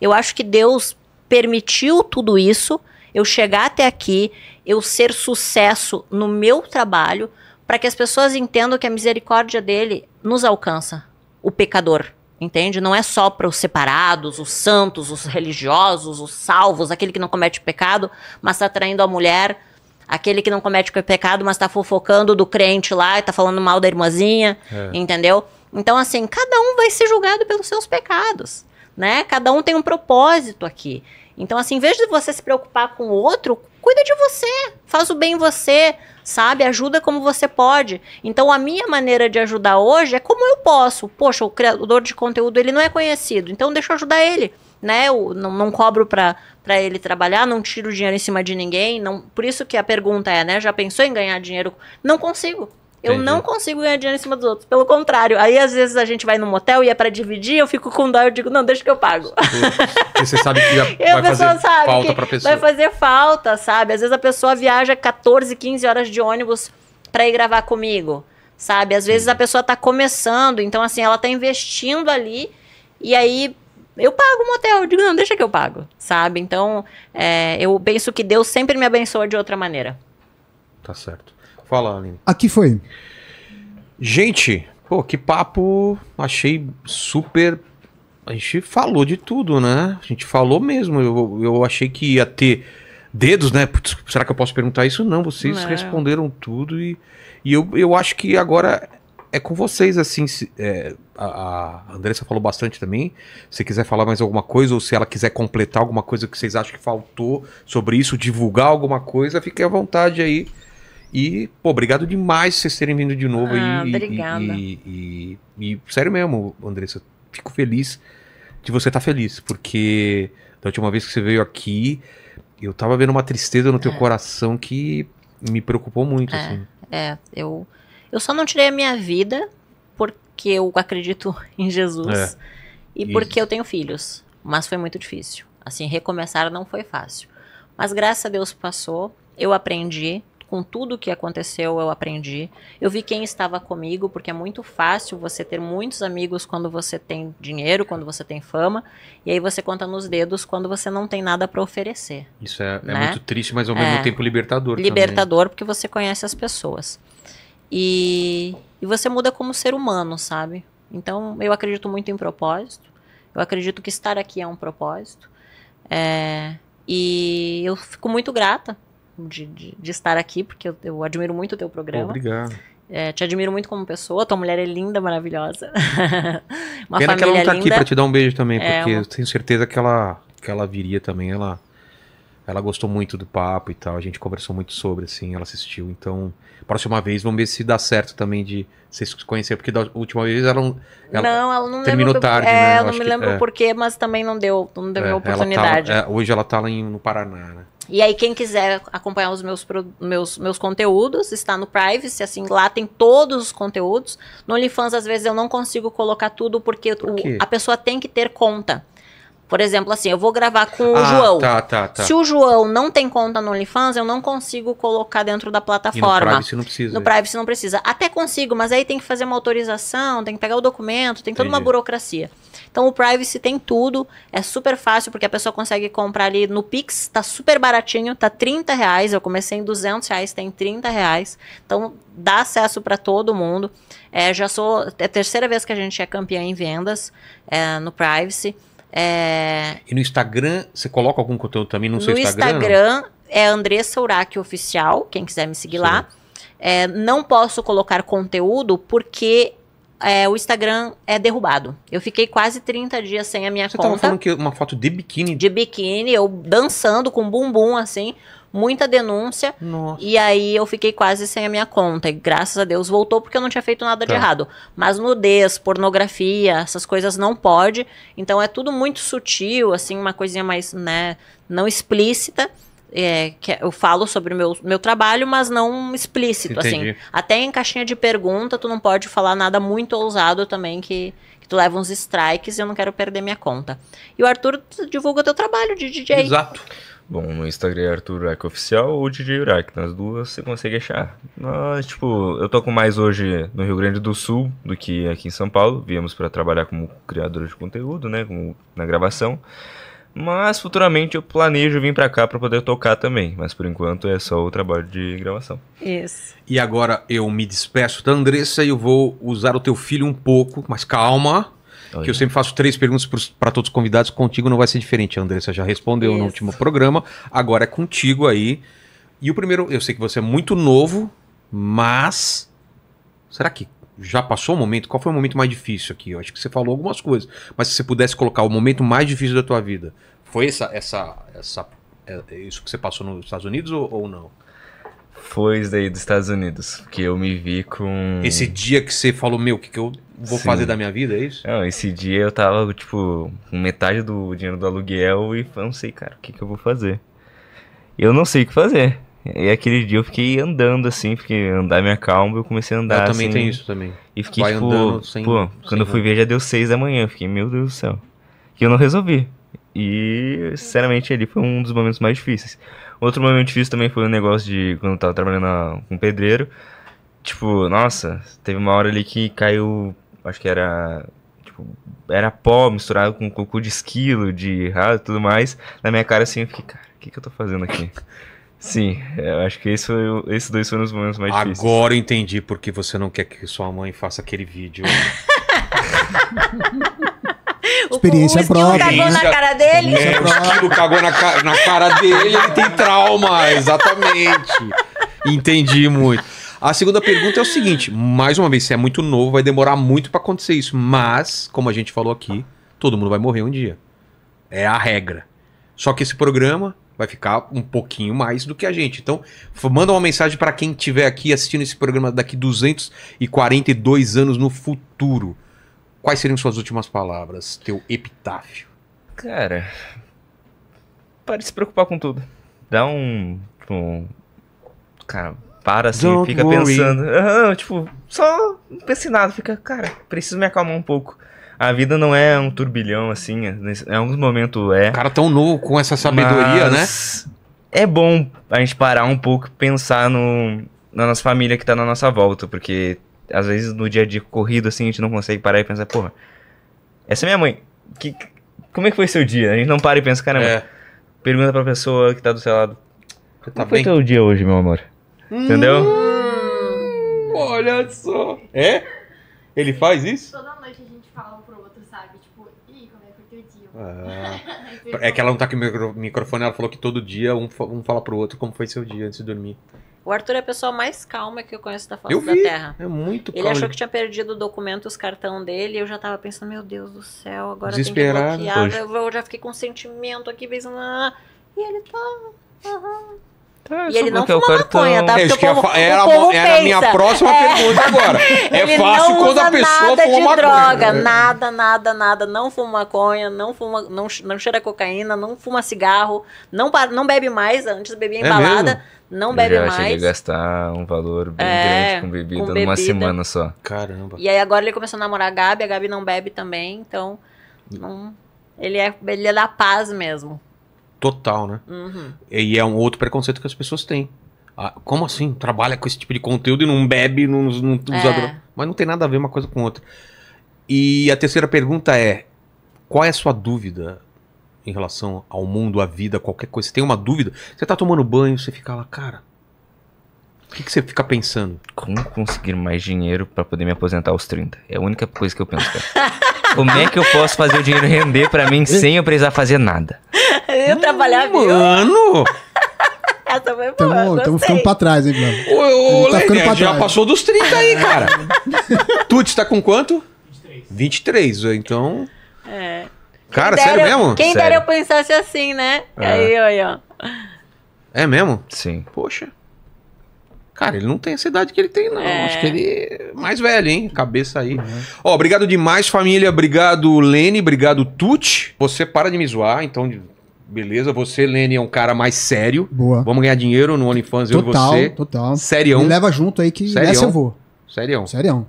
Eu acho que Deus permitiu tudo isso, eu chegar até aqui, eu ser sucesso no meu trabalho, para que as pessoas entendam que a misericórdia dele nos alcança, o pecador. Entende? Não é só para os separados, os santos, os religiosos, os salvos, aquele que não comete pecado, mas está traindo a mulher, aquele que não comete pecado, mas está fofocando do crente lá e está falando mal da irmãzinha, é. entendeu? Então, assim, cada um vai ser julgado pelos seus pecados né? Cada um tem um propósito aqui. Então, assim, em vez de você se preocupar com o outro, cuida de você, faz o bem em você, sabe? Ajuda como você pode. Então, a minha maneira de ajudar hoje é como eu posso. Poxa, o criador de conteúdo, ele não é conhecido, então deixa eu ajudar ele, né? Eu não, não cobro para para ele trabalhar, não tiro dinheiro em cima de ninguém, não. Por isso que a pergunta é, né? Já pensou em ganhar dinheiro? Não consigo. Eu não consigo ganhar dinheiro em cima dos outros. Pelo contrário. Aí, às vezes, a gente vai num motel e é pra dividir, eu fico com dó, eu digo, não, deixa que eu pago. Porque você sabe que vai fazer falta pra pessoa. Vai fazer falta, sabe? Às vezes a pessoa viaja 14, 15 horas de ônibus pra ir gravar comigo, sabe? Às vezes a pessoa tá começando, então, assim, ela tá investindo ali e aí... Eu pago o motel, eu digo, não, deixa que eu pago, sabe? Então, é, eu penso que Deus sempre me abençoa de outra maneira. Tá certo. Fala, Aline. Aqui foi. Gente, pô, que papo. Achei super. A gente falou de tudo, né? A gente falou mesmo. Eu, eu achei que ia ter dedos, né? Putz, será que eu posso perguntar isso? Não, vocês Não. responderam tudo e, e eu, eu acho que agora é com vocês, assim. Se, é, a, a Andressa falou bastante também. Se quiser falar mais alguma coisa, ou se ela quiser completar alguma coisa que vocês acham que faltou sobre isso, divulgar alguma coisa, fique à vontade aí. E, pô, obrigado demais vocês terem vindo de novo ah, aí. Obrigada. E, e, e, e, sério mesmo, Andressa, fico feliz de você estar tá feliz, porque da última vez que você veio aqui, eu tava vendo uma tristeza no teu é. coração que me preocupou muito, é, assim. É, eu, eu só não tirei a minha vida porque eu acredito em Jesus é. e Isso. porque eu tenho filhos, mas foi muito difícil. Assim, recomeçar não foi fácil. Mas graças a Deus passou, eu aprendi, com tudo o que aconteceu, eu aprendi. Eu vi quem estava comigo, porque é muito fácil você ter muitos amigos quando você tem dinheiro, quando você tem fama, e aí você conta nos dedos quando você não tem nada para oferecer. Isso é, é né? é, muito triste, mas ao é, mesmo tempo libertador. Né? Libertador, também. porque você conhece as pessoas. E, e você muda como ser humano, sabe? Então, eu acredito muito em propósito. Eu acredito que estar aqui é um propósito. É, e eu fico muito grata de, de, de estar aqui, porque eu, eu, admiro muito o teu programa. Obrigado. É, te admiro muito como pessoa, tua mulher é linda, maravilhosa. uma Pena família que ela não tá linda. aqui pra te dar um beijo também, é, porque uma... eu tenho certeza que ela, que ela viria também, ela... Ela gostou muito do papo e tal, a gente conversou muito sobre, assim, ela assistiu. Então, próxima vez, vamos ver se dá certo também de vocês conhecer, porque da última vez ela terminou Ela não, ela não terminou lembro, tarde, é, né? Eu não me lembro é. porquê, mas também não deu, não deu é, oportunidade. Ela tá, é, hoje ela tá lá em, no Paraná, né? E aí, quem quiser acompanhar os meus, meus, meus conteúdos, está no Privacy, assim, lá tem todos os conteúdos. No OnlyFans, às vezes, eu não consigo colocar tudo, porque Por o, a pessoa tem que ter conta. Por exemplo, assim, eu vou gravar com o ah, João. Tá, tá, tá. Se o João não tem conta no OnlyFans, eu não consigo colocar dentro da plataforma. E no Privacy não precisa. No é. Privacy não precisa. Até consigo, mas aí tem que fazer uma autorização, tem que pegar o documento, tem toda Entendi. uma burocracia. Então o Privacy tem tudo, é super fácil porque a pessoa consegue comprar ali no Pix, tá super baratinho, tá 30 reais, eu comecei em 200 reais, tem 30 reais. Então dá acesso para todo mundo. É, já sou, é a terceira vez que a gente é campeã em vendas é, no Privacy. É... E no Instagram, você coloca algum conteúdo também no, no seu Instagram? No Instagram é Andressa Uraki Oficial, quem quiser me seguir Sim. lá. É, não posso colocar conteúdo porque é, o Instagram é derrubado. Eu fiquei quase 30 dias sem a minha Você conta. Você tava falando que uma foto de biquíni? De biquíni, eu dançando com bumbum, assim. Muita denúncia. Nossa. E aí eu fiquei quase sem a minha conta. E graças a Deus voltou porque eu não tinha feito nada tá. de errado. Mas nudez, pornografia, essas coisas não pode. Então é tudo muito sutil, assim, uma coisinha mais, né, não explícita é, que é, eu falo sobre o meu, meu trabalho, mas não explícito, assim. Entendi. assim. Até em caixinha de pergunta, tu não pode falar nada muito ousado também que, que tu leva uns strikes e eu não quero perder minha conta. E o Arthur divulga o teu trabalho de DJ. Exato. Bom, no Instagram é Arthur Urac Oficial ou DJ Urac, nas duas você consegue achar. Mas, tipo, eu toco mais hoje no Rio Grande do Sul do que aqui em São Paulo. Viemos para trabalhar como criador de conteúdo, né, como na gravação. Mas futuramente eu planejo vir para cá para poder tocar também. Mas por enquanto é só o trabalho de gravação. Isso. E agora eu me despeço da Andressa e eu vou usar o teu filho um pouco, mas calma. Que eu sempre faço três perguntas para todos os convidados. Contigo não vai ser diferente. A Andressa já respondeu Isso. no último programa. Agora é contigo aí. E o primeiro, eu sei que você é muito novo, mas será que já passou o momento? Qual foi o momento mais difícil aqui? Eu acho que você falou algumas coisas, mas se você pudesse colocar o momento mais difícil da tua vida, foi essa, essa, essa, é isso que você passou nos Estados Unidos ou, ou não? Foi isso daí dos Estados Unidos, que eu me vi com. Esse dia que você falou, meu, o que, que eu vou Sim. fazer da minha vida, é isso? Não, esse dia eu tava, tipo, com metade do dinheiro do aluguel e eu não sei, cara, o que, que eu vou fazer. Eu não sei o que fazer. E aquele dia eu fiquei andando assim, porque andar me acalma, eu comecei a andar. Eu também assim, tenho isso também. E fiquei Vai tipo, sem, pô, quando eu fui ver já deu seis da manhã, eu fiquei, meu Deus do céu. Que eu não resolvi. E, sinceramente, ali foi um dos momentos mais difíceis. Outro momento difícil também foi o um negócio de quando eu tava trabalhando com um pedreiro. Tipo, nossa, teve uma hora ali que caiu, acho que era tipo, era pó misturado com cocô de esquilo, de rato e tudo mais. Na minha cara, assim, eu fiquei, cara, o que, que eu tô fazendo aqui? Sim, é, eu acho que esse foi, esses dois foram os momentos mais Agora difíceis. Agora eu entendi porque você não quer que sua mãe faça aquele vídeo. Experiência o própria. cagou na cara dele. É, o Kilo cagou na, na cara dele, ele tem trauma, exatamente. Entendi muito. A segunda pergunta é o seguinte, mais uma vez, se é muito novo, vai demorar muito para acontecer isso, mas, como a gente falou aqui, todo mundo vai morrer um dia. É a regra. Só que esse programa vai ficar um pouquinho mais do que a gente. Então, manda uma mensagem para quem estiver aqui assistindo esse programa daqui 242 anos no futuro. Quais seriam suas últimas palavras, teu epitáfio? Cara, para de se preocupar com tudo. Dá um, um tipo, cara, para assim, Don't fica worry. pensando, ah, tipo, só não nada, fica, cara, preciso me acalmar um pouco a vida não é um turbilhão assim, é em alguns momentos é. O cara tão novo com essa sabedoria, né? É bom a gente parar um pouco e pensar no, na nossa família que tá na nossa volta, porque às vezes no dia a dia corrido assim a gente não consegue parar e pensar, porra, essa é minha mãe. Que, como é que foi seu dia? A gente não para e pensa, caramba. É. Pergunta pra pessoa que tá do seu lado. tá como bem? foi teu dia hoje, meu amor? Entendeu? Hum, olha só. É? Ele faz isso? Toda É. é que ela não tá com o microfone, ela falou que todo dia um, um fala pro outro como foi seu dia antes de dormir. O Arthur é a pessoa mais calma que eu conheço da face da Terra. É muito calmo. Ele achou que tinha perdido o documento, os cartão dele, e eu já tava pensando, meu Deus do céu, agora Desesperado. tem que bloquear. Eu, eu já fiquei com sentimento aqui, pensando, ah, e ele tá. Uhum. Tá, e ele não fuma maconha, tá? Porque é, o povo, era, o povo era a minha próxima é. pergunta agora. É fácil quando a pessoa fuma maconha. droga, é. nada, nada, nada. Não fuma maconha, não fuma, não, não cheira cocaína, não fuma cigarro, não, não bebe mais. Antes bebia é embalada, é não bebe mais. Cheguei gastar um valor bem é, grande com bebida, com bebida numa semana só. Caramba. E aí agora ele começou a namorar a Gabi, a Gabi não bebe também, então não, ele é ele é da paz mesmo. Total, né? Uhum. E é um outro preconceito que as pessoas têm. Ah, como assim? Trabalha com esse tipo de conteúdo e não bebe, não, não usa é. droga. Mas não tem nada a ver uma coisa com outra. E a terceira pergunta é: qual é a sua dúvida em relação ao mundo, à vida, qualquer coisa? Você tem uma dúvida? Você tá tomando banho, você fica lá, cara, o que, que você fica pensando? Como conseguir mais dinheiro para poder me aposentar aos 30? É a única coisa que eu penso, cara. Como é que eu posso fazer o dinheiro render para mim sem eu precisar fazer nada? Eu hum, trabalhar Mano! Essa foi boa, Estamos ficando pra trás, hein, mano? Ô, ô, tá Lênia, pra trás. já passou dos 30 aí, cara. Tuti, tá com quanto? 23. 23, é, então... É. Cara, sério eu, mesmo? Quem sério. dera eu pensasse assim, né? É. Aí, aí, ó. É mesmo? Sim. Poxa. Cara, ele não tem essa idade que ele tem, não. É. Acho que ele é mais velho, hein? Cabeça aí. Uhum. Ó, uhum. obrigado demais, família. Obrigado, Lene. Obrigado, Tuti. Você para de me zoar, então Beleza, você, Lene, é um cara mais sério. Boa. Vamos ganhar dinheiro no OnlyFans, eu e você. Total, total. Serião. Me leva junto aí que Serião. nessa eu vou. Serião. Serião.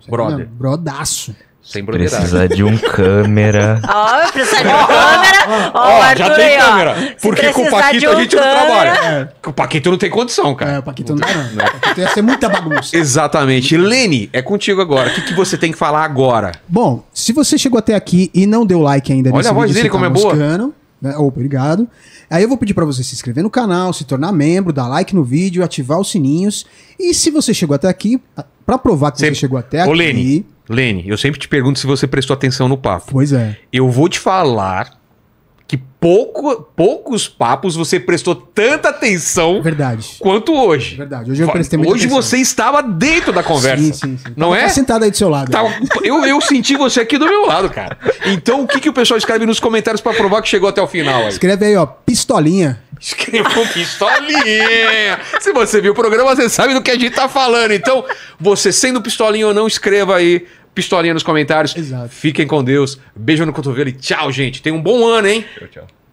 Serião. Brother. Brodaço. Sem Precisa de um câmera. Ó, oh, precisa de um câmera. Ó, oh, oh, já tem aí, câmera. Porque com o Paquito um a gente câmera... não trabalha. É. O Paquito não tem condição, cara. É, o Paquito não, não. não. O Paquito ia ser muita bagunça. Exatamente. Lene, é contigo agora. O que, que você tem que falar agora? Bom, se você chegou até aqui e não deu like ainda Olha a voz vídeo, dele tá como tá é buscando, boa. Né? Obrigado. Aí eu vou pedir para você se inscrever no canal, se tornar membro, dar like no vídeo, ativar os sininhos. E se você chegou até aqui, para provar que você, você chegou até Ô, aqui... Lene Lene, eu sempre te pergunto se você prestou atenção no papo. Pois é. Eu vou te falar pouco, poucos papos você prestou tanta atenção Verdade. quanto hoje. Verdade. Hoje eu prestei muita Hoje atenção. você estava dentro da conversa. Sim, sim, sim. Não Tava é? sentado aí do seu lado. Tava- eu, eu senti você aqui do meu lado, cara. Então o que, que o pessoal escreve nos comentários para provar que chegou até o final aí? Escreve aí, ó, pistolinha. Escreveu pistolinha! Se você viu o programa, você sabe do que a gente tá falando. Então, você sendo pistolinha ou não, escreva aí pistolinha nos comentários. Exato. Fiquem com Deus. Beijo no cotovelo e tchau, gente. Tenha um bom ano, hein? Tchau, tchau.